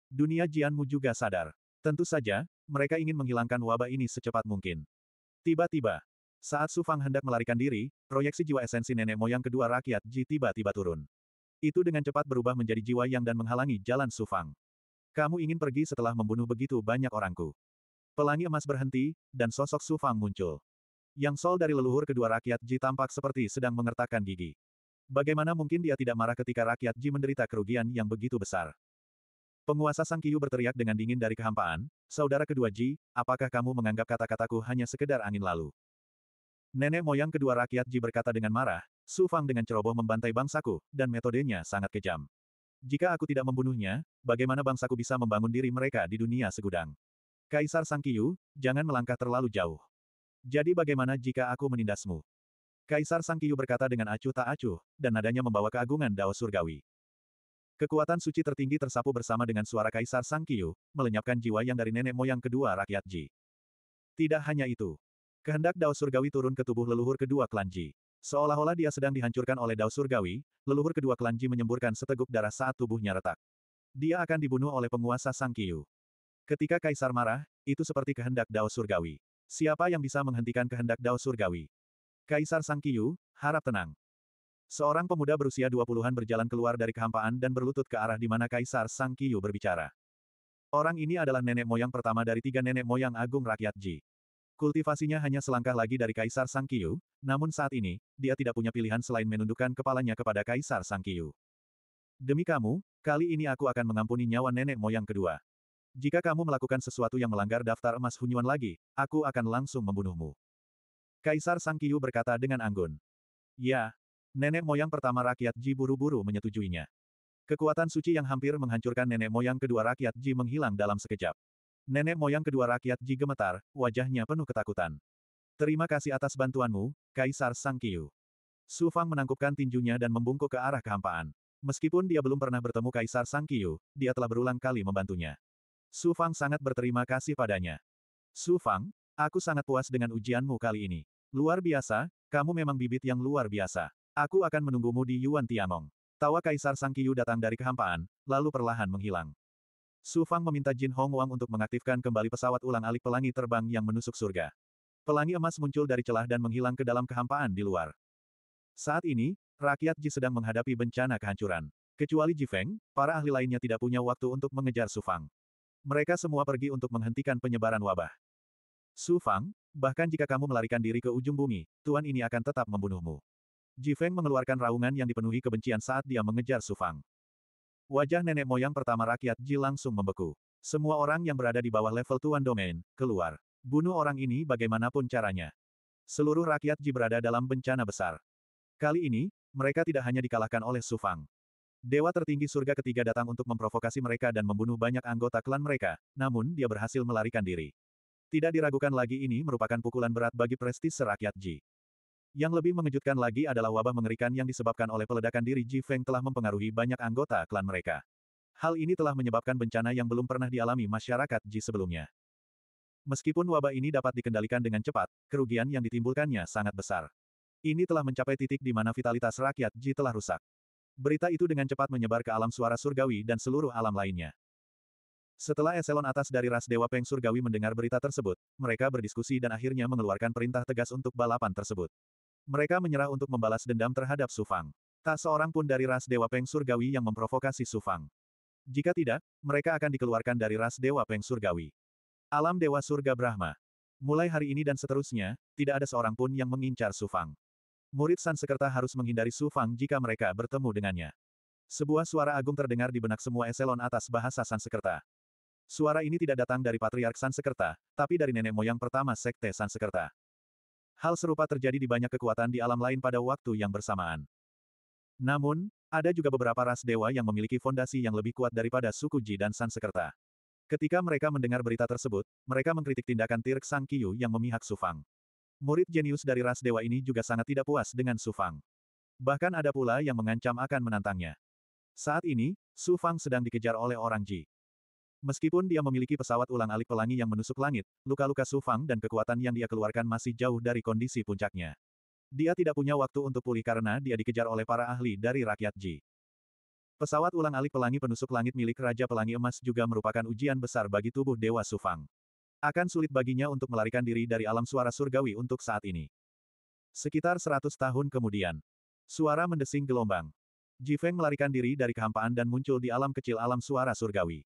Dunia Jianmu juga sadar. Tentu saja, mereka ingin menghilangkan wabah ini secepat mungkin. Tiba-tiba, saat Su Fang hendak melarikan diri, proyeksi jiwa esensi nenek moyang kedua rakyat Ji tiba-tiba turun. Itu dengan cepat berubah menjadi jiwa yang dan menghalangi jalan Su Fang. Kamu ingin pergi setelah membunuh begitu banyak orangku. Pelangi emas berhenti, dan sosok Su Fang muncul. Yang sol dari leluhur kedua rakyat Ji tampak seperti sedang mengertakkan gigi. Bagaimana mungkin dia tidak marah ketika rakyat Ji menderita kerugian yang begitu besar? Penguasa Sang Kiyu berteriak dengan dingin dari kehampaan, Saudara kedua Ji, apakah kamu menganggap kata-kataku hanya sekedar angin lalu? Nenek moyang kedua rakyat Ji berkata dengan marah, Su Fang dengan ceroboh membantai bangsaku, dan metodenya sangat kejam. Jika aku tidak membunuhnya, bagaimana bangsaku bisa membangun diri mereka di dunia segudang? Kaisar Sang Kiyu, jangan melangkah terlalu jauh. Jadi bagaimana jika aku menindasmu? Kaisar Sang Kiyu berkata dengan acuh tak acuh, dan nadanya membawa keagungan Dao Surgawi. Kekuatan suci tertinggi tersapu bersama dengan suara Kaisar Sang Kiyu, melenyapkan jiwa yang dari nenek moyang kedua rakyat Ji. Tidak hanya itu. Kehendak Dao Surgawi turun ke tubuh leluhur kedua klan Ji. Seolah-olah dia sedang dihancurkan oleh Dao Surgawi, leluhur kedua klan Ji menyemburkan seteguk darah saat tubuhnya retak. Dia akan dibunuh oleh penguasa Sang Kiyu. Ketika Kaisar marah, itu seperti kehendak Dao Surgawi. Siapa yang bisa menghentikan kehendak Dao Surgawi? Kaisar Sang Kiyu, harap tenang. Seorang pemuda berusia dua puluhan berjalan keluar dari kehampaan dan berlutut ke arah di mana Kaisar Sang Kiyu berbicara. Orang ini adalah nenek moyang pertama dari tiga nenek moyang agung rakyat Ji. Kultivasinya hanya selangkah lagi dari Kaisar Sang Kiyu, namun saat ini, dia tidak punya pilihan selain menundukkan kepalanya kepada Kaisar Sang Kiyu. Demi kamu, kali ini aku akan mengampuni nyawa nenek moyang kedua. Jika kamu melakukan sesuatu yang melanggar daftar emas Hunyuan lagi, aku akan langsung membunuhmu. Kaisar Sang Kiyu berkata dengan anggun. Ya, nenek moyang pertama rakyat Ji buru-buru menyetujuinya. Kekuatan suci yang hampir menghancurkan nenek moyang kedua rakyat Ji menghilang dalam sekejap. Nenek moyang kedua rakyat Ji gemetar, wajahnya penuh ketakutan. Terima kasih atas bantuanmu, Kaisar Sang Kiyu. Su Fang menangkupkan tinjunya dan membungkuk ke arah kehampaan. Meskipun dia belum pernah bertemu Kaisar Sang Kiyu, dia telah berulang kali membantunya. Su Fang sangat berterima kasih padanya. Su Fang, aku sangat puas dengan ujianmu kali ini. Luar biasa, kamu memang bibit yang luar biasa. Aku akan menunggumu di Yuan Tianong. Tawa Kaisar Sang Kiyu datang dari kehampaan, lalu perlahan menghilang. Su Fang meminta Jin Hong Wang untuk mengaktifkan kembali pesawat ulang-alik pelangi terbang yang menusuk surga. Pelangi emas muncul dari celah dan menghilang ke dalam kehampaan di luar. Saat ini, rakyat Ji sedang menghadapi bencana kehancuran. Kecuali Ji Feng, para ahli lainnya tidak punya waktu untuk mengejar Su Fang. Mereka semua pergi untuk menghentikan penyebaran wabah. Su Fang, bahkan jika kamu melarikan diri ke ujung bumi, Tuan ini akan tetap membunuhmu. Ji Feng mengeluarkan raungan yang dipenuhi kebencian saat dia mengejar Su Fang. Wajah nenek moyang pertama rakyat Ji langsung membeku. Semua orang yang berada di bawah level Tuan Domain, keluar. Bunuh orang ini bagaimanapun caranya. Seluruh rakyat Ji berada dalam bencana besar. Kali ini, mereka tidak hanya dikalahkan oleh Su Fang. Dewa tertinggi surga ketiga datang untuk memprovokasi mereka dan membunuh banyak anggota klan mereka, namun dia berhasil melarikan diri. Tidak diragukan lagi ini merupakan pukulan berat bagi prestis serakyat Ji. Yang lebih mengejutkan lagi adalah wabah mengerikan yang disebabkan oleh peledakan diri Ji Feng telah mempengaruhi banyak anggota klan mereka. Hal ini telah menyebabkan bencana yang belum pernah dialami masyarakat Ji sebelumnya. Meskipun wabah ini dapat dikendalikan dengan cepat, kerugian yang ditimbulkannya sangat besar. Ini telah mencapai titik di mana vitalitas rakyat Ji telah rusak. Berita itu dengan cepat menyebar ke alam suara surgawi dan seluruh alam lainnya. Setelah eselon atas dari ras Dewa Peng Surgawi mendengar berita tersebut, mereka berdiskusi dan akhirnya mengeluarkan perintah tegas untuk balapan tersebut. Mereka menyerah untuk membalas dendam terhadap Sufang. Tak seorang pun dari ras Dewa Peng Surgawi yang memprovokasi Sufang. Jika tidak, mereka akan dikeluarkan dari ras Dewa Peng Surgawi. Alam Dewa Surga Brahma. Mulai hari ini dan seterusnya, tidak ada seorang pun yang mengincar Sufang. Murid Sansekerta harus menghindari Su Fang jika mereka bertemu dengannya. Sebuah suara agung terdengar di benak semua eselon atas bahasa Sansekerta. Suara ini tidak datang dari Patriark Sansekerta, tapi dari nenek moyang pertama Sekte Sansekerta. Hal serupa terjadi di banyak kekuatan di alam lain pada waktu yang bersamaan. Namun, ada juga beberapa ras dewa yang memiliki fondasi yang lebih kuat daripada suku Ji dan Sansekerta. Ketika mereka mendengar berita tersebut, mereka mengkritik tindakan Tirk Sang Kiyu yang memihak Sufang. Murid jenius dari ras dewa ini juga sangat tidak puas dengan Su Fang. Bahkan ada pula yang mengancam akan menantangnya. Saat ini, Su Fang sedang dikejar oleh orang Ji. Meskipun dia memiliki pesawat ulang-alik pelangi yang menusuk langit, luka-luka Su Fang dan kekuatan yang dia keluarkan masih jauh dari kondisi puncaknya. Dia tidak punya waktu untuk pulih karena dia dikejar oleh para ahli dari rakyat Ji. Pesawat ulang-alik pelangi penusuk langit milik Raja Pelangi Emas juga merupakan ujian besar bagi tubuh Dewa Sufang. Akan sulit baginya untuk melarikan diri dari alam suara surgawi untuk saat ini. Sekitar seratus tahun kemudian, suara mendesing gelombang. Jifeng melarikan diri dari kehampaan dan muncul di alam kecil alam suara surgawi.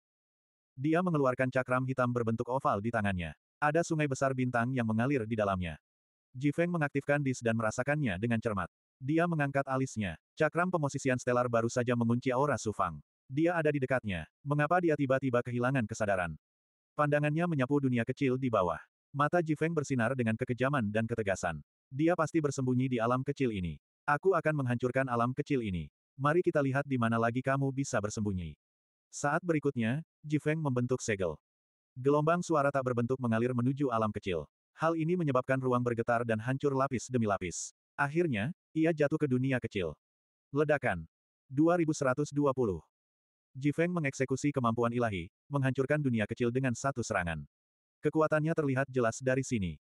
Dia mengeluarkan cakram hitam berbentuk oval di tangannya. Ada sungai besar bintang yang mengalir di dalamnya. Jifeng mengaktifkan dis dan merasakannya dengan cermat. Dia mengangkat alisnya. Cakram pemosisian stelar baru saja mengunci aura Sufang. Dia ada di dekatnya. Mengapa dia tiba-tiba kehilangan kesadaran? Pandangannya menyapu dunia kecil di bawah. Mata Jifeng bersinar dengan kekejaman dan ketegasan. Dia pasti bersembunyi di alam kecil ini. Aku akan menghancurkan alam kecil ini. Mari kita lihat di mana lagi kamu bisa bersembunyi. Saat berikutnya, Jifeng membentuk segel. Gelombang suara tak berbentuk mengalir menuju alam kecil. Hal ini menyebabkan ruang bergetar dan hancur lapis demi lapis. Akhirnya, ia jatuh ke dunia kecil. Ledakan. 2120 Ji Feng mengeksekusi kemampuan ilahi, menghancurkan dunia kecil dengan satu serangan. Kekuatannya terlihat jelas dari sini.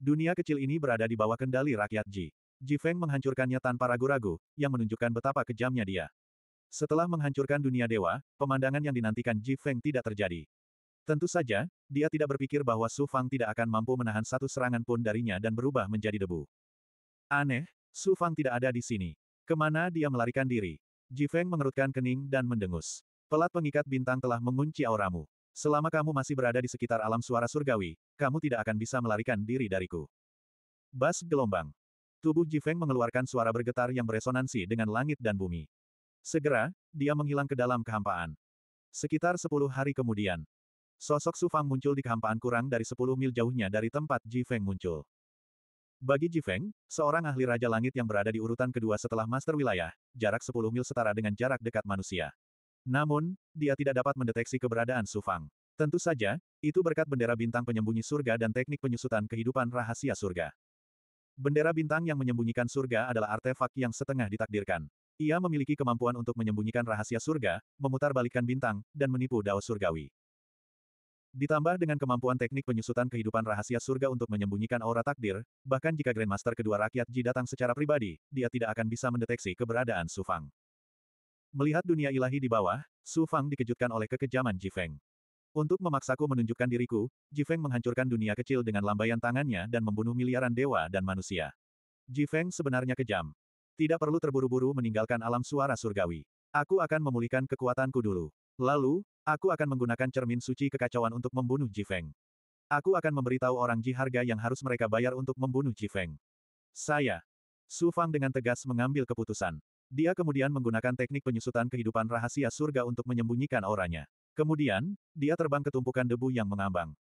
Dunia kecil ini berada di bawah kendali rakyat Ji. Ji Feng menghancurkannya tanpa ragu-ragu, yang menunjukkan betapa kejamnya dia. Setelah menghancurkan dunia dewa, pemandangan yang dinantikan Ji Feng tidak terjadi. Tentu saja, dia tidak berpikir bahwa Su Fang tidak akan mampu menahan satu serangan pun darinya dan berubah menjadi debu. Aneh, Su Fang tidak ada di sini. Kemana dia melarikan diri? Ji Feng mengerutkan kening dan mendengus. Pelat pengikat bintang telah mengunci auramu. Selama kamu masih berada di sekitar alam suara surgawi, kamu tidak akan bisa melarikan diri dariku. Bas gelombang. Tubuh Jifeng mengeluarkan suara bergetar yang beresonansi dengan langit dan bumi. Segera, dia menghilang ke dalam kehampaan. Sekitar sepuluh hari kemudian, sosok Sufang muncul di kehampaan kurang dari sepuluh mil jauhnya dari tempat Jifeng muncul. Bagi Jifeng, seorang ahli Raja Langit yang berada di urutan kedua setelah Master Wilayah, jarak sepuluh mil setara dengan jarak dekat manusia. Namun, dia tidak dapat mendeteksi keberadaan Sufang. Tentu saja, itu berkat bendera bintang penyembunyi surga dan teknik penyusutan kehidupan rahasia surga. Bendera bintang yang menyembunyikan surga adalah artefak yang setengah ditakdirkan. Ia memiliki kemampuan untuk menyembunyikan rahasia surga, memutarbalikkan bintang, dan menipu dao surgawi. Ditambah dengan kemampuan teknik penyusutan kehidupan rahasia surga untuk menyembunyikan aura takdir, bahkan jika Grandmaster kedua rakyat Ji datang secara pribadi, dia tidak akan bisa mendeteksi keberadaan Sufang. Melihat dunia ilahi di bawah, Su Fang dikejutkan oleh kekejaman Ji Feng. Untuk memaksaku menunjukkan diriku, Ji Feng menghancurkan dunia kecil dengan lambaian tangannya dan membunuh miliaran dewa dan manusia. Ji Feng sebenarnya kejam. Tidak perlu terburu-buru meninggalkan alam suara surgawi. Aku akan memulihkan kekuatanku dulu. Lalu, aku akan menggunakan cermin suci kekacauan untuk membunuh Ji Feng. Aku akan memberitahu orang Ji harga yang harus mereka bayar untuk membunuh Ji Feng. Saya. Su Fang dengan tegas mengambil keputusan. Dia kemudian menggunakan teknik penyusutan kehidupan rahasia surga untuk menyembunyikan auranya. Kemudian, dia terbang ke tumpukan debu yang mengambang.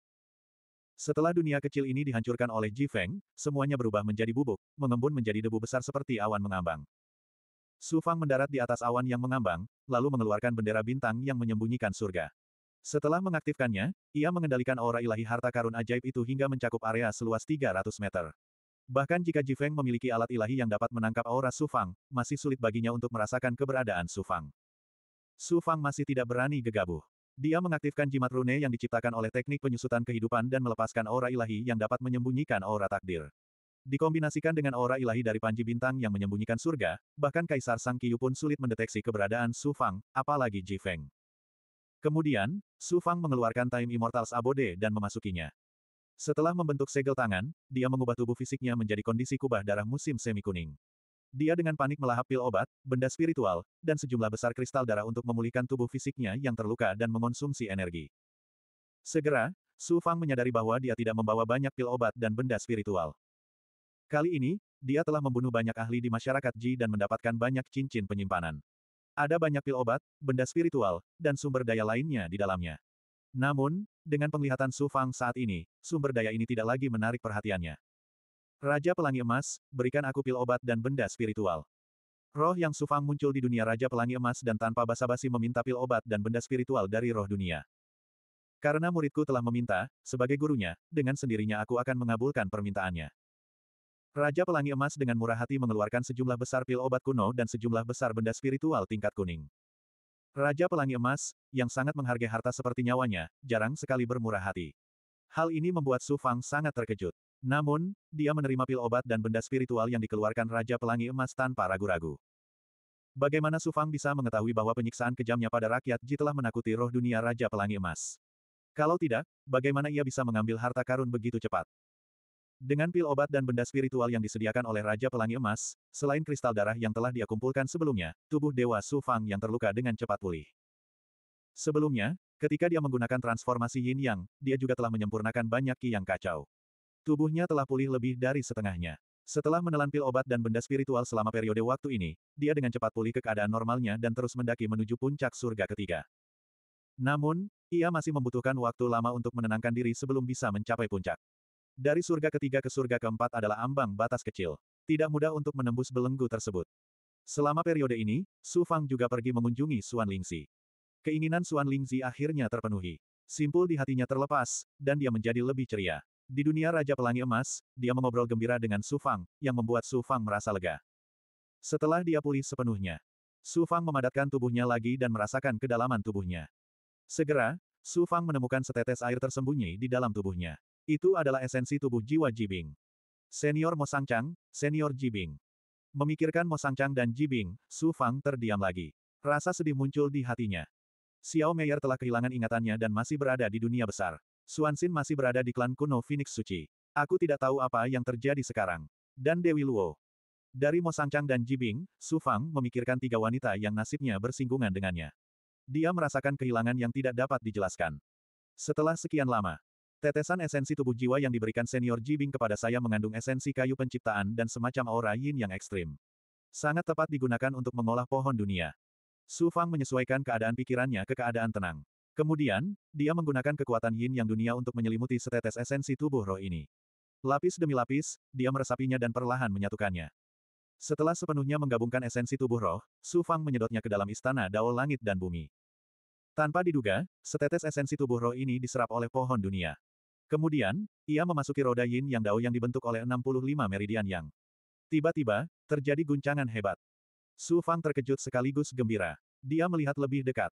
Setelah dunia kecil ini dihancurkan oleh Ji Feng, semuanya berubah menjadi bubuk, mengembun menjadi debu besar seperti awan mengambang. Su Fang mendarat di atas awan yang mengambang, lalu mengeluarkan bendera bintang yang menyembunyikan surga. Setelah mengaktifkannya, ia mengendalikan aura ilahi harta karun ajaib itu hingga mencakup area seluas 300 meter. Bahkan jika Ji Feng memiliki alat ilahi yang dapat menangkap aura Su Fang, masih sulit baginya untuk merasakan keberadaan Su Fang. Su Fang masih tidak berani gegabah. Dia mengaktifkan jimat rune yang diciptakan oleh teknik penyusutan kehidupan dan melepaskan aura ilahi yang dapat menyembunyikan aura takdir. Dikombinasikan dengan aura ilahi dari Panji Bintang yang menyembunyikan surga, bahkan Kaisar Sang Kiyu pun sulit mendeteksi keberadaan Su Fang, apalagi Ji Feng. Kemudian, Su Fang mengeluarkan Time Immortals Abode dan memasukinya. Setelah membentuk segel tangan, dia mengubah tubuh fisiknya menjadi kondisi kubah darah musim semi kuning. Dia dengan panik melahap pil obat, benda spiritual, dan sejumlah besar kristal darah untuk memulihkan tubuh fisiknya yang terluka dan mengonsumsi energi. Segera, Su Fang menyadari bahwa dia tidak membawa banyak pil obat dan benda spiritual. Kali ini, dia telah membunuh banyak ahli di masyarakat Ji dan mendapatkan banyak cincin penyimpanan. Ada banyak pil obat, benda spiritual, dan sumber daya lainnya di dalamnya. Namun, dengan penglihatan Su Fang saat ini, sumber daya ini tidak lagi menarik perhatiannya. Raja Pelangi Emas, berikan aku pil obat dan benda spiritual. Roh yang Su Fang muncul di dunia Raja Pelangi Emas dan tanpa basa-basi meminta pil obat dan benda spiritual dari roh dunia. Karena muridku telah meminta, sebagai gurunya, dengan sendirinya aku akan mengabulkan permintaannya. Raja Pelangi Emas dengan murah hati mengeluarkan sejumlah besar pil obat kuno dan sejumlah besar benda spiritual tingkat kuning. Raja Pelangi Emas, yang sangat menghargai harta seperti nyawanya, jarang sekali bermurah hati. Hal ini membuat Su Fang sangat terkejut. Namun, dia menerima pil obat dan benda spiritual yang dikeluarkan Raja Pelangi Emas tanpa ragu-ragu. Bagaimana Su Fang bisa mengetahui bahwa penyiksaan kejamnya pada rakyat Ji telah menakuti roh dunia Raja Pelangi Emas? Kalau tidak, bagaimana ia bisa mengambil harta karun begitu cepat? Dengan pil obat dan benda spiritual yang disediakan oleh Raja Pelangi Emas, selain kristal darah yang telah dia kumpulkan sebelumnya, tubuh Dewa Su Fang yang terluka dengan cepat pulih. Sebelumnya, ketika dia menggunakan transformasi Yin Yang, dia juga telah menyempurnakan banyak ki yang kacau. Tubuhnya telah pulih lebih dari setengahnya. Setelah menelan pil obat dan benda spiritual selama periode waktu ini, dia dengan cepat pulih ke keadaan normalnya dan terus mendaki menuju puncak surga ketiga. Namun, ia masih membutuhkan waktu lama untuk menenangkan diri sebelum bisa mencapai puncak. Dari surga ketiga ke surga keempat adalah ambang batas kecil. Tidak mudah untuk menembus belenggu tersebut. Selama periode ini, Su Fang juga pergi mengunjungi Suan Lingzi. Keinginan Suan Lingzi akhirnya terpenuhi. Simpul di hatinya terlepas, dan dia menjadi lebih ceria. Di dunia Raja Pelangi Emas, dia mengobrol gembira dengan Su Fang, yang membuat Su Fang merasa lega. Setelah dia pulih sepenuhnya, Su Fang memadatkan tubuhnya lagi dan merasakan kedalaman tubuhnya. Segera, Su Fang menemukan setetes air tersembunyi di dalam tubuhnya. Itu adalah esensi tubuh jiwa Jibing. Senior Mo Sangcang, Senior Jibing. Memikirkan Mo Sangcang dan Jibing, Su Fang terdiam lagi. Rasa sedih muncul di hatinya. Xiao Meier telah kehilangan ingatannya dan masih berada di dunia besar. Suansin masih berada di klan kuno Phoenix Suci. Aku tidak tahu apa yang terjadi sekarang. Dan Dewi Luo. Dari Mo Sangcang dan Jibing, Su Fang memikirkan tiga wanita yang nasibnya bersinggungan dengannya. Dia merasakan kehilangan yang tidak dapat dijelaskan. Setelah sekian lama, Tetesan esensi tubuh jiwa yang diberikan senior Jibing kepada saya mengandung esensi kayu penciptaan dan semacam aura yin yang ekstrim. Sangat tepat digunakan untuk mengolah pohon dunia. Su Fang menyesuaikan keadaan pikirannya ke keadaan tenang. Kemudian, dia menggunakan kekuatan yin yang dunia untuk menyelimuti setetes esensi tubuh roh ini. Lapis demi lapis, dia meresapinya dan perlahan menyatukannya. Setelah sepenuhnya menggabungkan esensi tubuh roh, Su Fang menyedotnya ke dalam istana Dao Langit dan Bumi. Tanpa diduga, setetes esensi tubuh roh ini diserap oleh pohon dunia. Kemudian, ia memasuki roda yin yang dao yang dibentuk oleh 65 meridian yang. Tiba-tiba, terjadi guncangan hebat. Su Fang terkejut sekaligus gembira. Dia melihat lebih dekat.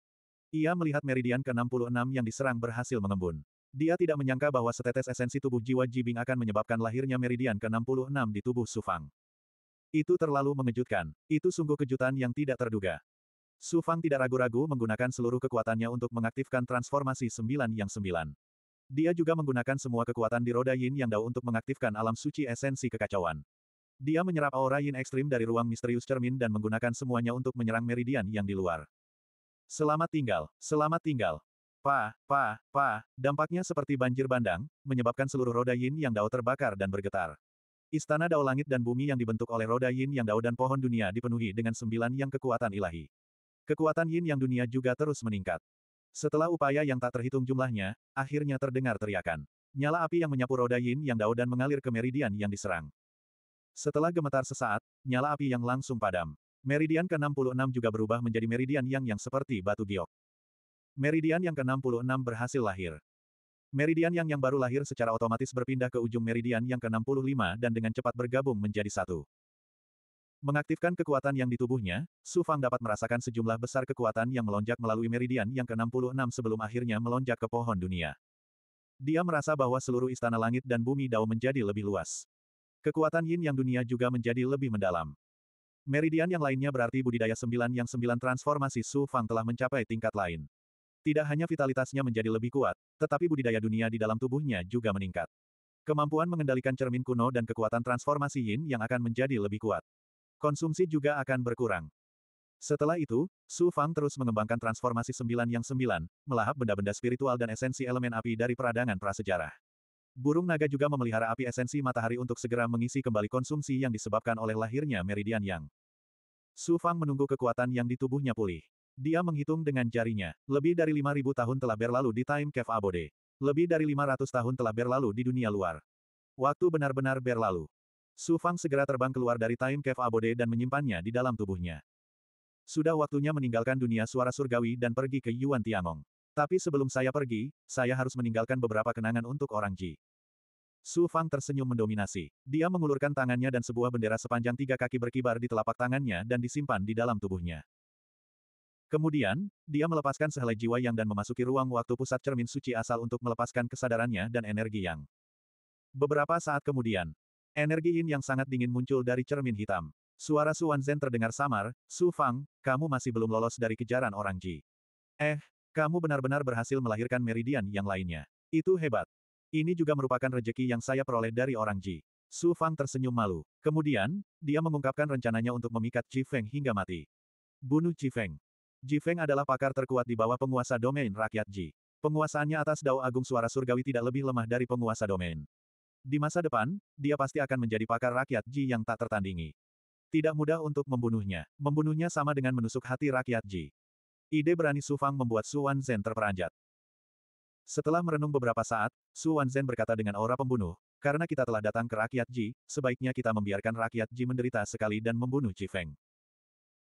Ia melihat meridian ke-66 yang diserang berhasil mengembun. Dia tidak menyangka bahwa setetes esensi tubuh jiwa Jibing akan menyebabkan lahirnya meridian ke-66 di tubuh Su Fang. Itu terlalu mengejutkan. Itu sungguh kejutan yang tidak terduga. Su Fang tidak ragu-ragu menggunakan seluruh kekuatannya untuk mengaktifkan transformasi sembilan yang sembilan. Dia juga menggunakan semua kekuatan di roda yin yang dao untuk mengaktifkan alam suci esensi kekacauan. Dia menyerap aura yin ekstrim dari ruang misterius cermin dan menggunakan semuanya untuk menyerang meridian yang di luar. Selamat tinggal, selamat tinggal. Pa, pa, pa, dampaknya seperti banjir bandang, menyebabkan seluruh roda yin yang dao terbakar dan bergetar. Istana Dao Langit dan Bumi yang dibentuk oleh roda yin yang dao dan pohon dunia dipenuhi dengan sembilan yang kekuatan ilahi. Kekuatan yin yang dunia juga terus meningkat. Setelah upaya yang tak terhitung jumlahnya, akhirnya terdengar teriakan. Nyala api yang menyapu roda yin yang dao dan mengalir ke meridian yang diserang. Setelah gemetar sesaat, nyala api yang langsung padam. Meridian ke-66 juga berubah menjadi meridian yang yang seperti batu giok. Meridian yang ke-66 berhasil lahir. Meridian yang yang baru lahir secara otomatis berpindah ke ujung meridian yang ke-65 dan dengan cepat bergabung menjadi satu. Mengaktifkan kekuatan yang di tubuhnya, Su Fang dapat merasakan sejumlah besar kekuatan yang melonjak melalui meridian yang ke-66 sebelum akhirnya melonjak ke pohon dunia. Dia merasa bahwa seluruh istana langit dan bumi Dao menjadi lebih luas. Kekuatan yin yang dunia juga menjadi lebih mendalam. Meridian yang lainnya berarti budidaya sembilan yang sembilan transformasi Su Fang telah mencapai tingkat lain. Tidak hanya vitalitasnya menjadi lebih kuat, tetapi budidaya dunia di dalam tubuhnya juga meningkat. Kemampuan mengendalikan cermin kuno dan kekuatan transformasi yin yang akan menjadi lebih kuat. Konsumsi juga akan berkurang. Setelah itu, Su Fang terus mengembangkan transformasi sembilan yang sembilan, melahap benda-benda spiritual dan esensi elemen api dari peradangan prasejarah. Burung naga juga memelihara api esensi matahari untuk segera mengisi kembali konsumsi yang disebabkan oleh lahirnya meridian yang. Su Fang menunggu kekuatan yang di tubuhnya pulih. Dia menghitung dengan jarinya. Lebih dari 5.000 tahun telah berlalu di Time Cave Abode. Lebih dari 500 tahun telah berlalu di dunia luar. Waktu benar-benar berlalu. Su Fang segera terbang keluar dari Time Cave Abode dan menyimpannya di dalam tubuhnya. Sudah waktunya meninggalkan dunia suara surgawi dan pergi ke Yuan Tiangong. Tapi sebelum saya pergi, saya harus meninggalkan beberapa kenangan untuk orang Ji. Su Fang tersenyum mendominasi. Dia mengulurkan tangannya dan sebuah bendera sepanjang tiga kaki berkibar di telapak tangannya dan disimpan di dalam tubuhnya. Kemudian, dia melepaskan sehelai jiwa yang dan memasuki ruang waktu pusat cermin suci asal untuk melepaskan kesadarannya dan energi yang. Beberapa saat kemudian, Energi yin yang sangat dingin muncul dari cermin hitam. Suara Suan Zhen terdengar samar, Su Fang, kamu masih belum lolos dari kejaran orang Ji. Eh, kamu benar-benar berhasil melahirkan meridian yang lainnya. Itu hebat. Ini juga merupakan rejeki yang saya peroleh dari orang Ji. Su Fang tersenyum malu. Kemudian, dia mengungkapkan rencananya untuk memikat Ji Feng hingga mati. Bunuh Ji Feng. Ji Feng adalah pakar terkuat di bawah penguasa domain rakyat Ji. Penguasaannya atas Dao Agung Suara Surgawi tidak lebih lemah dari penguasa domain. Di masa depan, dia pasti akan menjadi pakar rakyat Ji yang tak tertandingi. Tidak mudah untuk membunuhnya. Membunuhnya sama dengan menusuk hati rakyat Ji. Ide berani Su Fang membuat Su Zhen terperanjat. Setelah merenung beberapa saat, Su Zhen berkata dengan aura pembunuh, karena kita telah datang ke rakyat Ji, sebaiknya kita membiarkan rakyat Ji menderita sekali dan membunuh Ji Feng.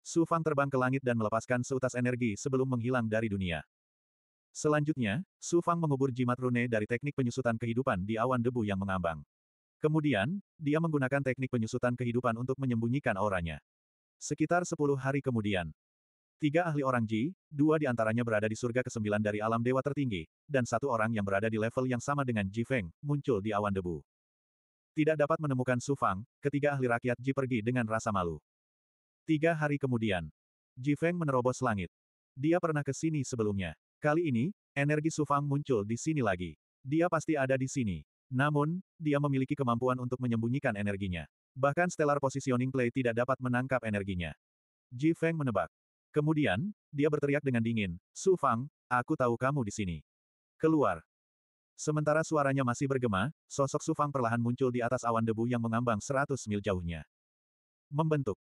Su Fang terbang ke langit dan melepaskan seutas energi sebelum menghilang dari dunia. Selanjutnya, Su Fang mengubur jimat rune dari teknik penyusutan kehidupan di awan debu yang mengambang. Kemudian, dia menggunakan teknik penyusutan kehidupan untuk menyembunyikan auranya. Sekitar sepuluh hari kemudian, tiga ahli orang Ji, dua di antaranya berada di surga kesembilan dari alam dewa tertinggi, dan satu orang yang berada di level yang sama dengan Ji Feng, muncul di awan debu. Tidak dapat menemukan Su Fang, ketiga ahli rakyat Ji pergi dengan rasa malu. Tiga hari kemudian, Ji Feng menerobos langit. Dia pernah ke sini sebelumnya. Kali ini, energi Sufang muncul di sini lagi. Dia pasti ada di sini. Namun, dia memiliki kemampuan untuk menyembunyikan energinya. Bahkan stellar positioning play tidak dapat menangkap energinya. Ji Feng menebak. Kemudian, dia berteriak dengan dingin, Su Fang, aku tahu kamu di sini. Keluar. Sementara suaranya masih bergema, sosok Su Fang perlahan muncul di atas awan debu yang mengambang 100 mil jauhnya. Membentuk.